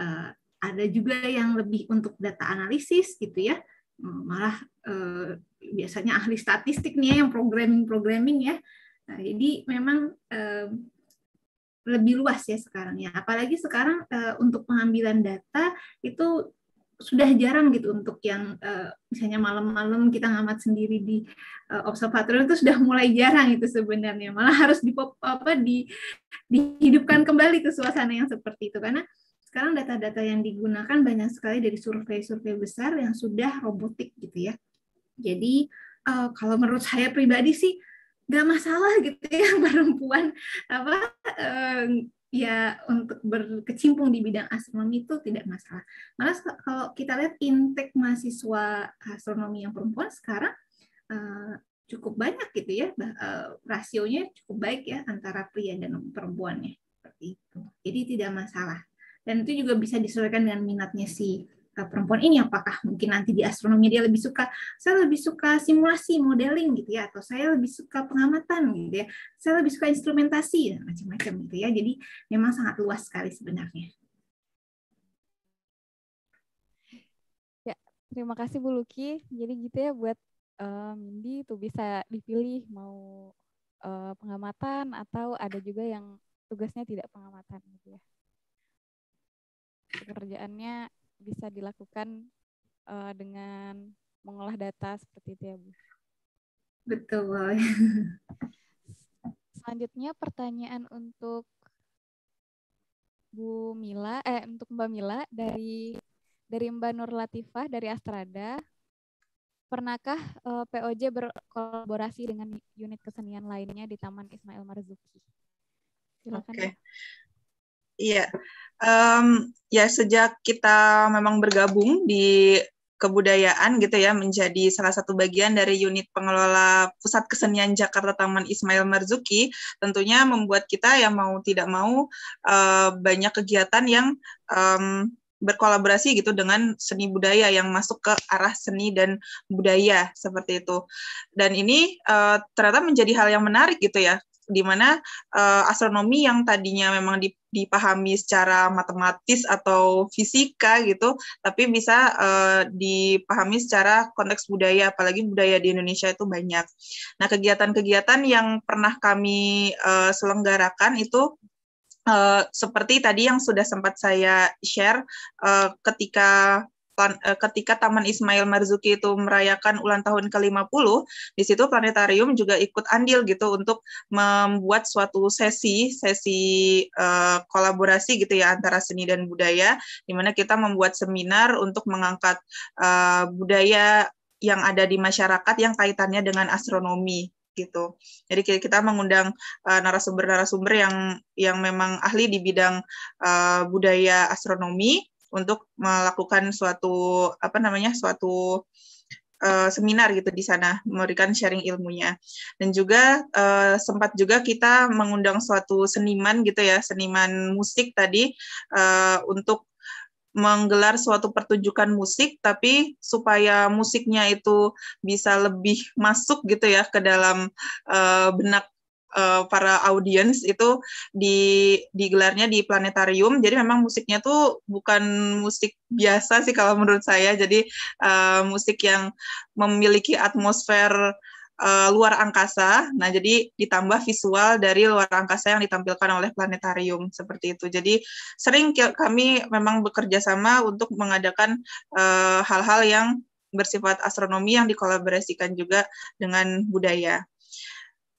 Uh, ada juga yang lebih untuk data analisis gitu ya. Eh, malah uh, biasanya ahli statistik nih ya, yang programming programming ya. Nah, jadi memang uh, lebih luas ya sekarang ya. Apalagi sekarang uh, untuk pengambilan data itu sudah jarang gitu untuk yang uh, misalnya malam-malam kita ngamat sendiri di uh, eh, observatorium itu sudah mulai jarang itu sebenarnya malah harus di apa di dihidupkan kembali ke suasana yang seperti itu karena sekarang data-data yang digunakan banyak sekali dari survei-survei besar yang sudah robotik gitu ya jadi uh, kalau menurut saya pribadi sih nggak masalah gitu ya <laughs> perempuan apa uh, ya untuk berkecimpung di bidang astronomi itu tidak masalah. Malah kalau kita lihat intake mahasiswa astronomi yang perempuan sekarang eh, cukup banyak gitu ya, eh, rasionya cukup baik ya antara pria dan perempuannya seperti itu. Jadi tidak masalah. Dan itu juga bisa disesuaikan dengan minatnya si perempuan ini apakah mungkin nanti di astronomi dia lebih suka saya lebih suka simulasi modeling gitu ya atau saya lebih suka pengamatan gitu ya saya lebih suka instrumentasi macam-macam gitu ya jadi memang sangat luas sekali sebenarnya ya terima kasih Bu Luki jadi gitu ya buat Mindi um, tuh bisa dipilih mau uh, pengamatan atau ada juga yang tugasnya tidak pengamatan gitu ya pekerjaannya bisa dilakukan uh, dengan mengolah data seperti itu ya Bu. Betul. <laughs> Selanjutnya pertanyaan untuk Bu Mila, eh untuk Mbak Mila dari dari Mbak Nur Latifah dari Astrada. Pernahkah uh, eh, POJ berkolaborasi dengan unit kesenian lainnya di Taman Ismail Marzuki? Silakan. Okay. Iya. Um, ya sejak kita memang bergabung di kebudayaan gitu ya menjadi salah satu bagian dari unit pengelola Pusat Kesenian Jakarta Taman Ismail Marzuki tentunya membuat kita yang mau tidak mau uh, banyak kegiatan yang um, berkolaborasi gitu dengan seni budaya yang masuk ke arah seni dan budaya seperti itu dan ini uh, ternyata menjadi hal yang menarik gitu ya di mana uh, astronomi yang tadinya memang dipahami secara matematis atau fisika gitu, tapi bisa uh, dipahami secara konteks budaya, apalagi budaya di Indonesia itu banyak. Nah, kegiatan-kegiatan yang pernah kami uh, selenggarakan itu Uh, seperti tadi yang sudah sempat saya share uh, ketika Eh, ketika Taman Ismail Marzuki itu merayakan ulang tahun ke-50, di situ planetarium juga ikut andil gitu untuk membuat suatu sesi sesi uh, kolaborasi gitu ya antara seni dan budaya di mana kita membuat seminar untuk mengangkat uh, budaya yang ada di masyarakat yang kaitannya dengan astronomi gitu. Jadi kita mengundang narasumber-narasumber uh, yang yang memang ahli di bidang uh, budaya astronomi untuk melakukan suatu apa namanya suatu uh, seminar gitu di sana memberikan sharing ilmunya dan juga uh, sempat juga kita mengundang suatu seniman gitu ya seniman musik tadi uh, untuk menggelar suatu pertunjukan musik tapi supaya musiknya itu bisa lebih masuk gitu ya ke dalam uh, benak uh, para audiens itu di digelarnya di planetarium. Jadi memang musiknya tuh bukan musik biasa sih kalau menurut saya. Jadi uh, musik yang memiliki atmosfer uh, luar angkasa. Nah, jadi ditambah visual dari luar angkasa yang ditampilkan oleh planetarium seperti itu. Jadi sering kami memang bekerja sama untuk mengadakan hal-hal uh, hal -hal yang bersifat astronomi yang dikolaborasikan juga dengan budaya.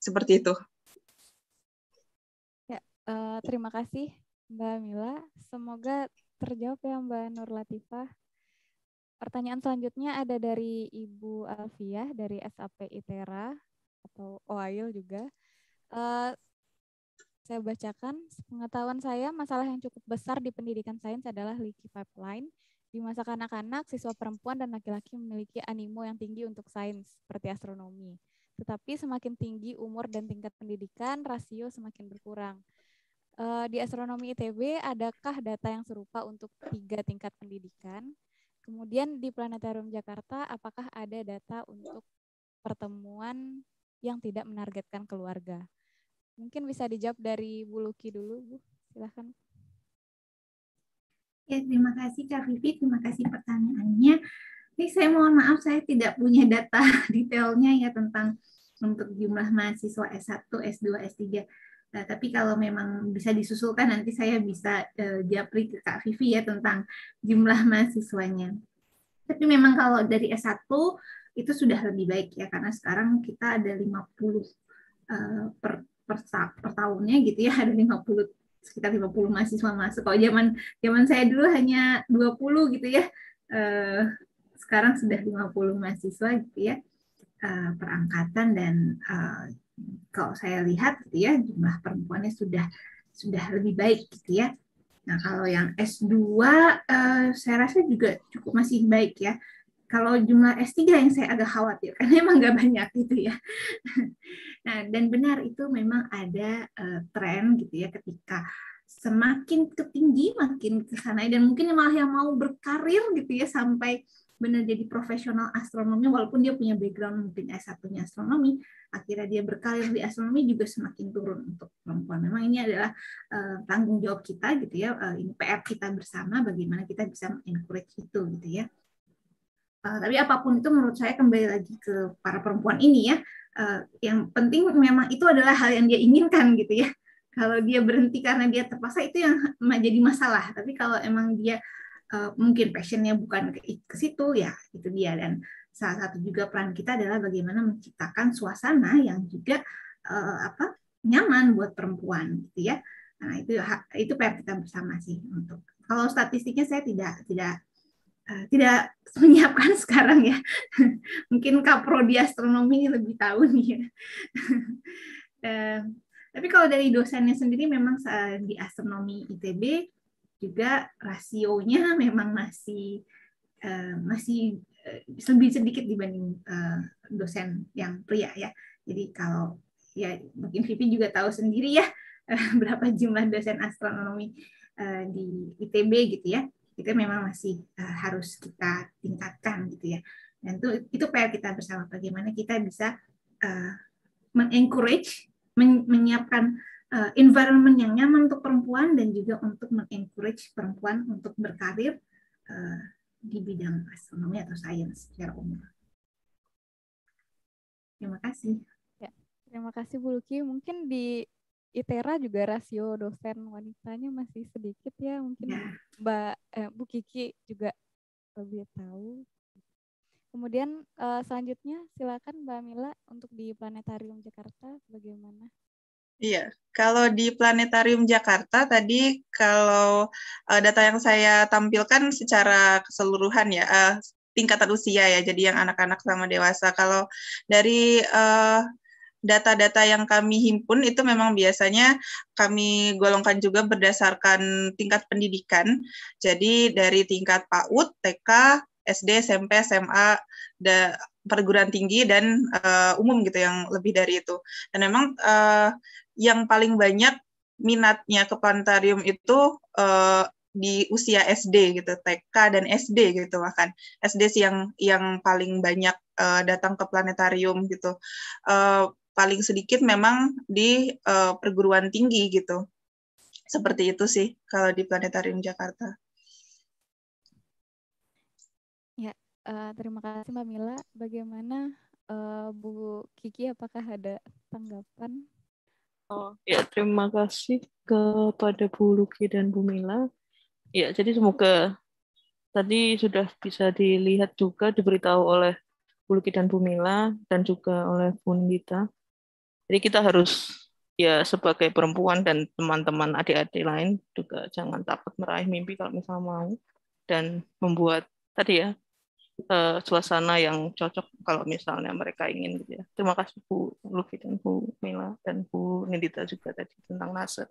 Seperti itu. Uh, terima kasih Mbak Mila. Semoga terjawab ya Mbak Nur Latifah. Pertanyaan selanjutnya ada dari Ibu Alfiah dari SAP ITERA atau Oil juga. Uh, saya bacakan, pengetahuan saya masalah yang cukup besar di pendidikan sains adalah leaky pipeline. Di masa kanak-kanak, siswa perempuan dan laki-laki memiliki animo yang tinggi untuk sains, seperti astronomi. Tetapi semakin tinggi umur dan tingkat pendidikan, rasio semakin berkurang uh, di astronomi ITB adakah data yang serupa untuk tiga tingkat pendidikan? Kemudian di Planetarium Jakarta apakah ada data untuk pertemuan yang tidak menargetkan keluarga? Mungkin bisa dijawab dari Bu Luki dulu, Bu. Silahkan. Ya, terima kasih Kak Vivi, terima kasih pertanyaannya. Ini saya mohon maaf, saya tidak punya data <laughs> detailnya ya tentang untuk jumlah mahasiswa S1, S2, S3 Nah, tapi kalau memang bisa disusulkan nanti saya bisa uh, eh, japri ke Kak Vivi ya tentang jumlah <laughs> mahasiswanya. Tapi memang kalau dari S1 itu sudah lebih baik ya karena sekarang kita ada 50 uh, eh, per, per per tahunnya gitu ya <laughs> ada 50 sekitar 50 mahasiswa masuk. Kalau zaman zaman saya dulu hanya 20 gitu ya. Uh, sekarang sudah 50 mahasiswa gitu ya uh, perangkatan dan uh, kalau saya lihat gitu ya jumlah perempuannya sudah sudah lebih baik gitu ya. Nah, kalau yang S2 uh, eh, saya rasa juga cukup masih baik ya. Kalau jumlah S3 yang saya agak khawatir <laughs> karena emang nggak banyak gitu ya. <laughs> Nah, dan benar itu memang ada uh, tren gitu ya ketika semakin ketinggi makin ke sana dan mungkin malah yang mau berkarir gitu ya sampai benar jadi profesional astronomi walaupun dia punya background mungkin S1-nya astronomi, akhirnya dia berkarir di astronomi juga semakin turun untuk perempuan. Memang ini adalah uh, tanggung jawab kita gitu ya, uh, ini PR kita bersama bagaimana kita bisa encourage itu gitu ya. Uh, tapi apapun itu menurut saya kembali lagi ke para perempuan ini ya. Uh, yang penting memang itu adalah hal yang dia inginkan gitu ya. Kalau dia berhenti karena dia terpaksa itu yang menjadi masalah. Tapi kalau emang dia Eh, mungkin passionnya bukan ke, ke situ ya itu dia dan salah satu juga peran kita adalah bagaimana menciptakan suasana yang juga uh, apa nyaman buat perempuan gitu ya nah itu itu PR kita bersama sih untuk kalau statistiknya saya tidak tidak eh, tidak <laughs> menyiapkan sekarang ya <laughs> mungkin kapro di astronomi lebih tahu nih ya <laughs> tapi kalau dari dosennya sendiri memang di astronomi ITB juga rasionya <laughs> memang masih eh, masih eh, lebih sedikit dibanding eh, dosen yang pria ya. Jadi kalau ya mungkin Vivi juga tahu sendiri ya <laughs> berapa jumlah dosen astronomi di ITB gitu ya. kita memang masih harus kita tingkatkan gitu ya. Dan itu itu PR kita bersama bagaimana kita bisa uh, mengencourage menyiapkan uh, environment yang nyaman untuk perempuan dan juga untuk mengencourage perempuan untuk berkarir uh, di bidang astronomi atau sains secara umum. Terima kasih. Ya, terima kasih Bu Luki. Mungkin di ITERA juga rasio dosen wanitanya masih sedikit ya. Mungkin ya. Mbak eh, Bu Kiki juga lebih tahu. Kemudian eh, selanjutnya silakan Mbak Mila untuk di Planetarium Jakarta bagaimana Iya, kalau di Planetarium Jakarta tadi kalau uh, data yang saya tampilkan secara keseluruhan ya uh, tingkatan usia ya, jadi yang anak-anak sama dewasa. Kalau dari uh, data-data yang kami himpun itu memang biasanya kami golongkan juga berdasarkan tingkat pendidikan. Jadi dari tingkat PAUD, TK, SD, SMP, SMA, da, perguruan tinggi dan uh, umum gitu yang lebih dari itu. Dan memang uh, yang paling banyak minatnya ke planetarium itu uh, di usia SD gitu, TK dan SD gitu bahkan SD sih yang yang paling banyak uh, datang ke planetarium gitu. Uh, paling sedikit memang di uh, perguruan tinggi gitu. Seperti itu sih kalau di planetarium Jakarta. Ya, uh, terima kasih Mbak Mila. Bagaimana uh, Bu Kiki apakah ada tanggapan? Oh, ya terima kasih kepada Bu Luki dan Bu Mila. Ya, jadi semoga tadi sudah bisa dilihat juga diberitahu oleh Bu Luki dan Bu Mila dan juga oleh Bu Nita. Jadi kita harus ya sebagai perempuan dan teman-teman adik-adik lain juga jangan takut meraih mimpi kalau misalnya mau dan membuat tadi ya uh, suasana yang cocok kalau misalnya mereka ingin gitu ya. Terima kasih Bu Luki dan Bu Mila dan Bu Nidita juga tadi tentang Nasr.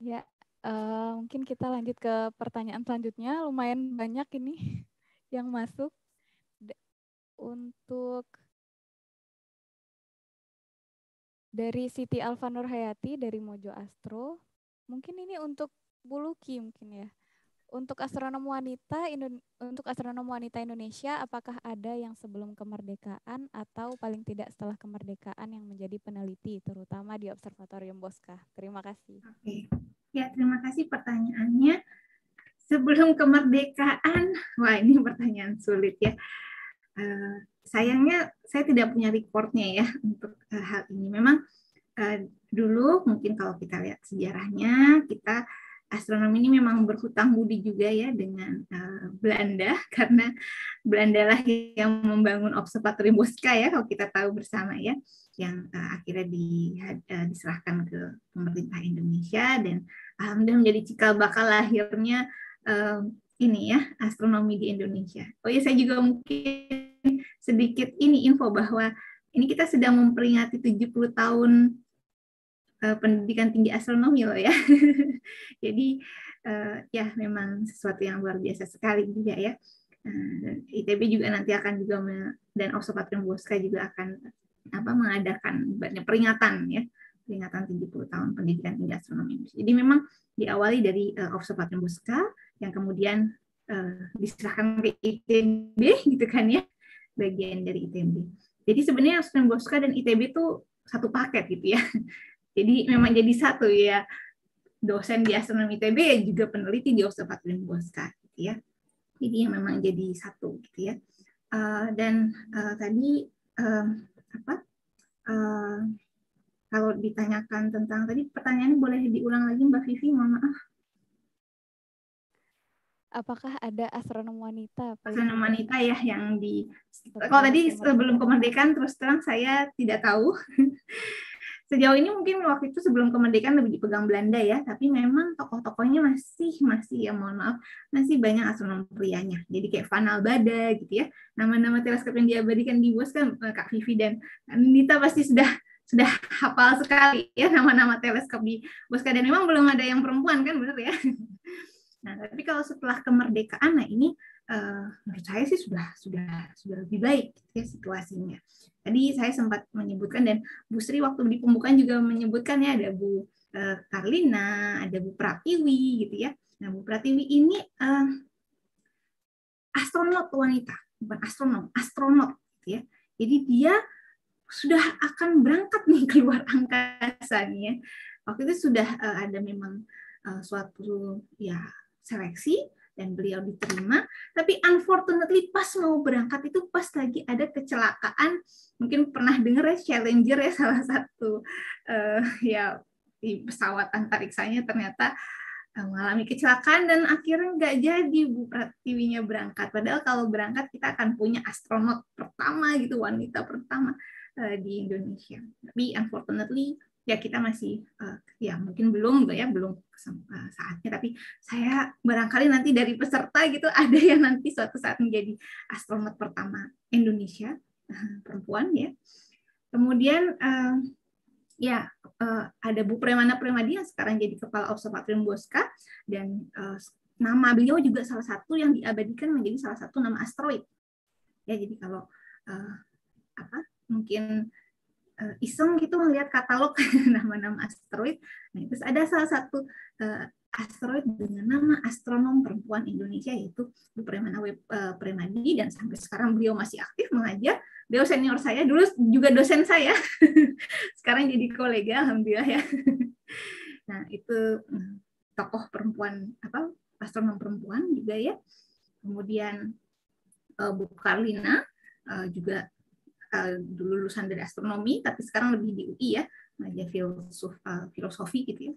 Ya, uh, mungkin kita lanjut ke pertanyaan selanjutnya. Lumayan banyak ini <laughs> yang masuk. Untuk dari Siti Alfanur Hayati dari Mojo Astro. Mungkin ini untuk Bu Luki mungkin ya. Untuk astronom wanita untuk astronom wanita Indonesia apakah ada yang sebelum kemerdekaan atau paling tidak setelah kemerdekaan yang menjadi peneliti terutama di Observatorium Bosca? Terima kasih. Oke. Ya, terima kasih pertanyaannya. Sebelum kemerdekaan, wah ini pertanyaan sulit ya. Uh, sayangnya saya tidak punya reportnya ya untuk uh, hal ini. Memang uh, dulu mungkin kalau kita lihat sejarahnya kita uh, Astronomi ini memang berhutang budi juga ya dengan uh, Belanda <laughs> karena Belanda lah yang membangun observatorium Bosca ya kalau kita tahu bersama ya yang uh, akhirnya di, uh, diserahkan ke pemerintah Indonesia dan alhamdulillah menjadi cikal bakal lahirnya uh, ini ya astronomi di Indonesia. Oh ya saya juga mungkin sedikit ini info bahwa ini kita sedang memperingati 70 tahun uh, pendidikan tinggi astronomi loh ya. <laughs> Jadi uh, ya memang sesuatu yang luar biasa sekali juga ya. Eh, dan ITB juga nanti akan juga dan Observatorium Bosca juga akan apa mengadakan banyak peringatan ya peringatan 70 tahun pendidikan tinggi astronomi Jadi memang diawali dari uh, Observatorium Bosca yang kemudian uh, diserahkan ke ITB <laughs> gitu kan ya bagian dari ITB. Jadi sebenarnya Observatorium Bosca dan ITB itu satu paket gitu ya. Jadi memang jadi satu ya dosen di astronomi ITB juga peneliti di observatorium Bosca gitu ya. Jadi yang memang jadi satu gitu ya. Uh, dan uh, tadi uh, apa? Uh, kalau ditanyakan tentang tadi pertanyaannya boleh diulang lagi Mbak Vivi, mohon maaf. Apakah ada astronom wanita? Astronom wanita ya yang di. Kalau tadi sebelum kemerdekaan terus terang saya tidak tahu. <laughs> sejauh ini mungkin waktu itu sebelum kemerdekaan lebih dipegang Belanda ya, tapi memang tokoh-tokohnya masih masih ya mohon maaf masih banyak astronom prianya. Jadi kayak Van Albada gitu ya. Nama-nama teleskop yang diabadikan di Bos kan eh, Kak Vivi dan Nita pasti sudah sudah hafal sekali ya nama-nama teleskop di Bosca dan memang belum ada yang perempuan kan benar ya. <laughs> Nah, tapi kalau setelah kemerdekaan nah ini uh, menurut saya sih sudah sudah sudah lebih baik gitu ya situasinya. Tadi saya sempat menyebutkan dan Bu Sri waktu di pembukaan juga menyebutkan ya ada Bu uh, ada Bu Pratiwi gitu ya. Nah Bu Pratiwi ini uh, astronot wanita, bukan astronom, astronot gitu ya. Jadi dia sudah akan berangkat nih <laughs> keluar angkasa nih ya. Waktu itu sudah uh, ada memang uh, suatu ya seleksi dan beliau diterima. Tapi unfortunately pas mau berangkat itu pas lagi ada kecelakaan, mungkin pernah dengar ya Challenger ya <laughs> salah satu uh, ya di pesawat antariksanya ternyata eh, mengalami kecelakaan dan akhirnya nggak jadi Bu Pratiwinya berangkat. Padahal kalau berangkat kita akan punya astronot pertama gitu, wanita pertama eh, di Indonesia. Tapi unfortunately ya kita masih uh, ya mungkin belum gitu ya belum eh, saatnya tapi saya barangkali nanti dari peserta gitu <laughs> ada yang nanti suatu saat menjadi astronot pertama Indonesia eh, perempuan ya kemudian uh, ya uh, ada Bu Premana Premadi yang sekarang jadi kepala observatorium Bosca dan uh, nama beliau juga salah satu yang diabadikan menjadi salah satu nama asteroid ya jadi kalau uh, apa mungkin uh, iseng gitu melihat katalog <laughs> nama-nama asteroid. Nah, terus ada salah satu uh, asteroid dengan nama astronom perempuan Indonesia yaitu Bu Premana uh, Premadi dan sampai sekarang beliau masih aktif mengajar. Beliau senior saya dulu juga dosen saya. <laughs> sekarang jadi kolega alhamdulillah ya. <laughs> nah, itu hmm, tokoh perempuan apa astronom perempuan juga ya. Kemudian uh, Bu Karlina uh, juga dulu lulusan dari astronomi, tapi sekarang lebih di UI ya, mengajar filosof, uh, filosofi gitu ya,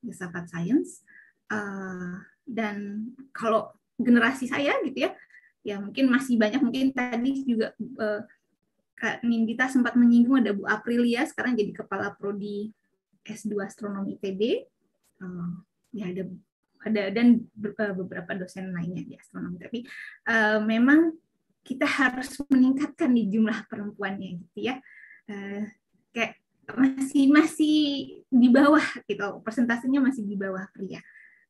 filsafat sains. Uh, dan kalau generasi saya gitu ya, ya mungkin masih banyak mungkin tadi juga uh, Kak Nindita sempat menyinggung ada Bu Aprilia sekarang jadi kepala prodi S2 astronomi ITB. Uh, ya ada ada dan beberapa dosen lainnya di astronomi tapi uh, memang kita harus meningkatkan nih jumlah perempuannya gitu ya uh, kayak masih masih di bawah gitu persentasenya masih di bawah pria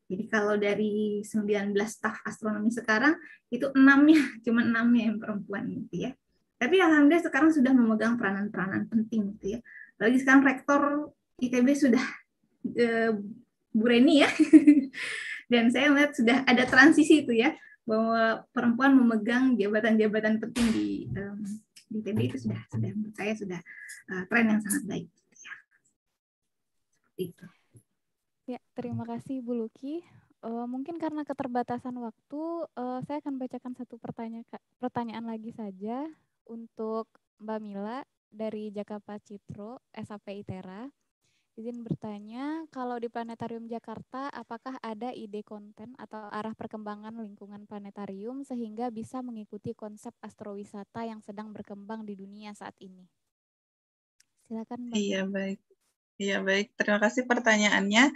jadi kalau dari 19 staf astronomi sekarang itu enamnya cuma enamnya yang perempuan gitu ya tapi alhamdulillah sekarang sudah memegang peranan-peranan penting gitu ya lagi sekarang rektor ITB sudah e, Bu Reni ya <laughs> dan saya melihat sudah ada transisi itu ya bahwa perempuan memegang jabatan-jabatan penting di um, di TB itu sudah sudah menurut saya sudah uh, tren yang sangat baik gitu ya. itu ya terima kasih Bu Luki uh, mungkin karena keterbatasan waktu uh, saya akan bacakan satu pertanyaan pertanyaan lagi saja untuk Mbak Mila dari Jakarta Citro SAP ITERA izin bertanya, kalau di Planetarium Jakarta, apakah ada ide konten atau arah perkembangan lingkungan planetarium sehingga bisa mengikuti konsep astrowisata yang sedang berkembang di dunia saat ini? Silakan. Mbak. Iya, baik. Iya baik, terima kasih pertanyaannya.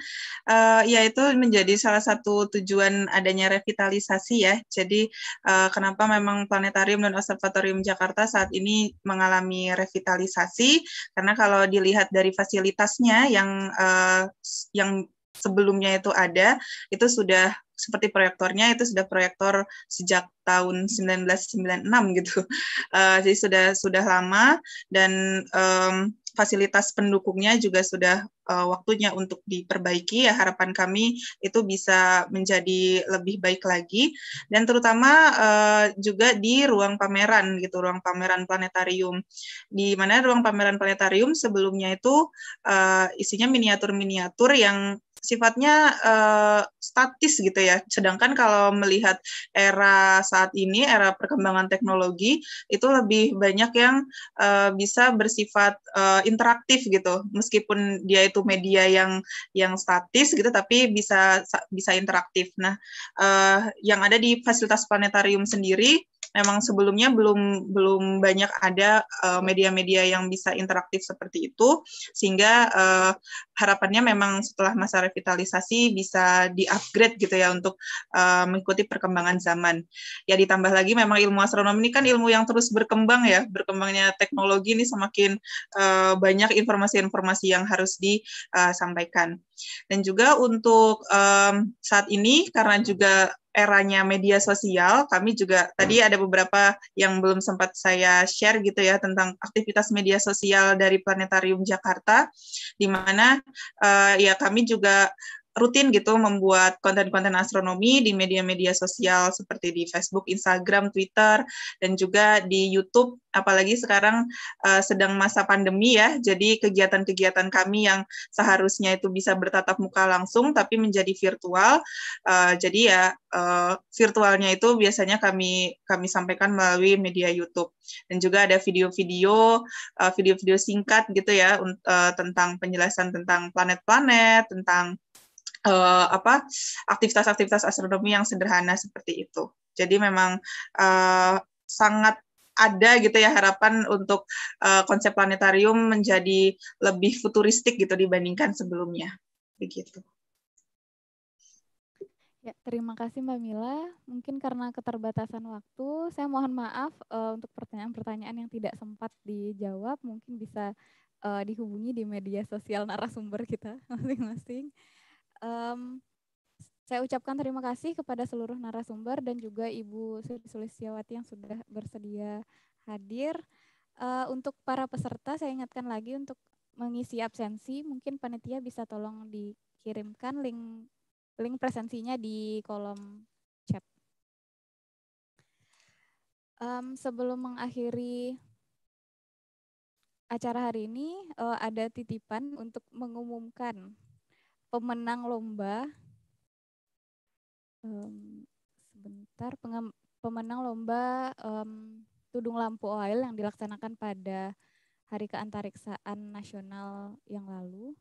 Uh, ya itu menjadi salah satu tujuan adanya revitalisasi ya. Jadi uh, kenapa memang planetarium dan observatorium Jakarta saat ini mengalami revitalisasi? Karena kalau dilihat dari fasilitasnya yang uh, yang sebelumnya itu ada, itu sudah seperti proyektornya itu sudah proyektor sejak tahun 1996 gitu. Uh, <laughs> jadi sudah sudah lama dan um, fasilitas pendukungnya juga sudah uh, waktunya untuk diperbaiki ya harapan kami itu bisa menjadi lebih baik lagi dan terutama uh, juga di ruang pameran gitu ruang pameran planetarium di mana ruang pameran planetarium sebelumnya itu uh, isinya miniatur-miniatur yang sifatnya uh, statis gitu ya. Sedangkan kalau melihat era saat ini, era perkembangan teknologi itu lebih banyak yang uh, bisa bersifat uh, interaktif gitu. Meskipun dia itu media yang yang statis gitu, tapi bisa bisa interaktif. Nah, uh, yang ada di fasilitas planetarium sendiri memang sebelumnya belum belum banyak ada eh, media-media uh, yang bisa interaktif seperti itu sehingga uh, harapannya memang setelah masa revitalisasi bisa di-upgrade gitu ya untuk uh, mengikuti perkembangan zaman. Ya ditambah lagi memang ilmu astronomi ini kan ilmu yang terus berkembang ya, berkembangnya teknologi ini semakin uh, banyak informasi-informasi yang harus disampaikan. Dan juga untuk um, saat ini karena juga eranya media sosial, kami juga hmm. tadi ada beberapa yang belum sempat saya share gitu ya tentang aktivitas media sosial dari Planetarium Jakarta, di mana uh, ya kami juga rutin gitu membuat konten-konten astronomi di media-media sosial seperti di Facebook, Instagram, Twitter, dan juga di YouTube. Apalagi sekarang uh, sedang masa pandemi ya, jadi kegiatan-kegiatan kami yang seharusnya itu bisa bertatap muka langsung, tapi menjadi virtual. Uh, jadi ya uh, virtualnya itu biasanya kami kami sampaikan melalui media YouTube dan juga ada video-video, video video-video singkat gitu ya uh, tentang penjelasan tentang planet-planet, tentang uh, apa aktivitas-aktivitas astronomi yang sederhana seperti itu. Jadi memang uh, sangat ada gitu ya harapan untuk uh, konsep planetarium menjadi lebih futuristik gitu dibandingkan sebelumnya. Begitu. Ya, terima kasih Mbak Mila. Mungkin karena keterbatasan waktu, saya mohon maaf uh, untuk pertanyaan-pertanyaan yang tidak sempat dijawab, mungkin bisa uh, dihubungi di media sosial narasumber kita <laughs> masing-masing. Um, saya ucapkan terima kasih kepada seluruh narasumber dan juga Ibu Sulistiawati yang sudah bersedia hadir. Uh, untuk para peserta, saya ingatkan lagi untuk mengisi absensi, mungkin panitia bisa tolong dikirimkan link link presensinya di kolom chat. Um, sebelum mengakhiri acara hari ini, uh, ada titipan untuk mengumumkan pemenang lomba um, sebentar pengem, pemenang lomba um, tudung lampu oil yang dilaksanakan pada Hari Keantariksaan Nasional yang lalu.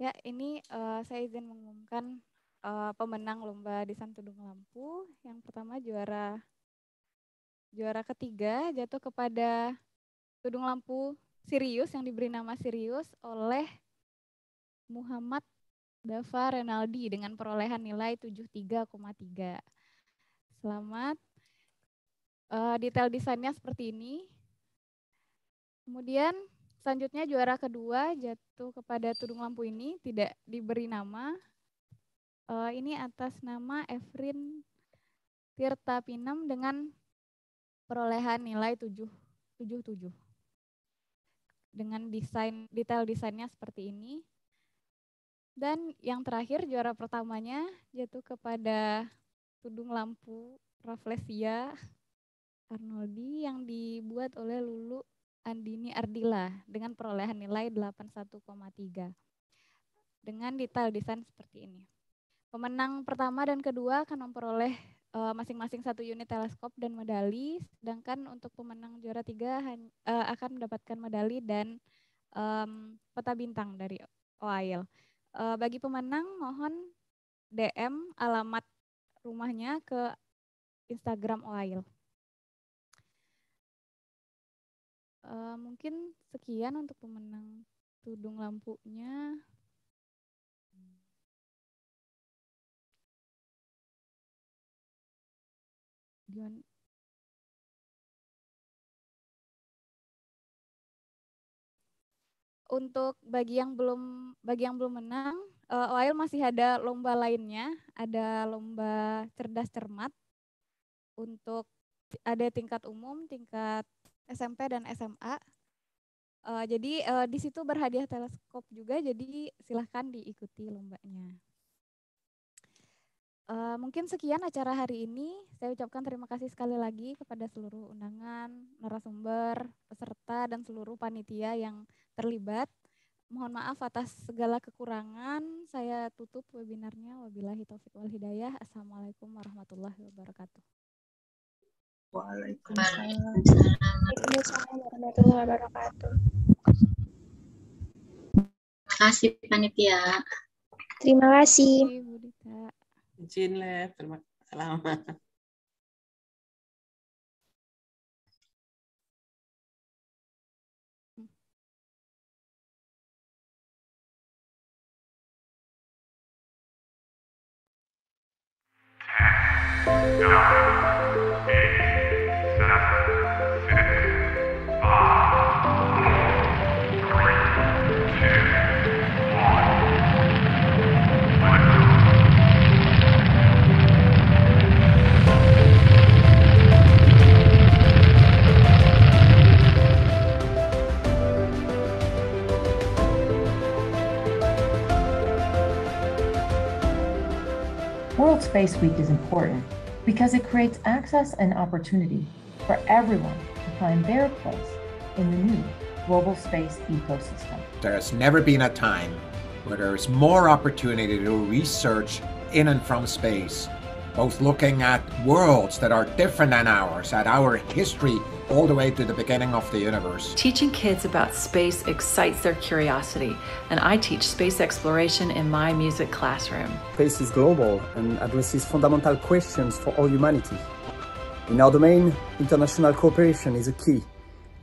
Ya, ini uh, saya izin mengumumkan uh, pemenang lomba desain tudung lampu. Yang pertama juara juara ketiga jatuh kepada tudung lampu Sirius yang diberi nama Sirius oleh Muhammad Dava Renaldi dengan perolehan nilai 73,3. Selamat. Uh, detail desainnya seperti ini. Kemudian Selanjutnya juara kedua jatuh kepada Tudung Lampu ini tidak diberi nama. Uh, ini atas nama Efrin Tirta Pinem dengan perolehan nilai 777. Dengan desain detail desainnya seperti ini. Dan yang terakhir juara pertamanya jatuh kepada Tudung Lampu Rafflesia Arnoldi yang dibuat oleh Lulu Andini Ardila dengan perolehan nilai 81,3 dengan detail desain seperti ini. Pemenang pertama dan kedua akan memperoleh eh, masing-masing uh, satu unit teleskop dan medali, sedangkan untuk pemenang juara tiga uh, akan mendapatkan medali dan um, peta bintang dari OIL. Uh, eh, bagi pemenang mohon DM alamat rumahnya ke Instagram OIL. uh, mungkin sekian untuk pemenang tudung lampunya untuk bagi yang belum bagi yang belum menang, uh, eh, OIL masih ada lomba lainnya, ada lomba cerdas cermat untuk ada tingkat umum, tingkat SMP dan SMA. Uh, eh, jadi uh, di situ berhadiah teleskop juga, jadi silahkan diikuti lombanya. Uh, mungkin sekian acara hari ini. Saya ucapkan terima kasih sekali lagi kepada seluruh undangan, narasumber, peserta, dan seluruh panitia yang terlibat. Mohon maaf atas segala kekurangan. Saya tutup webinarnya. Wabillahi taufiq wal hidayah. Assalamualaikum warahmatullahi wabarakatuh. Waalaikumsalam. Waalaikumsalam warahmatullahi wabarakatuh. Terima kasih panitia. Terima kasih. Izin lab, terima kasih. Selamat. <laughs> Yeah. World Space Week is important because it creates access and opportunity for everyone to find their place in the new global space ecosystem. There has never been a time where there is more opportunity to research in and from space both looking at worlds that are different than ours, at our history all the way to the beginning of the universe. Teaching kids about space excites their curiosity, and I teach space exploration in my music classroom. Space is global and addresses fundamental questions for all humanity. In our domain, international cooperation is a key,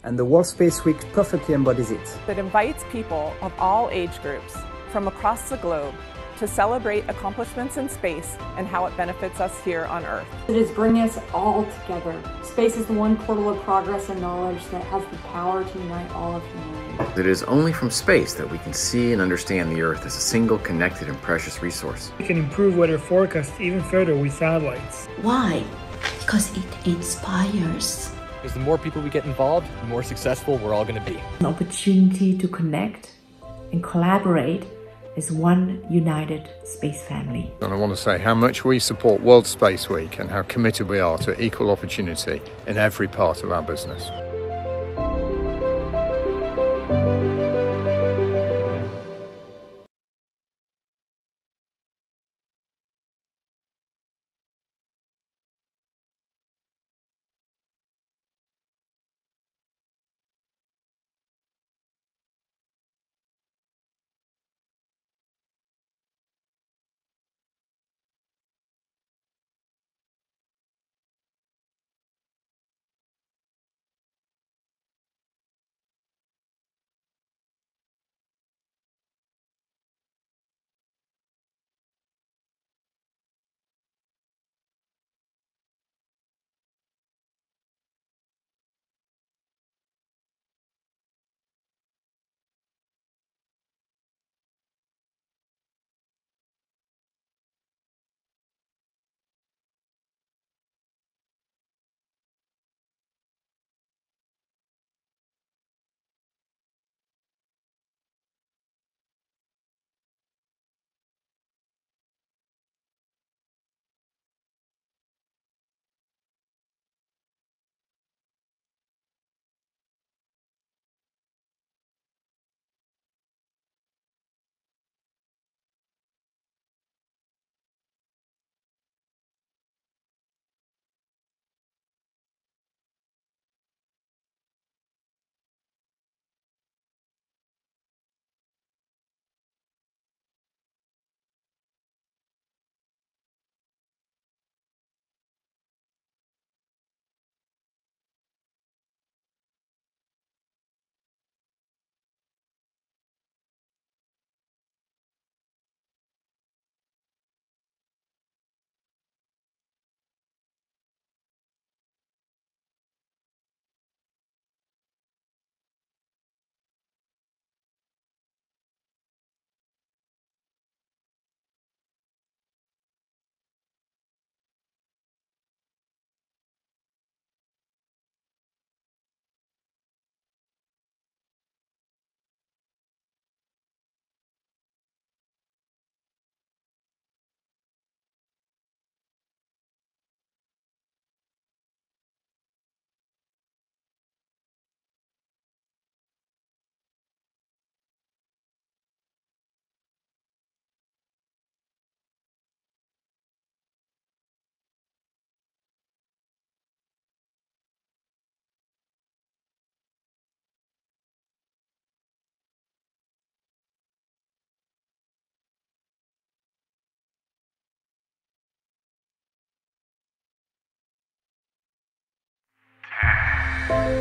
and the World Space Week perfectly embodies it. It invites people of all age groups from across the globe to celebrate accomplishments in space and how it benefits us here on Earth. It is bringing us all together. Space is the one portal of progress and knowledge that has the power to unite all of humanity. It is only from space that we can see and understand the Earth as a single connected and precious resource. We can improve weather forecasts even further with satellites. Why? Because it inspires because the more people we get involved, the more successful we're all going to be. An opportunity to connect and collaborate is one united space family. And I want to say how much we support World Space Week and how committed we are to equal opportunity in every part of our business.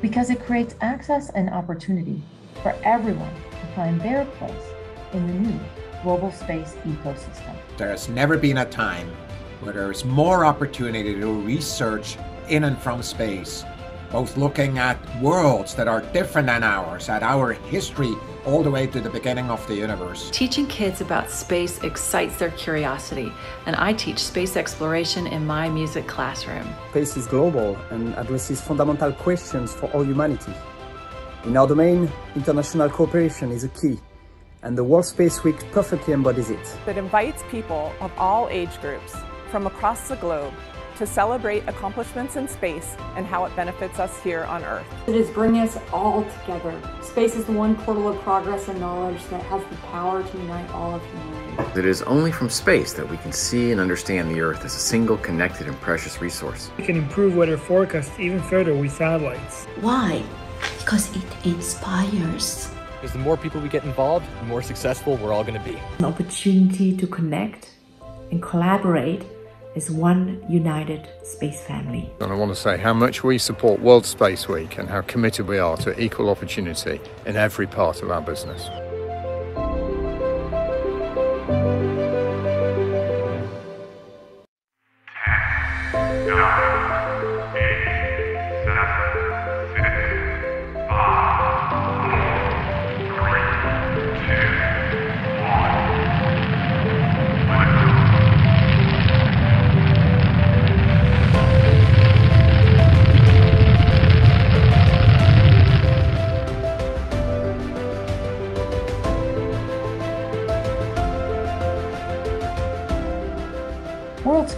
because it creates access and opportunity for everyone to find their place in the new global space ecosystem. There has never been a time where there is more opportunity to research in and from space, both looking at worlds that are different than ours, at our history all the way to the beginning of the universe. Teaching kids about space excites their curiosity, and I teach space exploration in my music classroom. Space is global and addresses fundamental questions for all humanity. In our domain, international cooperation is a key, and the World Space Week perfectly embodies it. It invites people of all age groups from across the globe to celebrate accomplishments in space and how it benefits us here on Earth. It is bringing us all together. Space is the one portal of progress and knowledge that has the power to unite all of humanity. It is only from space that we can see and understand the Earth as a single connected and precious resource. We can improve weather forecasts even further with satellites. Why? Because it inspires because the more people we get involved, the more successful we're all going to be. An opportunity to connect and collaborate is one united space family. And I want to say how much we support World Space Week and how committed we are to equal opportunity in every part of our business.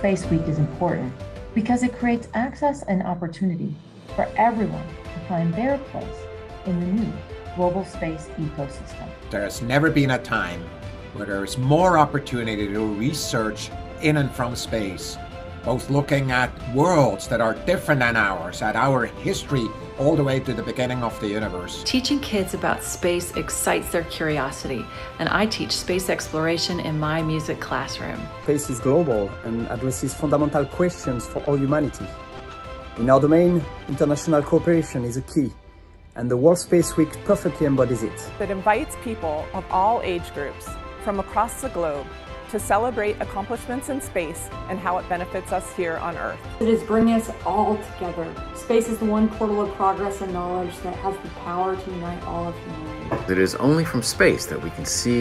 Space Week is important because it creates access and opportunity for everyone to find their place in the new global space ecosystem. There has never been a time where there is more opportunity to research in and from space both looking at worlds that are different than ours, at our history all the way to the beginning of the universe. Teaching kids about space excites their curiosity, and I teach space exploration in my music classroom. Space is global and addresses fundamental questions for all humanity. In our domain, international cooperation is a key, and the World Space Week perfectly embodies it. It invites people of all age groups from across the globe to celebrate accomplishments in space and how it benefits us here on Earth. It is bringing us all together. Space is the one portal of progress and knowledge that has the power to unite all of humanity. It is only from space that we can see